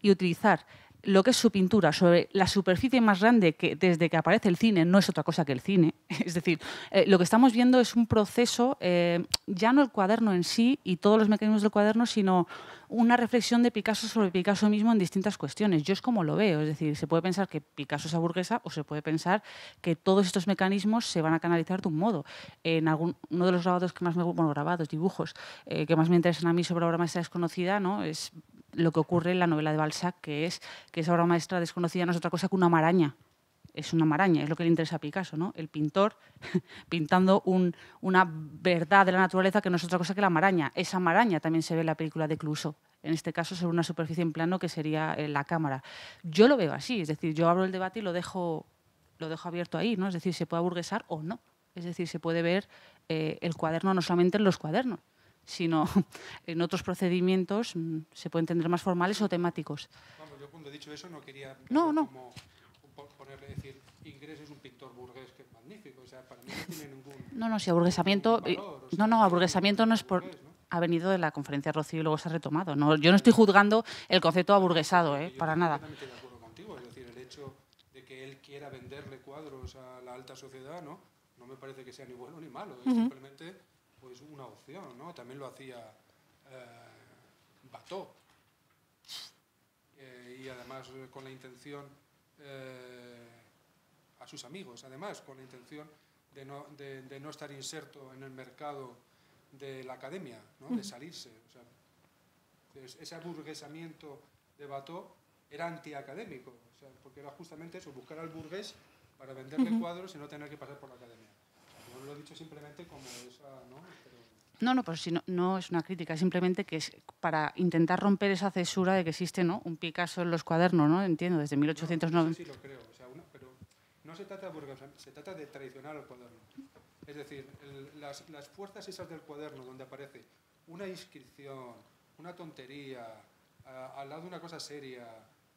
y utilizar lo que es su pintura sobre la superficie más grande que desde que aparece el cine no es otra cosa que el cine. Es decir, eh, lo que estamos viendo es un proceso, eh, ya no el cuaderno en sí y todos los mecanismos del cuaderno, sino una reflexión de Picasso sobre Picasso mismo en distintas cuestiones. Yo es como lo veo, es decir, se puede pensar que Picasso es burguesa o se puede pensar que todos estos mecanismos se van a canalizar de un modo. En algún, uno de los grabados que más me bueno, grabados, dibujos, eh, que más me interesan a mí sobre obra más desconocida, ¿no? es lo que ocurre en la novela de Balzac, que es que esa obra maestra desconocida no es otra cosa que una maraña. Es una maraña, es lo que le interesa a Picasso, ¿no? El pintor pintando una verdad de la naturaleza que no es otra cosa que la maraña. Esa maraña también se ve en la película de Cluso, en este caso sobre una superficie en plano que sería eh, la cámara. Yo lo veo así, es decir, yo abro el debate y lo dejo, lo dejo abierto ahí, ¿no? Es decir, se puede burguesar o no. Es decir, se puede ver eh, el cuaderno no solamente en los cuadernos, sino en otros procedimientos mm, se pueden tener más formales o temáticos. Bueno, yo cuando he dicho eso no quería no, no. Como ponerle decir Ingres es un pintor burgués que es magnífico, o sea, para mí no tiene ningún No, no, si aburguesamiento valor, eh, no, no, aburguesamiento no es por ha venido de la conferencia Rocío y luego se ha retomado. No, yo no estoy juzgando el concepto aburguesado, ¿eh? para nada. Yo de acuerdo contigo, es decir, el hecho de que él quiera venderle cuadros a la alta sociedad, ¿no? No me parece que sea ni bueno ni malo, simplemente pues una opción, ¿no? También lo hacía eh, Bató. Eh, y además eh, con la intención eh, a sus amigos, además con la intención de no, estar inserto en el mercado de la academia, ¿no? de salirse. ese burguesamiento de Bató era antiacadémico, porque era justamente eso, buscar al burgués para venderle cuadros y no tener que pasar por la academia lo he dicho simplemente como esa, ¿no? No, no, pero si no, no, es una crítica, simplemente que es para intentar romper esa cesura de que existe ¿no? un Picasso en los cuadernos, ¿no? Entiendo, desde 1890. sí, lo creo, o sea, pero no se trata, de se trata de traicionar al cuaderno. Es decir, las, fuerzas esas del cuaderno donde aparece una inscripción, una tontería, al lado de una cosa seria,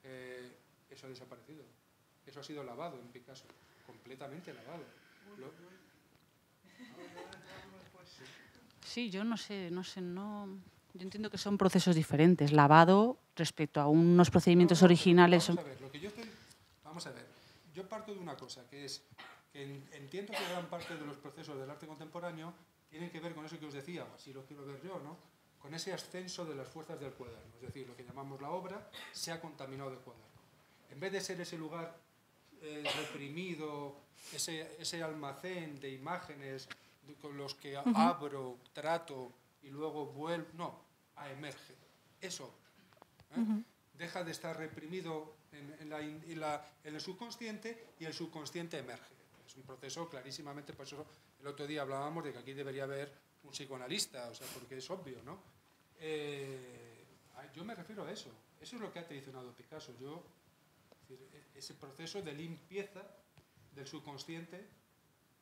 eh, eso ha desaparecido. Eso ha sido lavado en Picasso, completamente lavado. Sí, yo no sé, no sé, no. Yo entiendo que son procesos diferentes. Lavado respecto a unos procedimientos originales. Vamos a ver, yo vamos a ver. Yo parto de una cosa, que es que entiendo que gran parte de los procesos del arte contemporáneo tienen que ver con eso que os decía, o así lo quiero ver yo, ¿no? Con ese ascenso de las fuerzas del cuaderno, es decir, lo que llamamos la obra se ha contaminado del cuaderno. En vez de ser ese lugar eh, reprimido, ese, almacén de imágenes con los que abro, trato y luego vuelvo, no, a emerge. Eso. ¿eh? Deja de estar reprimido en, la, el subconsciente y el subconsciente emerge. Es un proceso clarísimamente, por eso el otro día hablábamos de que aquí debería haber un psicoanalista, o sea, porque es obvio, ¿no? Eh, yo me refiero a eso. Eso es lo que ha traicionado Picasso. Yo e, ese proceso de limpieza del subconsciente,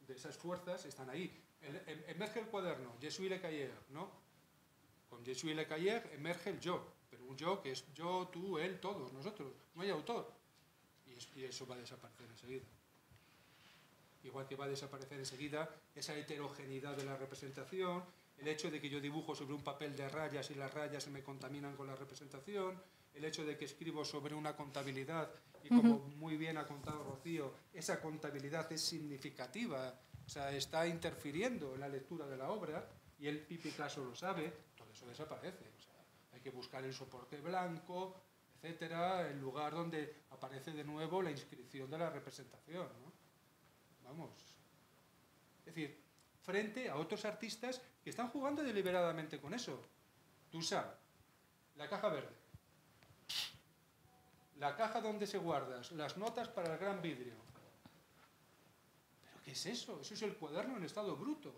de esas fuerzas, están ahí. Em, emerge el cuaderno, Jesús y Le ¿no? Con Jesús y Le emerge el yo, pero un yo que es yo, tú, él, todos, nosotros. No hay autor. y, eso va a desaparecer enseguida igual que va a desaparecer enseguida esa heterogeneidad de la representación, el hecho de que yo dibujo sobre un papel de rayas y las rayas me contaminan con la representación, el hecho de que escribo sobre una contabilidad y como muy bien ha contado Rocío, esa contabilidad es significativa, o sea, está interfiriendo en la lectura de la obra y el Pipi Caso lo sabe, todo eso desaparece. hay que buscar el soporte blanco, etcétera, el lugar donde aparece de nuevo la inscripción de la representación. Vamos. Es decir, frente a otros artistas que están jugando deliberadamente con eso. tú sabes, la caja verde la caja donde se guardas, las notas para el gran vidrio. ¿Pero qué es eso? Eso es el cuaderno en estado bruto.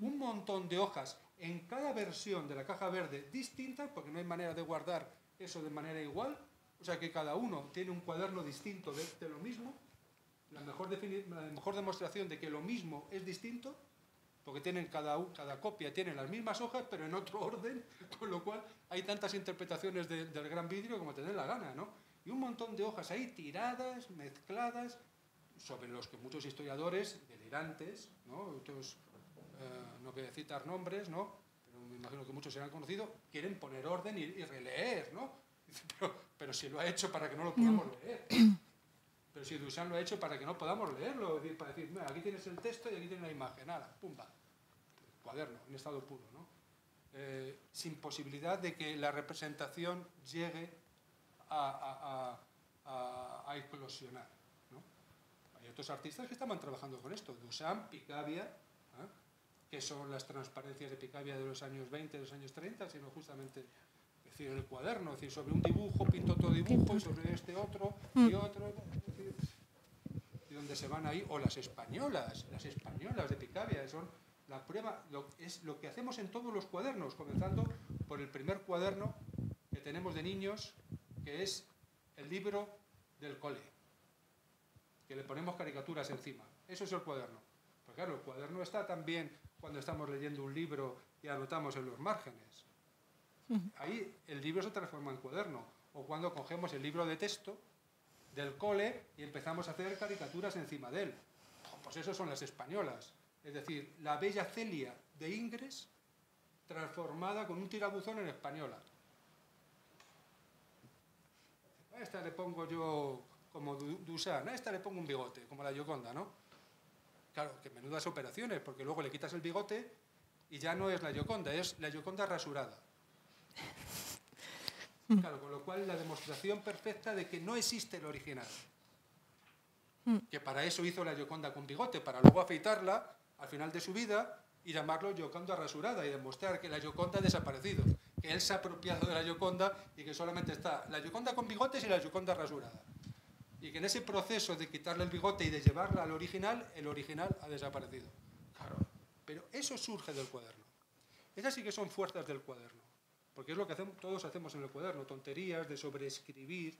Un montón de hojas en cada versión de la caja verde distinta, porque no hay manera de guardar eso de manera igual. O sea que cada uno tiene un cuaderno distinto de, lo mismo. La mejor, demostración de que lo mismo es distinto porque tienen cada, cada copia tiene las mismas hojas, pero en otro orden, con lo cual hay tantas interpretaciones del gran vidrio como tener la gana, ¿no? y un montón de hojas ahí tiradas, mezcladas, sobre los que muchos historiadores delirantes, ¿no? Eh, voy a citar nombres, ¿no? pero me imagino que muchos se han conocido, quieren poner orden y, releer, ¿no? Pero, si lo ha hecho para que no lo podamos mm. leer. Pero si Duchamp lo ha hecho para que no podamos leerlo, decir, para decir, mira, aquí tienes el texto y aquí tienes la imagen, nada, pumba, cuaderno, en estado puro, ¿no? Eh, sin posibilidad de que la representación llegue a, a, eclosionar. ¿no? Hay otros artistas que estaban trabajando con esto, Duchamp, Picabia, ¿eh? que son las transparencias de Picabia de los años 20, de los años 30, sino justamente decir, el cuaderno, sobre un dibujo pinto otro dibujo sobre este otro y mm. otro. y donde se van ahí, o las españolas, las españolas de Picabia, son la prueba, lo, es lo que hacemos en todos los cuadernos, comenzando por el primer cuaderno que tenemos de niños, que es el libro del cole, que le ponemos caricaturas encima. Eso es el cuaderno. pues claro, el cuaderno está también cuando estamos leyendo un libro y anotamos en los márgenes. Ahí el libro se transforma en cuaderno. O cuando cogemos el libro de texto del cole y empezamos a hacer caricaturas encima de él. Pues eso son las españolas. Es decir, la bella Celia de Ingres transformada con un tirabuzón en española. A esta le pongo yo, como Dusan, a esta le pongo un bigote, como la Yoconda, ¿no? Claro, que menudas operaciones, porque luego le quitas el bigote y ya no es la Yoconda, es la Yoconda rasurada. Claro, con lo cual la demostración perfecta de que no existe el original. Mm. Que para eso hizo la Yoconda con bigote, para luego afeitarla al final de su vida y llamarlo Yoconda rasurada y demostrar que la Yoconda ha desaparecido que él se ha apropiado de la Yoconda y que solamente está la Yoconda con bigotes y la Yoconda rasurada. Y que en ese proceso de quitarle el bigote y de llevarla al original, el original ha desaparecido. Claro. Pero eso surge del cuaderno. Esas sí que son fuerzas del cuaderno. Porque es lo que hacemos, todos hacemos en el cuaderno, tonterías de sobreescribir,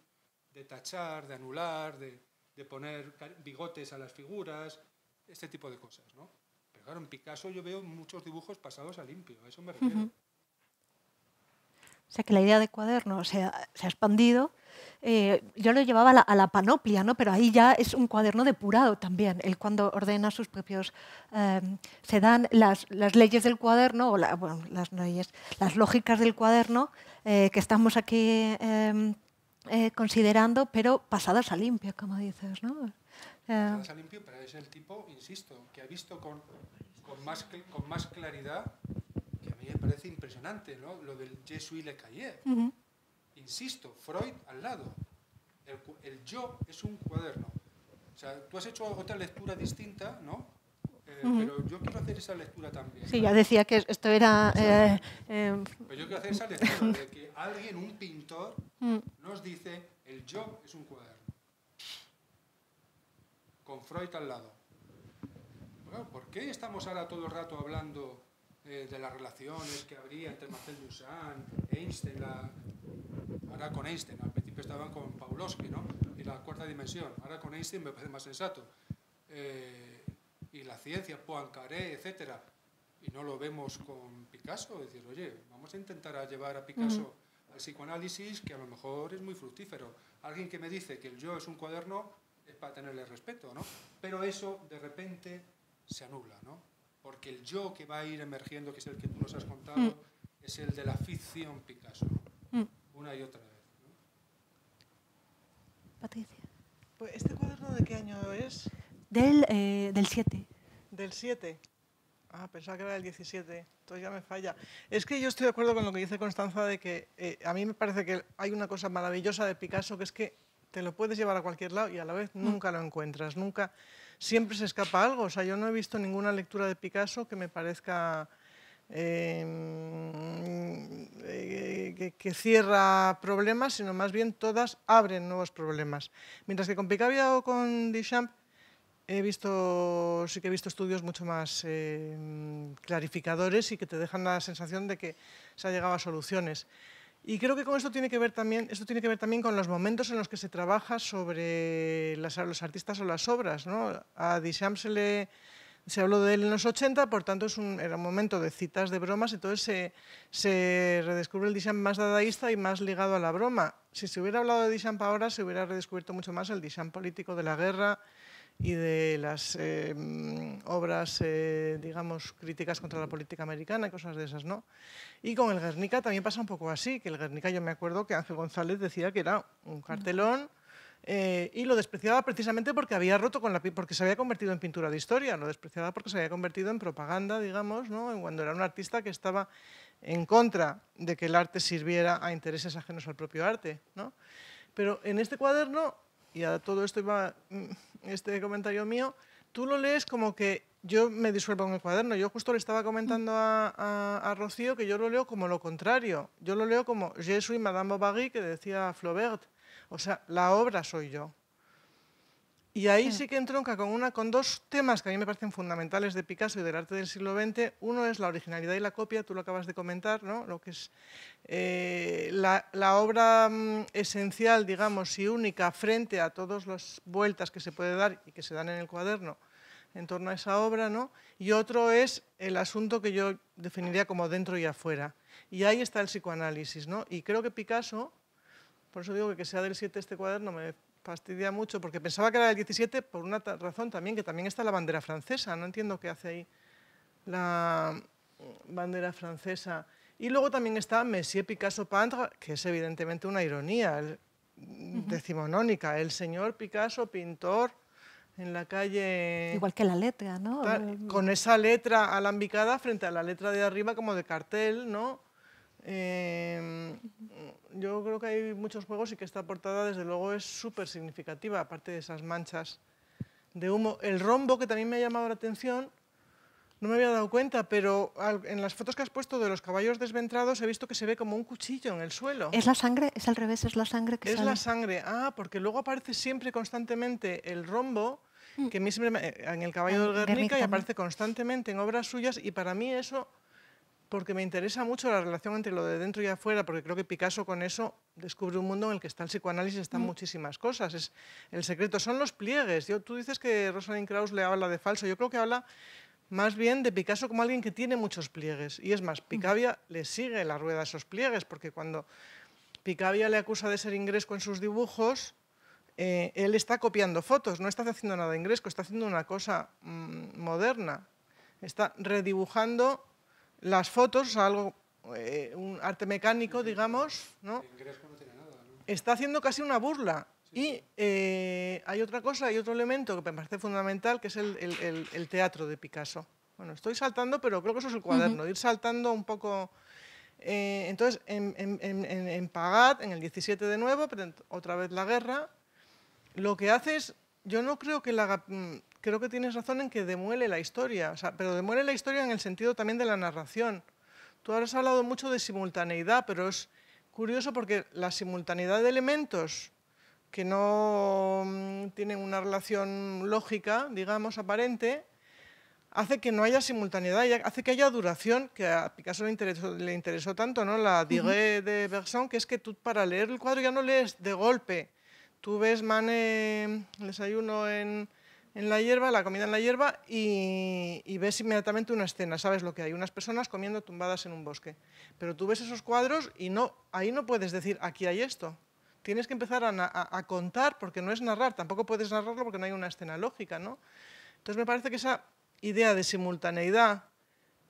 de tachar, de anular, de, poner bigotes a las figuras, este tipo de cosas, ¿no? Pero claro, en Picasso yo veo muchos dibujos pasados a limpio, eso me refiero. O sea, que la idea de cuaderno se ha, expandido. Eh, yo lo llevaba a la, panoplia, ¿no? pero ahí ya es un cuaderno depurado también. Él cuando ordena sus propios... Em, se dan las, leyes del cuaderno, o las leyes, las lógicas del cuaderno eh, que estamos aquí em, eh, considerando, pero pasadas a limpio, como dices. ¿no? Pasadas a limpio, pero es el tipo, insisto, que ha visto con más claridad mí me parece impresionante, ¿no? Lo del je suis le Insisto, Freud al lado. El, yo es un cuaderno. O sea, tú has hecho otra lectura distinta, ¿no? Eh, pero yo quiero hacer esa lectura también. Sí, ya decía que esto era... Eh, em, pero yo quiero hacer esa lectura de que alguien, un pintor, mm. nos dice el yo es un cuaderno. Con Freud al lado. Bueno, ¿por qué estamos ahora todo el rato hablando eh, de las relaciones que habría entre Marcel Duchamp, Einstein, ahora con Einstein, al principio estaban con Paulowski, ¿no? Y la cuarta dimensión, ahora con Einstein me parece más sensato. Eh, y la ciencia, Poincaré, etcétera, y no lo vemos con Picasso, decir, oye, vamos a intentar llevar a Picasso al psicoanálisis, que a lo mejor es muy fructífero. Alguien que me dice que el yo es un cuaderno, es para tenerle respeto, ¿no? Pero eso de repente se anula, ¿no? porque el yo que va a ir emergiendo, que es el que tú nos has contado, mm. es el de la ficción Picasso, mm. una y otra vez. Patricia. Pues ¿Este cuaderno de qué año es? Del 7. Eh, del 7. Ah, pensaba que era del 17. Entonces ya me falla. Es que yo estoy de acuerdo con lo que dice Constanza de que eh, a mí me parece que hay una cosa maravillosa de Picasso que es que te lo puedes llevar a cualquier lado y a la vez mm. nunca lo encuentras, nunca siempre se escapa algo. O sea, yo no he visto ninguna lectura de Picasso que me parezca em, eh, que, cierra problemas, sino más bien todas abren nuevos problemas. Mientras que con Picabia o con Duchamp he visto, sí que he visto estudios mucho más em, clarificadores y que te dejan la sensación de que se ha llegado a soluciones. Y creo que con esto tiene que ver también, esto tiene que ver también con los momentos en los que se trabaja sobre los artistas o las obras. ¿no? A Disham se, le, se habló de él en los 80, por tanto es un, era un momento de citas, de bromas, entonces se, se redescubre el Disham más dadaísta y más ligado a la broma. Si se hubiera hablado de Disham ahora, se hubiera redescubierto mucho más el Disham político de la guerra, y de las em, obras, eh, digamos, críticas contra la política americana y cosas de esas, ¿no? Y con el Guernica también pasa un poco así, que el Guernica yo me acuerdo que Ángel González decía que era un cartelón eh, y lo despreciaba precisamente porque había roto con la porque se había convertido en pintura de historia, lo despreciaba porque se había convertido en propaganda, digamos, ¿no? cuando era un artista que estaba en contra de que el arte sirviera a intereses ajenos al propio arte, ¿no? Pero en este cuaderno, y a todo esto iba mm, este comentario mío, tú lo lees como que yo me disuelvo en el cuaderno. Yo justo le estaba comentando a, Rocío que yo lo leo como lo contrario. Yo lo leo como Je suis Madame Bovary, que decía Flaubert. O sea, la obra soy yo. Y ahí sí que entronca con, una, con dos temas que a mí me parecen fundamentales de Picasso y del arte del siglo XX. Uno es la originalidad y la copia, tú lo acabas de comentar, ¿no? lo que es eh, la, obra mm, esencial, digamos, y única frente a todas las vueltas que se puede dar y que se dan en el cuaderno en torno a esa obra. ¿no? Y otro es el asunto que yo definiría como dentro y afuera. Y ahí está el psicoanálisis. ¿no? Y creo que Picasso, por eso digo que, que sea del 7 este cuaderno, me fastidia mucho, porque pensaba que era el 17 por una razón también, que también está la bandera francesa. No entiendo qué hace ahí la bandera francesa. Y luego también está messi Picasso Peintre, que es evidentemente una ironía el, decimonónica. El señor Picasso, pintor, en la calle... Igual que la letra, ¿no? con esa letra alambicada frente a la letra de arriba como de cartel, ¿no? Em, yo creo que hay muchos juegos y que esta portada desde luego es súper significativa, aparte de esas manchas de humo. El rombo, que también me ha llamado la atención, no me había dado cuenta, pero en las fotos que has puesto de los caballos desventrados he visto que se ve como un cuchillo en el suelo. ¿Es la sangre? ¿Es al revés? ¿Es la sangre que Es la sangre. Ah, porque luego aparece siempre constantemente el rombo, mm. que eh, en el caballo de Guernica, y aparece constantemente en obras suyas y para mí eso porque me interesa mucho la relación entre lo de dentro y afuera, porque creo que Picasso con eso descubre un mundo en el que está el psicoanálisis, están muchísimas cosas. Es el secreto son los pliegues. tú dices que Rosalind Krauss le habla de falso. Yo creo que habla más bien de Picasso como alguien que tiene muchos pliegues. Y es más, Picavia le sigue la rueda a esos pliegues, porque cuando Picavia le acusa de ser ingresco en sus dibujos, eh, él está copiando fotos, no está haciendo nada ingresco, está haciendo una cosa mm, moderna. Está redibujando las fotos, algo, eh, un arte mecánico, digamos, ¿no? está haciendo casi una burla. Y eh, hay otra cosa, hay otro elemento que me parece fundamental, que es el, teatro de Picasso. Bueno, estoy saltando, pero creo que eso es el cuaderno, ir saltando un poco. Eh, entonces, en, en, en, Pagat, en el 17 de nuevo, otra vez la guerra, lo que hace es, yo no creo que la mm, creo que tienes razón en que demuele la historia, pero demuele la historia en el sentido también de la narración. Tú has hablado mucho de simultaneidad, pero es curioso porque la simultaneidad de elementos que no mm, tienen una relación lógica, digamos, aparente, hace que no haya simultaneidad, hace que haya duración, que a Picasso le interesó, tanto, ¿no? La diré de Bergson, que es que tú para leer el cuadro ya no lees de golpe. Tú ves Mane, el desayuno en, en la hierba, la comida en la hierba, y, ves inmediatamente una escena, sabes lo que hay, unas personas comiendo tumbadas en un bosque. Pero tú ves esos cuadros y no, ahí no puedes decir, aquí hay esto. Tienes que empezar a, contar, porque no es narrar, tampoco puedes narrarlo porque no hay una escena lógica. ¿no? Entonces me parece que esa idea de simultaneidad,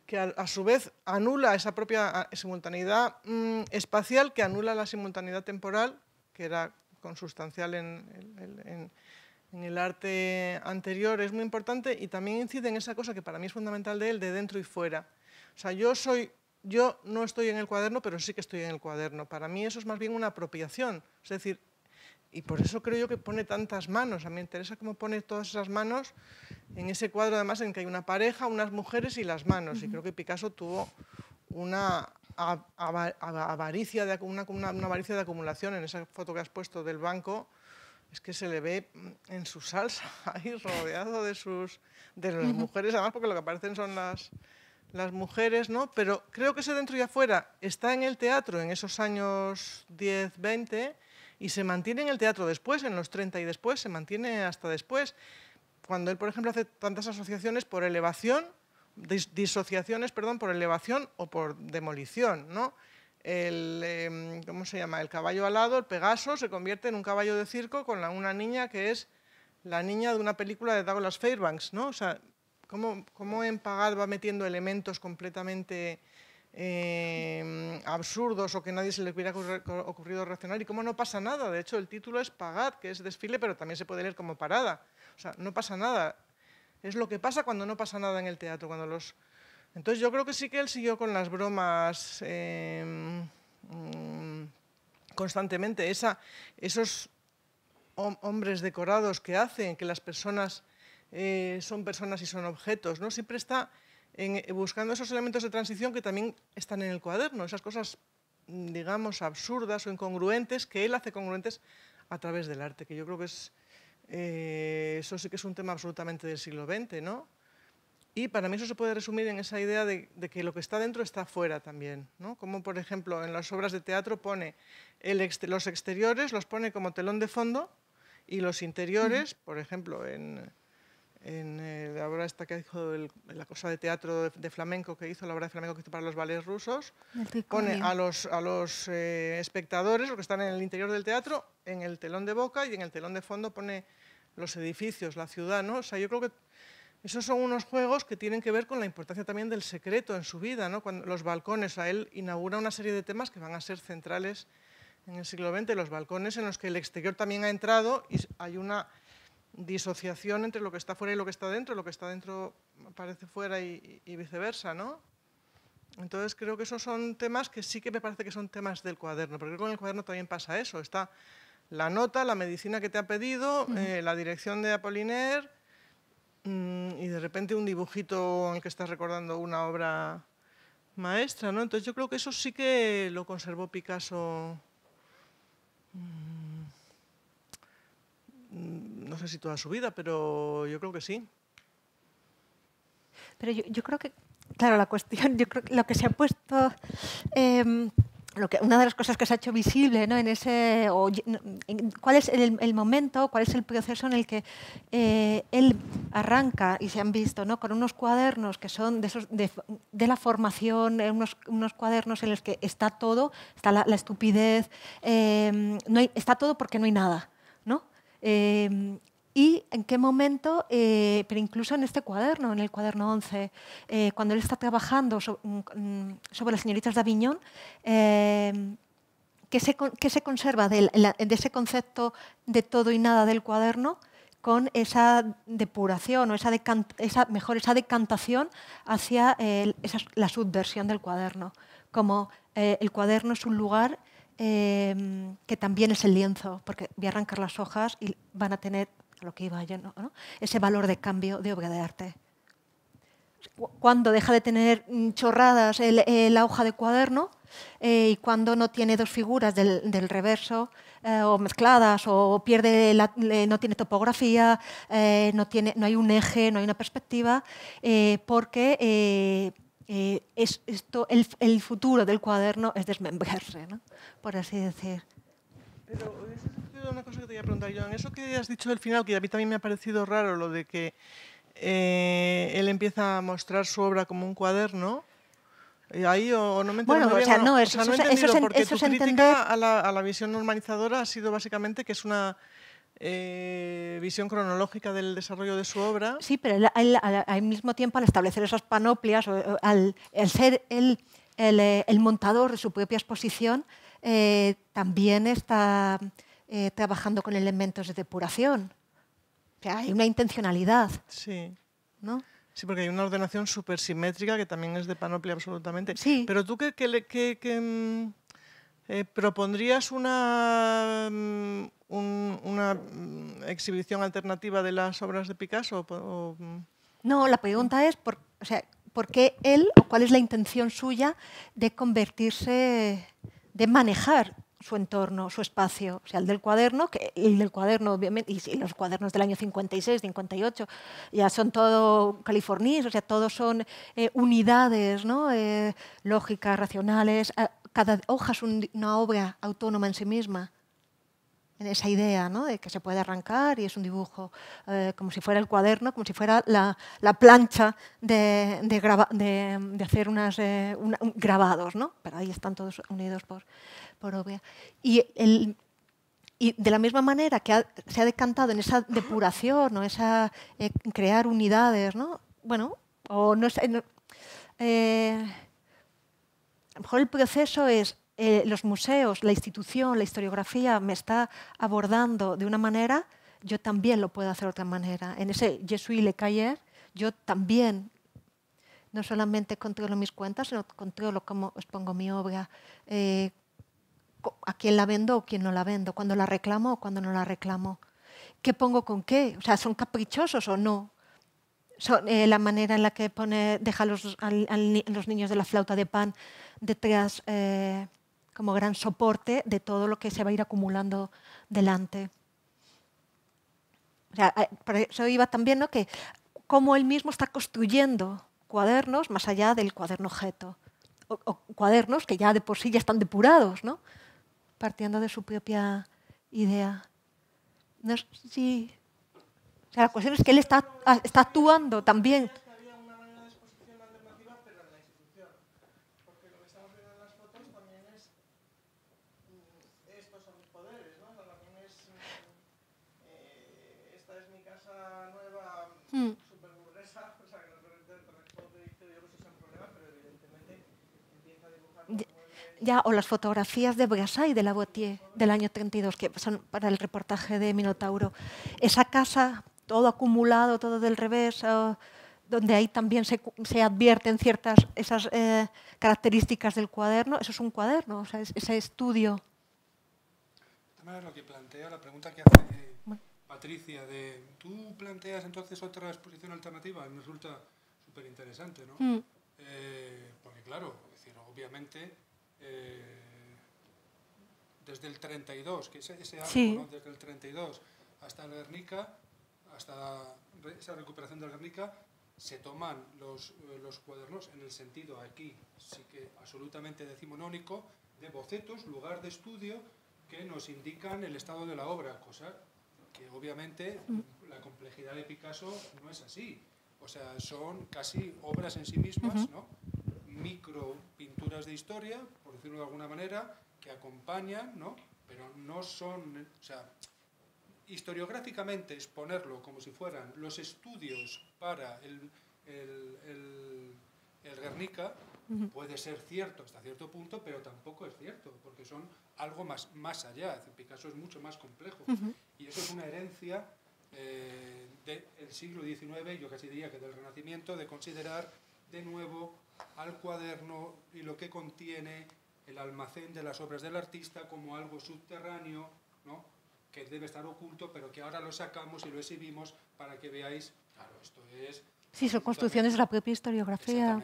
que a, su vez anula esa propia simultaneidad mm, espacial, que anula la simultaneidad temporal, que era consustancial en en el arte anterior es muy importante y también incide en esa cosa que para mí es fundamental de él, de dentro y fuera. O sea, yo soy, yo no estoy en el cuaderno, pero sí que estoy en el cuaderno. Para mí eso es más bien una apropiación. Es decir, y por eso creo yo que pone tantas manos. A mí me interesa cómo pone todas esas manos en ese cuadro, además, en que hay una pareja, unas mujeres y las manos. Y creo que Picasso tuvo una avaricia de, una avaricia de acumulación en esa foto que has puesto del banco es que se le ve en su salsa, ahí rodeado de sus de las mujeres, además porque lo que aparecen son las, las mujeres, ¿no? Pero creo que ese dentro y afuera está en el teatro en esos años 10, 20 y se mantiene en el teatro después, en los 30 y después, se mantiene hasta después. Cuando él, por ejemplo, hace tantas asociaciones por elevación, disociaciones, perdón, por elevación o por demolición, ¿no? el, em, ¿cómo se llama? el caballo alado, el Pegaso, se convierte en un caballo de circo con una niña que es la niña de una película de Douglas Fairbanks, ¿no? O sea, cómo, cómo Pagat va metiendo elementos completamente em, absurdos o que nadie se le hubiera ocurrido racional y cómo no pasa nada. De hecho, el título es Pagad, que es desfile, pero también se puede leer como parada. O sea, no pasa nada. Es lo que pasa cuando no pasa nada en el teatro, cuando los entonces yo creo que sí que él siguió con las bromas eh, mm, constantemente. esos hombres decorados que hacen que las personas eh, son personas y son objetos, ¿no? Siempre está eh, buscando esos elementos de transición que también están en el cuaderno, esas cosas, mm, digamos, absurdas o incongruentes que él hace congruentes a través del arte, que yo creo que eso sí que es un tema absolutamente del siglo XX, ¿no? Y para mí eso se puede resumir en esa idea de, que lo que está dentro está fuera también. ¿no? Como por ejemplo en las obras de teatro pone el los exteriores, los pone como telón de fondo y los interiores, por ejemplo, en, eh, la obra esta que hizo la cosa de teatro de, flamenco que hizo, la obra de flamenco que hizo para los ballets rusos, pone a los, a los eh, espectadores, los que están en el interior del teatro, en el telón de boca y en el telón de fondo pone los edificios, la ciudad. ¿no? O sea, yo creo que esos son unos juegos que tienen que ver con la importancia también del secreto en su vida, ¿no? Cuando los balcones, a él inaugura una serie de temas que van a ser centrales en el siglo XX, los balcones en los que el exterior también ha entrado y hay una disociación entre lo que está fuera y lo que está dentro, lo que está dentro parece fuera y, viceversa, ¿no? Entonces creo que esos son temas que sí que me parece que son temas del cuaderno, porque con el cuaderno también pasa eso, está la nota, la medicina que te ha pedido, eh, la dirección de Apollinaire Mm, y de repente un dibujito en que estás recordando una obra maestra, ¿no? Entonces yo creo que eso sí que lo conservó Picasso. Mm, no sé si toda su vida, pero yo creo que sí. Pero yo, creo que, claro, la cuestión, yo creo que lo que se ha puesto em, una de las cosas que se ha hecho visible en ese, cuál es el, momento, cuál es el proceso en el que eh, él arranca, y se han visto, ¿no? con unos cuadernos que son de, la formación, eh, unos, unos, cuadernos en los que está todo, está la, estupidez, eh, no está todo porque no hay nada. ¿no? y en qué momento, eh, pero incluso en este cuaderno, en el cuaderno 11, eh, cuando él está trabajando mm, mm, sobre las señoritas de Aviñón, eh, ¿qué, se, se, conserva de, ese concepto de todo y nada del cuaderno con esa depuración o esa, mejor, esa decantación hacia la subversión del cuaderno? Como el cuaderno es un lugar que también es el lienzo, porque voy a arrancar las hojas y van a tener lo que iba yo, ese valor de cambio de obra de arte. Cuando deja de tener mm, chorradas la hoja de cuaderno eh, y cuando no tiene dos figuras del, reverso eh, o mezcladas o pierde no tiene topografía, eh, no, tiene, no hay un eje, no hay una perspectiva, porque esto, el, futuro del cuaderno es desmembrarse, por así decir. Pero, una cosa que te voy a preguntar, Joan. Eso que has dicho del final, que a mí también me ha parecido raro, lo de que eh, él empieza a mostrar su obra como un cuaderno. Eh, ahí o, no me Bueno, o sea, no, eso, o sea, eso, a, la, a la visión normalizadora ha sido básicamente que es una eh, visión cronológica del desarrollo de su obra. Sí, pero al, mismo tiempo, al establecer esas panoplias, al, ser el, el, el, montador de su propia exposición, también está eh, trabajando con elementos de depuración. hay una intencionalidad. Sí. ¿no? Sí, porque hay una ordenación supersimétrica que también es de panoplia absolutamente. Sí. Pero tú qué, mm, eh, propondrías una, mm, una mm, exhibición alternativa de las obras de Picasso. no, la pregunta es por, por qué él o cuál es la intención suya de convertirse, de manejar su entorno, su espacio, o sea, el del cuaderno, que el del cuaderno, obviamente, y los cuadernos del año 56, 58, ya son todo californíes, o sea, todos son eh, unidades eh, lógicas, racionales, cada hoja es una obra autónoma en sí misma, en esa idea ¿no? de que se puede arrancar y es un dibujo eh, como si fuera el cuaderno, como si fuera la, plancha de, hacer unas, grabados, pero ahí están todos unidos por... Y, y de la misma manera que se ha decantado en esa depuración en esa eh, crear unidades, Bueno, o no eh, a lo mejor el proceso es eh, los museos, la institución, la historiografía me está abordando de una manera, yo también lo puedo hacer de otra manera. En ese Je le cayer yo también no solamente controlo mis cuentas, sino controlo cómo expongo mi obra, a quién la vendo o quién no la vendo, cuando la reclamo o cuando no la reclamo. ¿Qué pongo con qué? O sea, ¿son caprichosos o no? Son, eh, la manera en la que pone, deja a los, niños de la flauta de pan detrás eh, como gran soporte de todo lo que se va a ir acumulando delante. Eh, por eso iba también ¿no? que cómo él mismo está construyendo cuadernos más allá del cuaderno objeto, o cuadernos que ya de por sí ya están depurados, ¿no? partiendo de su propia idea. No, sí. O sea, la cuestión es que él está, ah, está actuando también ya, o las fotografías de Brassai de la Boitier del año 32, que son para el reportaje de Minotauro. Esa casa, todo acumulado, todo del revés, eh, donde ahí también se, se advierten ciertas esas eh, características del cuaderno, eso es un cuaderno, o sea, ese estudio. También lo que plantea, la pregunta que hace eh, Patricia, de, ¿tú planteas entonces otra exposición alternativa? Me resulta súper interesante, ¿no? Mm. porque claro, obviamente eh, desde el 32, que ese, ese desde el 32 hasta la Guernica, hasta esa recuperación de la Guernica, se toman los, eh, los cuadernos en el sentido aquí, sí que absolutamente decimonónico, de bocetos, lugar de estudio, que nos indican el estado de la obra, cosa que obviamente mm. la complejidad de Picasso no es así. O sea, son casi obras en sí mismas, ¿no? micro pinturas de historia, por decirlo de alguna manera, que acompañan, ¿no? Pero no son, o sea, historiográficamente exponerlo como si fueran los estudios para el, Guernica puede ser cierto hasta cierto punto, pero tampoco es cierto, porque son algo más, más allá. Picasso es mucho más complejo. Y eso es una herencia eh, del siglo XIX, yo casi diría que del Renacimiento, de considerar de nuevo al cuaderno y lo que contiene el almacén de las obras del artista como algo subterráneo, que debe estar oculto, pero que ahora lo sacamos y lo exhibimos para que veáis, claro, esto es... Sí, son construcciones de la propia historiografía.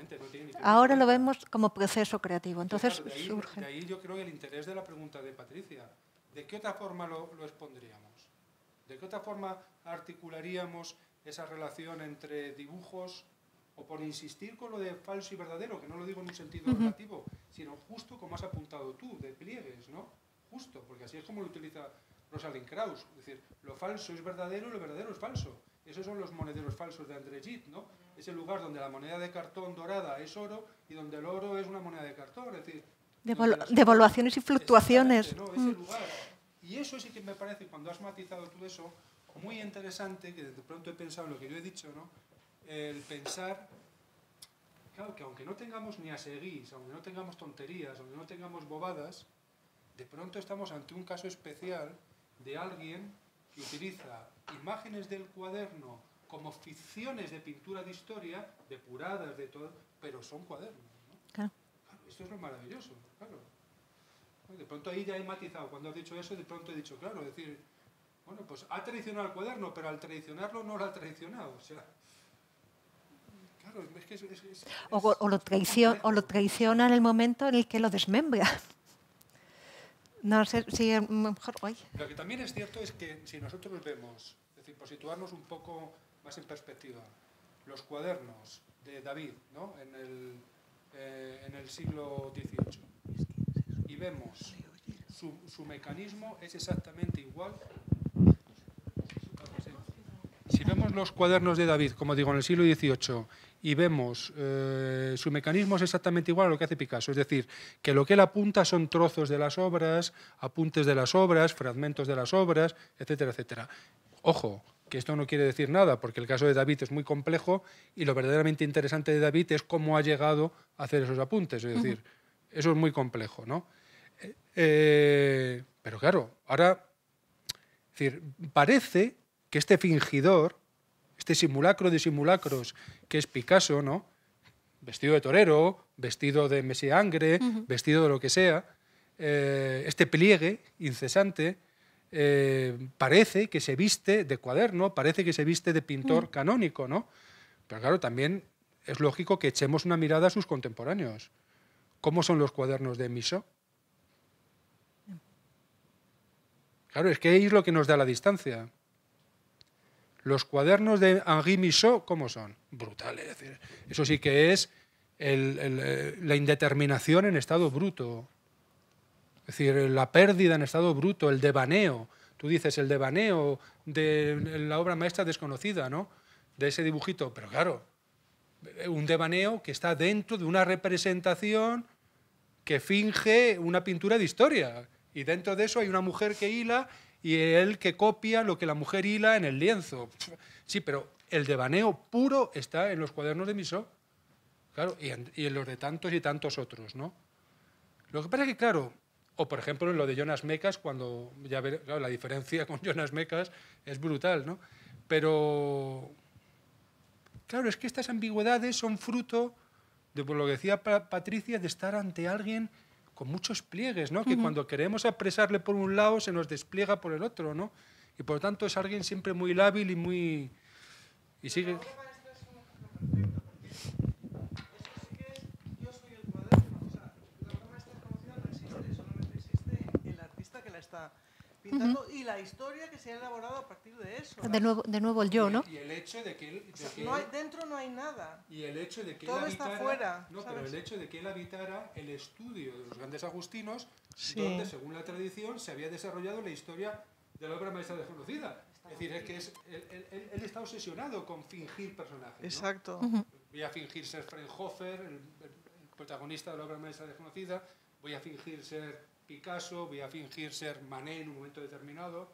ahora lo vemos como proceso creativo, entonces de ahí, surge. De ahí yo creo el interés de la pregunta de Patricia. ¿De qué otra forma lo expondríamos? ¿De qué otra forma articularíamos esa relación entre dibujos, o por insistir con lo de falso y verdadero, que no lo digo en un sentido negativo, sino justo como has apuntado tú, de pliegues, ¿no? Justo, porque así es como lo utiliza Rosalind Krauss, es decir, lo falso es verdadero y lo verdadero es falso. Esos son los monederos falsos de André Gide, ¿no? Es el lugar donde la moneda de cartón dorada es oro y donde el oro es una moneda de cartón, es decir... Devaluaciones y fluctuaciones. ¿no? Ese mm. lugar. Y eso sí que me parece, cuando has matizado tú eso, muy interesante, que de pronto he pensado en lo que yo he dicho, ¿no? el pensar, claro, que aunque no tengamos ni a seguís, aunque no tengamos tonterías, aunque no tengamos bobadas, de pronto estamos ante un caso especial de alguien que utiliza imágenes del cuaderno como ficciones de pintura de historia, depuradas de todo, pero son cuadernos. Esto es lo maravilloso, De pronto ahí ya he matizado, cuando ha dicho eso, de pronto he dicho, claro, es decir, bueno, pues ha traicionado al cuaderno, pero al traicionarlo no lo ha traicionado, o sea, o, lo traiciona, en el momento en el que lo desmembra. No sé si mejor Lo que también es cierto es que si nosotros vemos, es decir, por situarnos un poco más en perspectiva, los cuadernos de David ¿no? en, el, eh, siglo XVIII y vemos su, su mecanismo es exactamente igual si vemos los cuadernos de David, como digo, en el siglo XVIII, y vemos eh, su mecanismo es exactamente igual a lo que hace Picasso. Es decir, que lo que él apunta son trozos de las obras, apuntes de las obras, fragmentos de las obras, etcétera, etcétera. Ojo, que esto no quiere decir nada, porque el caso de David es muy complejo y lo verdaderamente interesante de David es cómo ha llegado a hacer esos apuntes. Es decir, eso es muy complejo, ¿no? Eh, eh, pero claro, ahora, decir, parece que este fingidor este simulacro de simulacros que es Picasso, ¿no? Vestido de torero, vestido de mesiangre, vestido de lo que sea, eh, este pliegue incesante eh, parece que se viste de cuaderno, parece que se viste de pintor canónico, ¿no? Pero claro, también es lógico que echemos una mirada a sus contemporáneos. ¿Cómo son los cuadernos de Miso? Claro, es que ahí es lo que nos da la distancia. Los cuadernos de Henri Michaud, ¿cómo son? Brutales. eso sí que es eh, la indeterminación en estado bruto. Es decir, la pérdida en estado bruto, el devaneo. Tú dices el devaneo de la obra maestra desconocida, ¿no? De ese dibujito. Pero claro, un devaneo que está dentro de una representación que finge una pintura de historia. Y dentro de eso hay una mujer que hila y él que copia lo que la mujer hila en el lienzo. Sí, pero el devaneo puro está en los cuadernos de Miso, claro, y en, los de tantos y tantos otros, ¿no? Lo que pasa es que, claro, o por ejemplo en lo de Jonas Mecas, cuando ya ver, la diferencia con Jonas Mecas es brutal, ¿no? Pero, claro, es que estas ambigüedades son fruto de por lo que decía Patricia, de estar ante alguien con muchos pliegues, ¿no? Que cuando queremos apresarle por un lado se nos despliega por el otro, ¿no? Y por lo tanto es alguien siempre muy lábil y muy... Y sigue... y la historia que se ha elaborado a partir de eso. De nuevo, de nuevo el yo, ¿no? Y el hecho de que, él, dentro no hay nada. Y el hecho de que Todo está fuera. No, pero el hecho de que él habitara el estudio de los grandes agustinos, donde según la tradición se había desarrollado la historia de la obra maestra desconocida. Es decir, es que él, está obsesionado con fingir personajes. Exacto. Voy a fingir ser Frenhofer, el, protagonista de la obra maestra desconocida. Voy a fingir ser Picasso, voy a fingir ser mané en un momento determinado,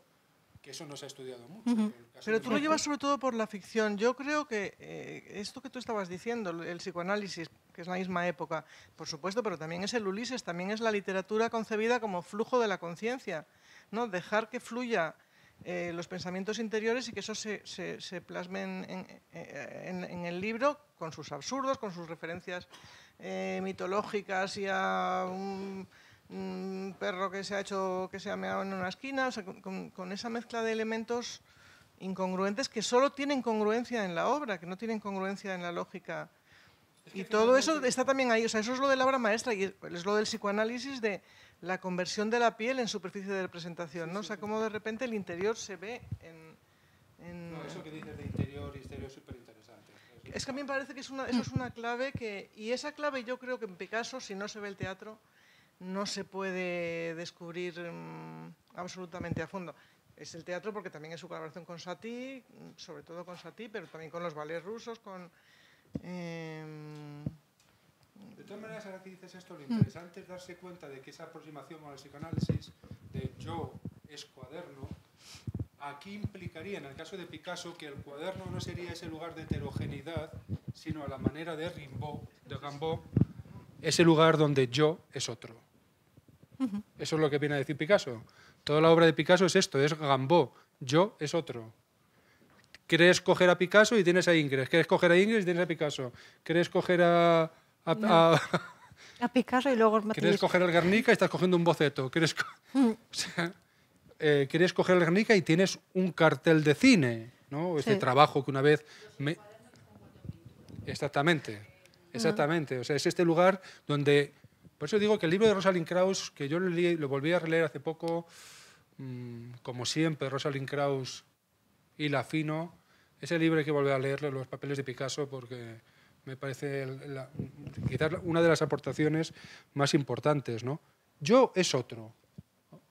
que eso no se ha estudiado mucho. Pero tú lo llevas sobre todo por la ficción. Yo creo que eh, esto que tú estabas diciendo, el psicoanálisis, que es la misma época, por supuesto, pero también es el Ulises, también es la literatura concebida como flujo de la conciencia, ¿no? dejar que fluya eh, los pensamientos interiores y que eso se, plasmen eh, en, el libro con sus absurdos, con sus referencias mitológicas y a... Un, un perro que se ha hecho, que se ha meado en una esquina, o sea, con, esa mezcla de elementos incongruentes que solo tienen congruencia en la obra, que no tienen congruencia en la lógica. y todo eso está también ahí, o sea, eso es lo de la obra maestra y es lo del psicoanálisis de la conversión de la piel en superficie de representación, ¿no? O sea, cómo de repente el interior se ve en... No, eso que dices de interior y exterior es súper interesante. Es que a mí me parece que eso es una clave que... Y esa clave yo creo que en Picasso, si no se ve el teatro, no se puede descubrir mm, absolutamente a fondo. Es el teatro porque también es su colaboración con Satie, mm, sobre todo con Satie, pero también con los ballets rusos, con... Em, de todas maneras, ahora que dices esto, lo mm. interesante es darse cuenta de que esa aproximación con el psicoanálisis de yo es cuaderno, aquí implicaría, en el caso de Picasso, que el cuaderno no sería ese lugar de heterogeneidad, sino a la manera de Rimbaud, de Gambo, ese lugar donde yo es otro. Eso es lo que viene a decir Picasso. Toda la obra de Picasso es esto, es Gambó, yo es otro. Quieres coger a Picasso y tienes a Ingres, quieres coger a Ingres y tienes a Picasso, quieres coger a... a, Picasso y luego Quieres coger al Guernica y estás cogiendo un boceto. Eh, quieres, coger al Guernica y tienes un cartel de cine, ¿no? Este trabajo que una vez... Me... Exactamente, exactamente. O sea, es este lugar donde por eso digo que el libro de Rosalind Krauss, que yo lo, volví a releer hace poco, mm, como siempre, Rosalind Krauss y La Fino, ese libro hay que volver a leerlo, Los papeles de Picasso, porque me parece quizás una de las aportaciones más importantes. Yo es otro,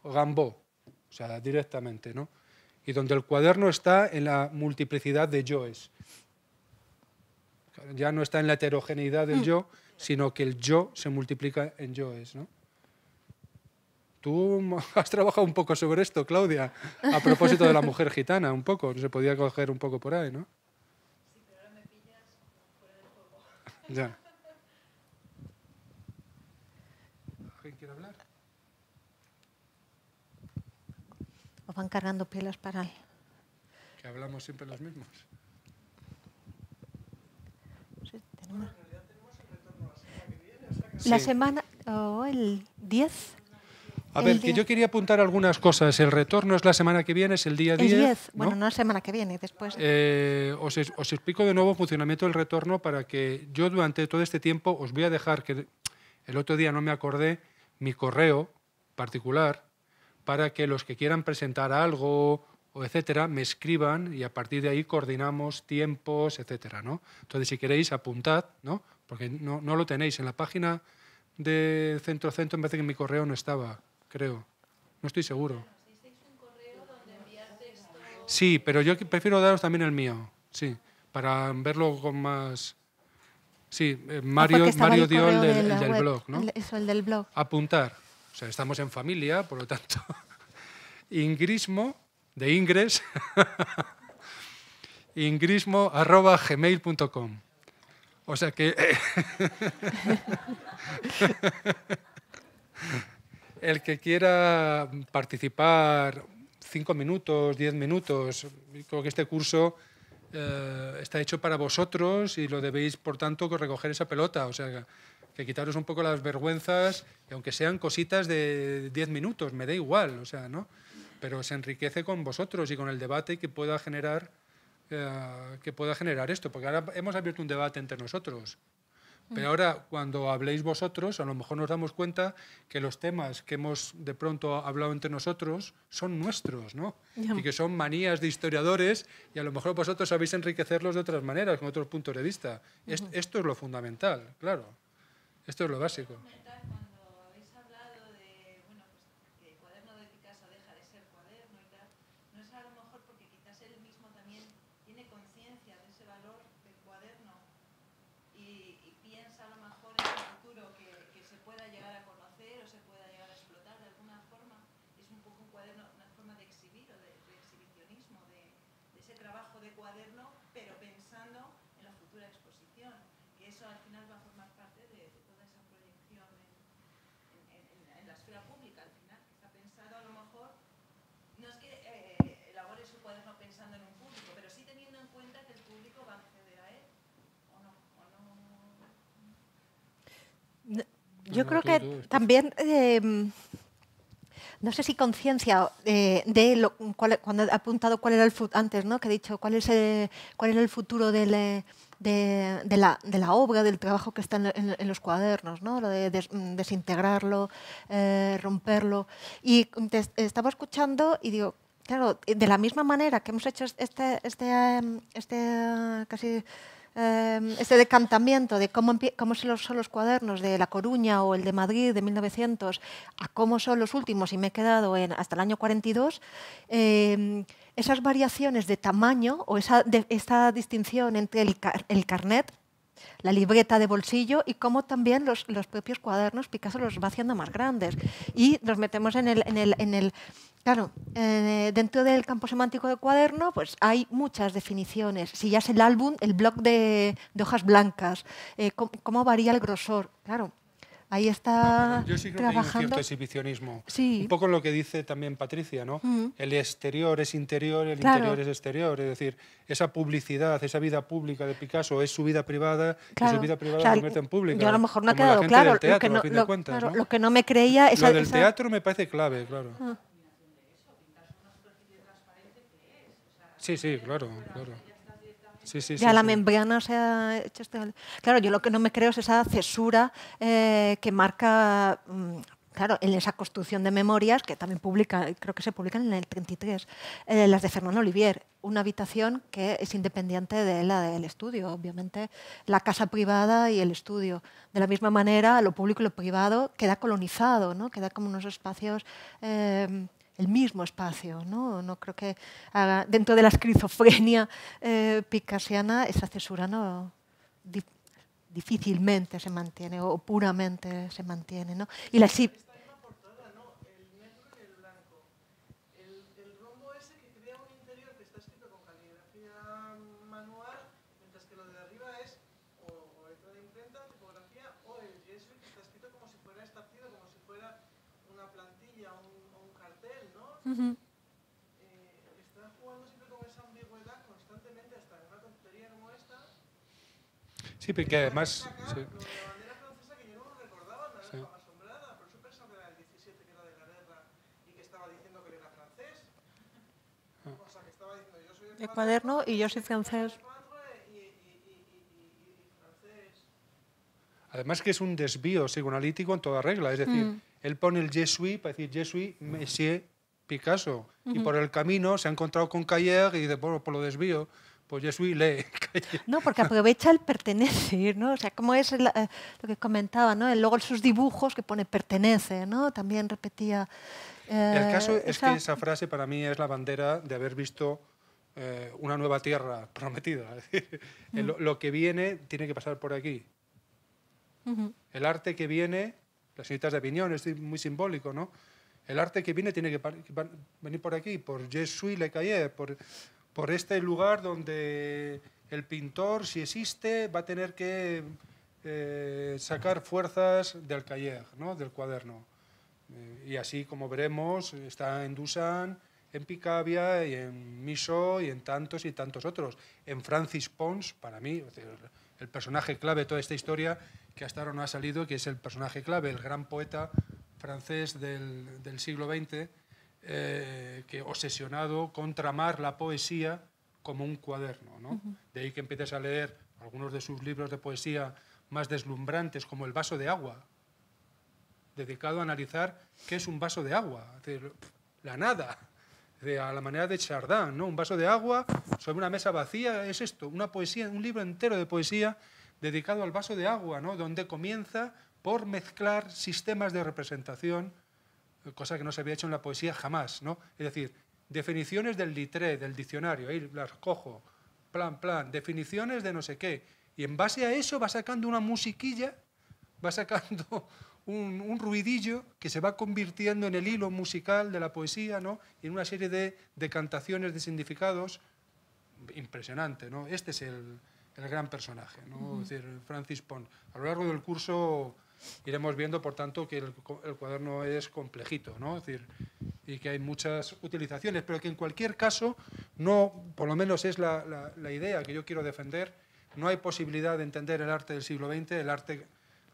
Gambó, o sea, directamente, ¿no? y donde el cuaderno está en la multiplicidad de yoes. Ya no está en la heterogeneidad del mm. yo, sino que el yo se multiplica en yoes. ¿no? Tú has trabajado un poco sobre esto, Claudia, a propósito de la mujer gitana, un poco, se podía coger un poco por ahí, ¿no? Sí, pero ahora me pillas fuera del juego. Ya. ¿Quién quiere hablar? O van cargando pelas para él. Que hablamos siempre los mismos. Sí, la semana, o oh, el 10. A ver, que yo quería apuntar algunas cosas. El retorno es la semana que viene, es el día 10. El 10, bueno, no la semana que viene, después. Eh, os, explico de nuevo el funcionamiento del retorno para que yo durante todo este tiempo os voy a dejar que el otro día no me acordé mi correo particular para que los que quieran presentar algo o etcétera me escriban y a partir de ahí coordinamos tiempos, etcétera, ¿no? Entonces, si queréis apuntad, ¿no? porque no, no lo tenéis. En la página de Centro Centro, vez de que mi correo no estaba, creo. No estoy seguro. Sí, pero yo prefiero daros también el mío, sí, para verlo con más... Sí, eh, ah, Mario, Mario dio el, del, blog, ¿no? eso, el del blog. Apuntar. O sea, estamos en familia, por lo tanto. Ingrismo, de ingres. ingrismo arroba gmail.com. O sea que... el que quiera participar cinco minutos, diez minutos, creo que este curso eh, está hecho para vosotros y lo debéis, por tanto, recoger esa pelota. O sea, que quitaros un poco las vergüenzas, aunque sean cositas de diez minutos, me da igual, o sea, ¿no? Pero se enriquece con vosotros y con el debate que pueda generar eh, que pueda generar esto, porque ahora hemos abierto un debate entre nosotros. Pero mm. ahora, cuando habléis vosotros, a lo mejor nos damos cuenta que los temas que hemos de pronto hablado entre nosotros son nuestros, ¿no? Y que son manías de historiadores y a lo mejor vosotros sabéis enriquecerlos de otras maneras, con otros puntos de vista. esto es lo fundamental, claro. Esto es lo básico. Yo creo que también, em, no sé si conciencia eh, de lo, cuando he apuntado cuál era el antes, ¿no? que he dicho cuál, es, cuál era el futuro eh, De, la, obra, del trabajo que está en, los cuadernos, ¿no? lo de desintegrarlo, eh, romperlo. Y estaba escuchando y digo, claro, de la misma manera que hemos hecho este, este, em, este casi Em, ese decantamiento de cómo, cómo son los, son cuadernos de La Coruña o el de Madrid de 1900 a cómo son los últimos y me he quedado en, hasta el año 42, em, esas variaciones de tamaño o esa, esta distinción entre el, el carnet la libreta de bolsillo y cómo también los, propios cuadernos Picasso los va haciendo más grandes. Y nos metemos en el... Claro, eh, dentro del campo semántico de cuaderno, pues hay muchas definiciones. Si ya es el álbum, el blog de, hojas blancas, eh, cómo varía el grosor. Claro, ahí está ah, yo sí creo trabajando. Que hay un cierto exhibicionismo. Un poco lo que dice también Patricia, ¿no? Mm. El exterior es interior, el interior es exterior. Es decir, esa publicidad, esa vida pública de Picasso es su vida privada y su vida privada se convierte en pública. Yo a lo mejor no ha quedado claro. Teatro, lo, que no, cuentas, ¿no? lo que no me creía... es. lo del teatro me parece clave, claro. Ah. Sí, sí, claro, claro la membrana se ha hecho este Claro, yo lo que no me creo es esa cesura eh, que marca... Mm, claro, en esa construcción de memorias, que también publica, creo que se publican en el 33, eh, las de Fernando Olivier, una habitación que es independiente de la del estudio, obviamente, la casa privada y el estudio. De la misma manera, lo público y lo privado queda colonizado, ¿no? queda como unos espacios... Eh, el mismo espacio. ¿no? no creo que dentro de la esquizofrenia eh, picasiana esa cesura no, difícilmente se mantiene o puramente se mantiene. ¿no? Y la, Sí, porque además. La bandera francesa que yo no recordaba, la asombrada, pero yo pensaba que era el 17 que era de la guerra y que estaba diciendo que era francés. Ah. O sea, que estaba diciendo yo soy francés. El cuaderno y yo soy francés. El cuadre y francés. Además, que es un desvío psicoanalítico en toda regla. Es decir, mm. él pone el jesuit para decir jesuit, monsieur, Picasso. Y por el camino se ha encontrado con Cayer y por pues lo desvío pues le no, porque aprovecha el pertenecer, ¿no? O sea, como es eh, lo que comentaba, ¿no? Luego sus dibujos que pone pertenece, ¿no? También repetía... Eh, el caso es que esa frase para mí es la bandera de haber visto eh, una nueva tierra prometida. lo, que viene tiene que pasar por aquí. El arte que viene, las citas de opinión es muy simbólico, ¿no? El arte que viene tiene que venir por aquí, por Jesuí Le Cayer, por por este lugar donde el pintor, si existe, va a tener que eh, sacar fuerzas del cayer, del cuaderno. Eh, y así, como veremos, está en Dusan, en Picavia y en Miso, y en tantos y tantos otros. En Francis Pons, para mí, el personaje clave de toda esta historia, que hasta ahora no ha salido, que es el personaje clave, el gran poeta francés del siglo XX, eh, que obsesionado con tramar la poesía como un cuaderno. De ahí que empieces a leer algunos de sus libros de poesía más deslumbrantes, como El vaso de agua, dedicado a analizar qué es un vaso de agua, la nada, de, a la manera de Chardin, ¿no? un vaso de agua sobre una mesa vacía, es esto, una poesía, un libro entero de poesía dedicado al vaso de agua, ¿no? donde comienza por mezclar sistemas de representación cosa que no se había hecho en la poesía jamás, ¿no? Es decir, definiciones del litré, del diccionario, ahí las cojo, plan, plan, definiciones de no sé qué, y en base a eso va sacando una musiquilla, va sacando un, ruidillo que se va convirtiendo en el hilo musical de la poesía, ¿no? en una serie de decantaciones de significados impresionante, ¿no? Este es el, el gran personaje, ¿no? decir, Francis Pond. A lo largo del curso Iremos viendo, por tanto, que el, cuaderno es complejito, ¿no? decir, y que hay muchas utilizaciones, pero que en cualquier caso, no, por lo menos es la, idea que yo quiero defender, no hay posibilidad de entender el arte del siglo XX, el arte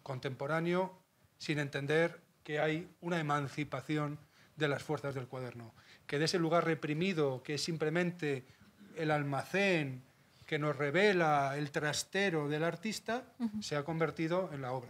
contemporáneo, sin entender que hay una emancipación de las fuerzas del cuaderno, que de ese lugar reprimido, que es simplemente el almacén que nos revela el trastero del artista, se ha convertido en la obra.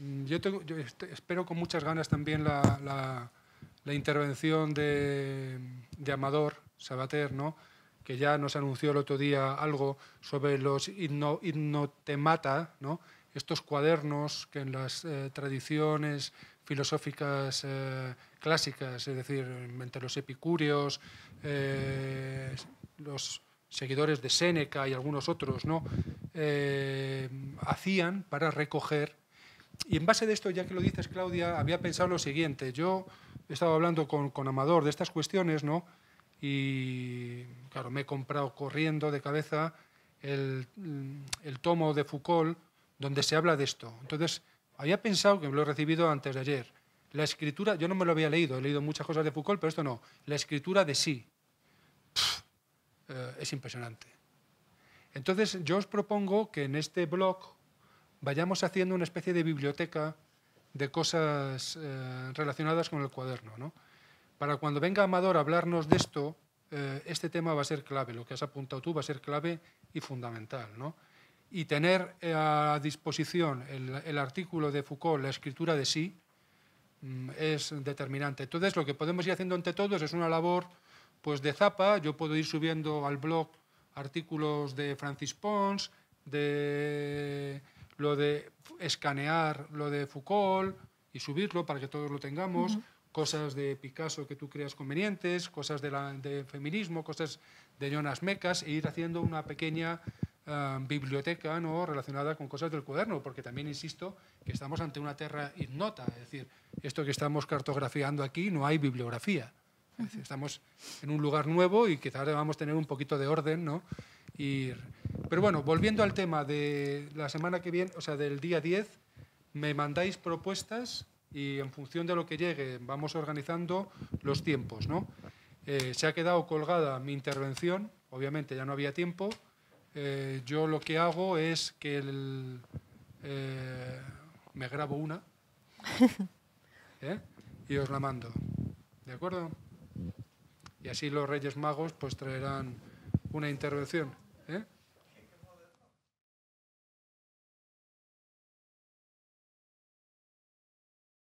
Mm, yo, este, espero con muchas ganas también la, intervención de, de, Amador Sabater, que ya nos anunció el otro día algo sobre los hipnotemata, ¿no? estos cuadernos que en las eh, tradiciones filosóficas eh, clásicas, es decir, entre los epicúreos, eh, los seguidores de Séneca y algunos otros, ¿no? hacían para recoger y en base de esto, ya que lo dices, Claudia, había pensado lo siguiente. Yo he estado hablando con, con Amador de estas cuestiones, ¿no? Y, claro, me he comprado corriendo de cabeza el, tomo de Foucault donde se habla de esto. Entonces, había pensado, que lo he recibido antes de ayer, la escritura, yo no me lo había leído, he leído muchas cosas de Foucault, pero esto no, la escritura de sí. Eh, es impresionante. Entonces, yo os propongo que en este blog vayamos haciendo una especie de biblioteca de cosas eh, relacionadas con el cuaderno. ¿no? Para cuando venga Amador a hablarnos de esto, eh, este tema va a ser clave, lo que has apuntado tú va a ser clave y fundamental. ¿no? Y tener eh, a disposición el, artículo de Foucault, la escritura de sí, mm, es determinante. Entonces, lo que podemos ir haciendo ante todos es una labor pues, de zapa. Yo puedo ir subiendo al blog artículos de Francis Pons, de lo de escanear lo de Foucault y subirlo para que todos lo tengamos, cosas de Picasso que tú creas convenientes, cosas de, feminismo, cosas de Jonas Mecas, e ir haciendo una pequeña eh, biblioteca ¿no? relacionada con cosas del cuaderno, porque también insisto que estamos ante una tierra ignota, es decir, esto que estamos cartografiando aquí no hay bibliografía estamos en un lugar nuevo y quizás vamos a tener un poquito de orden, ¿no? pero bueno, volviendo al tema de la semana que viene, o sea, del día 10, me mandáis propuestas y en función de lo que llegue vamos organizando los tiempos, ¿no? Eh, se ha quedado colgada mi intervención, obviamente ya no había tiempo. Eh, yo lo que hago es que el, eh, me grabo una y os la mando. ¿De acuerdo? Y así los Reyes Magos pues traerán una intervención.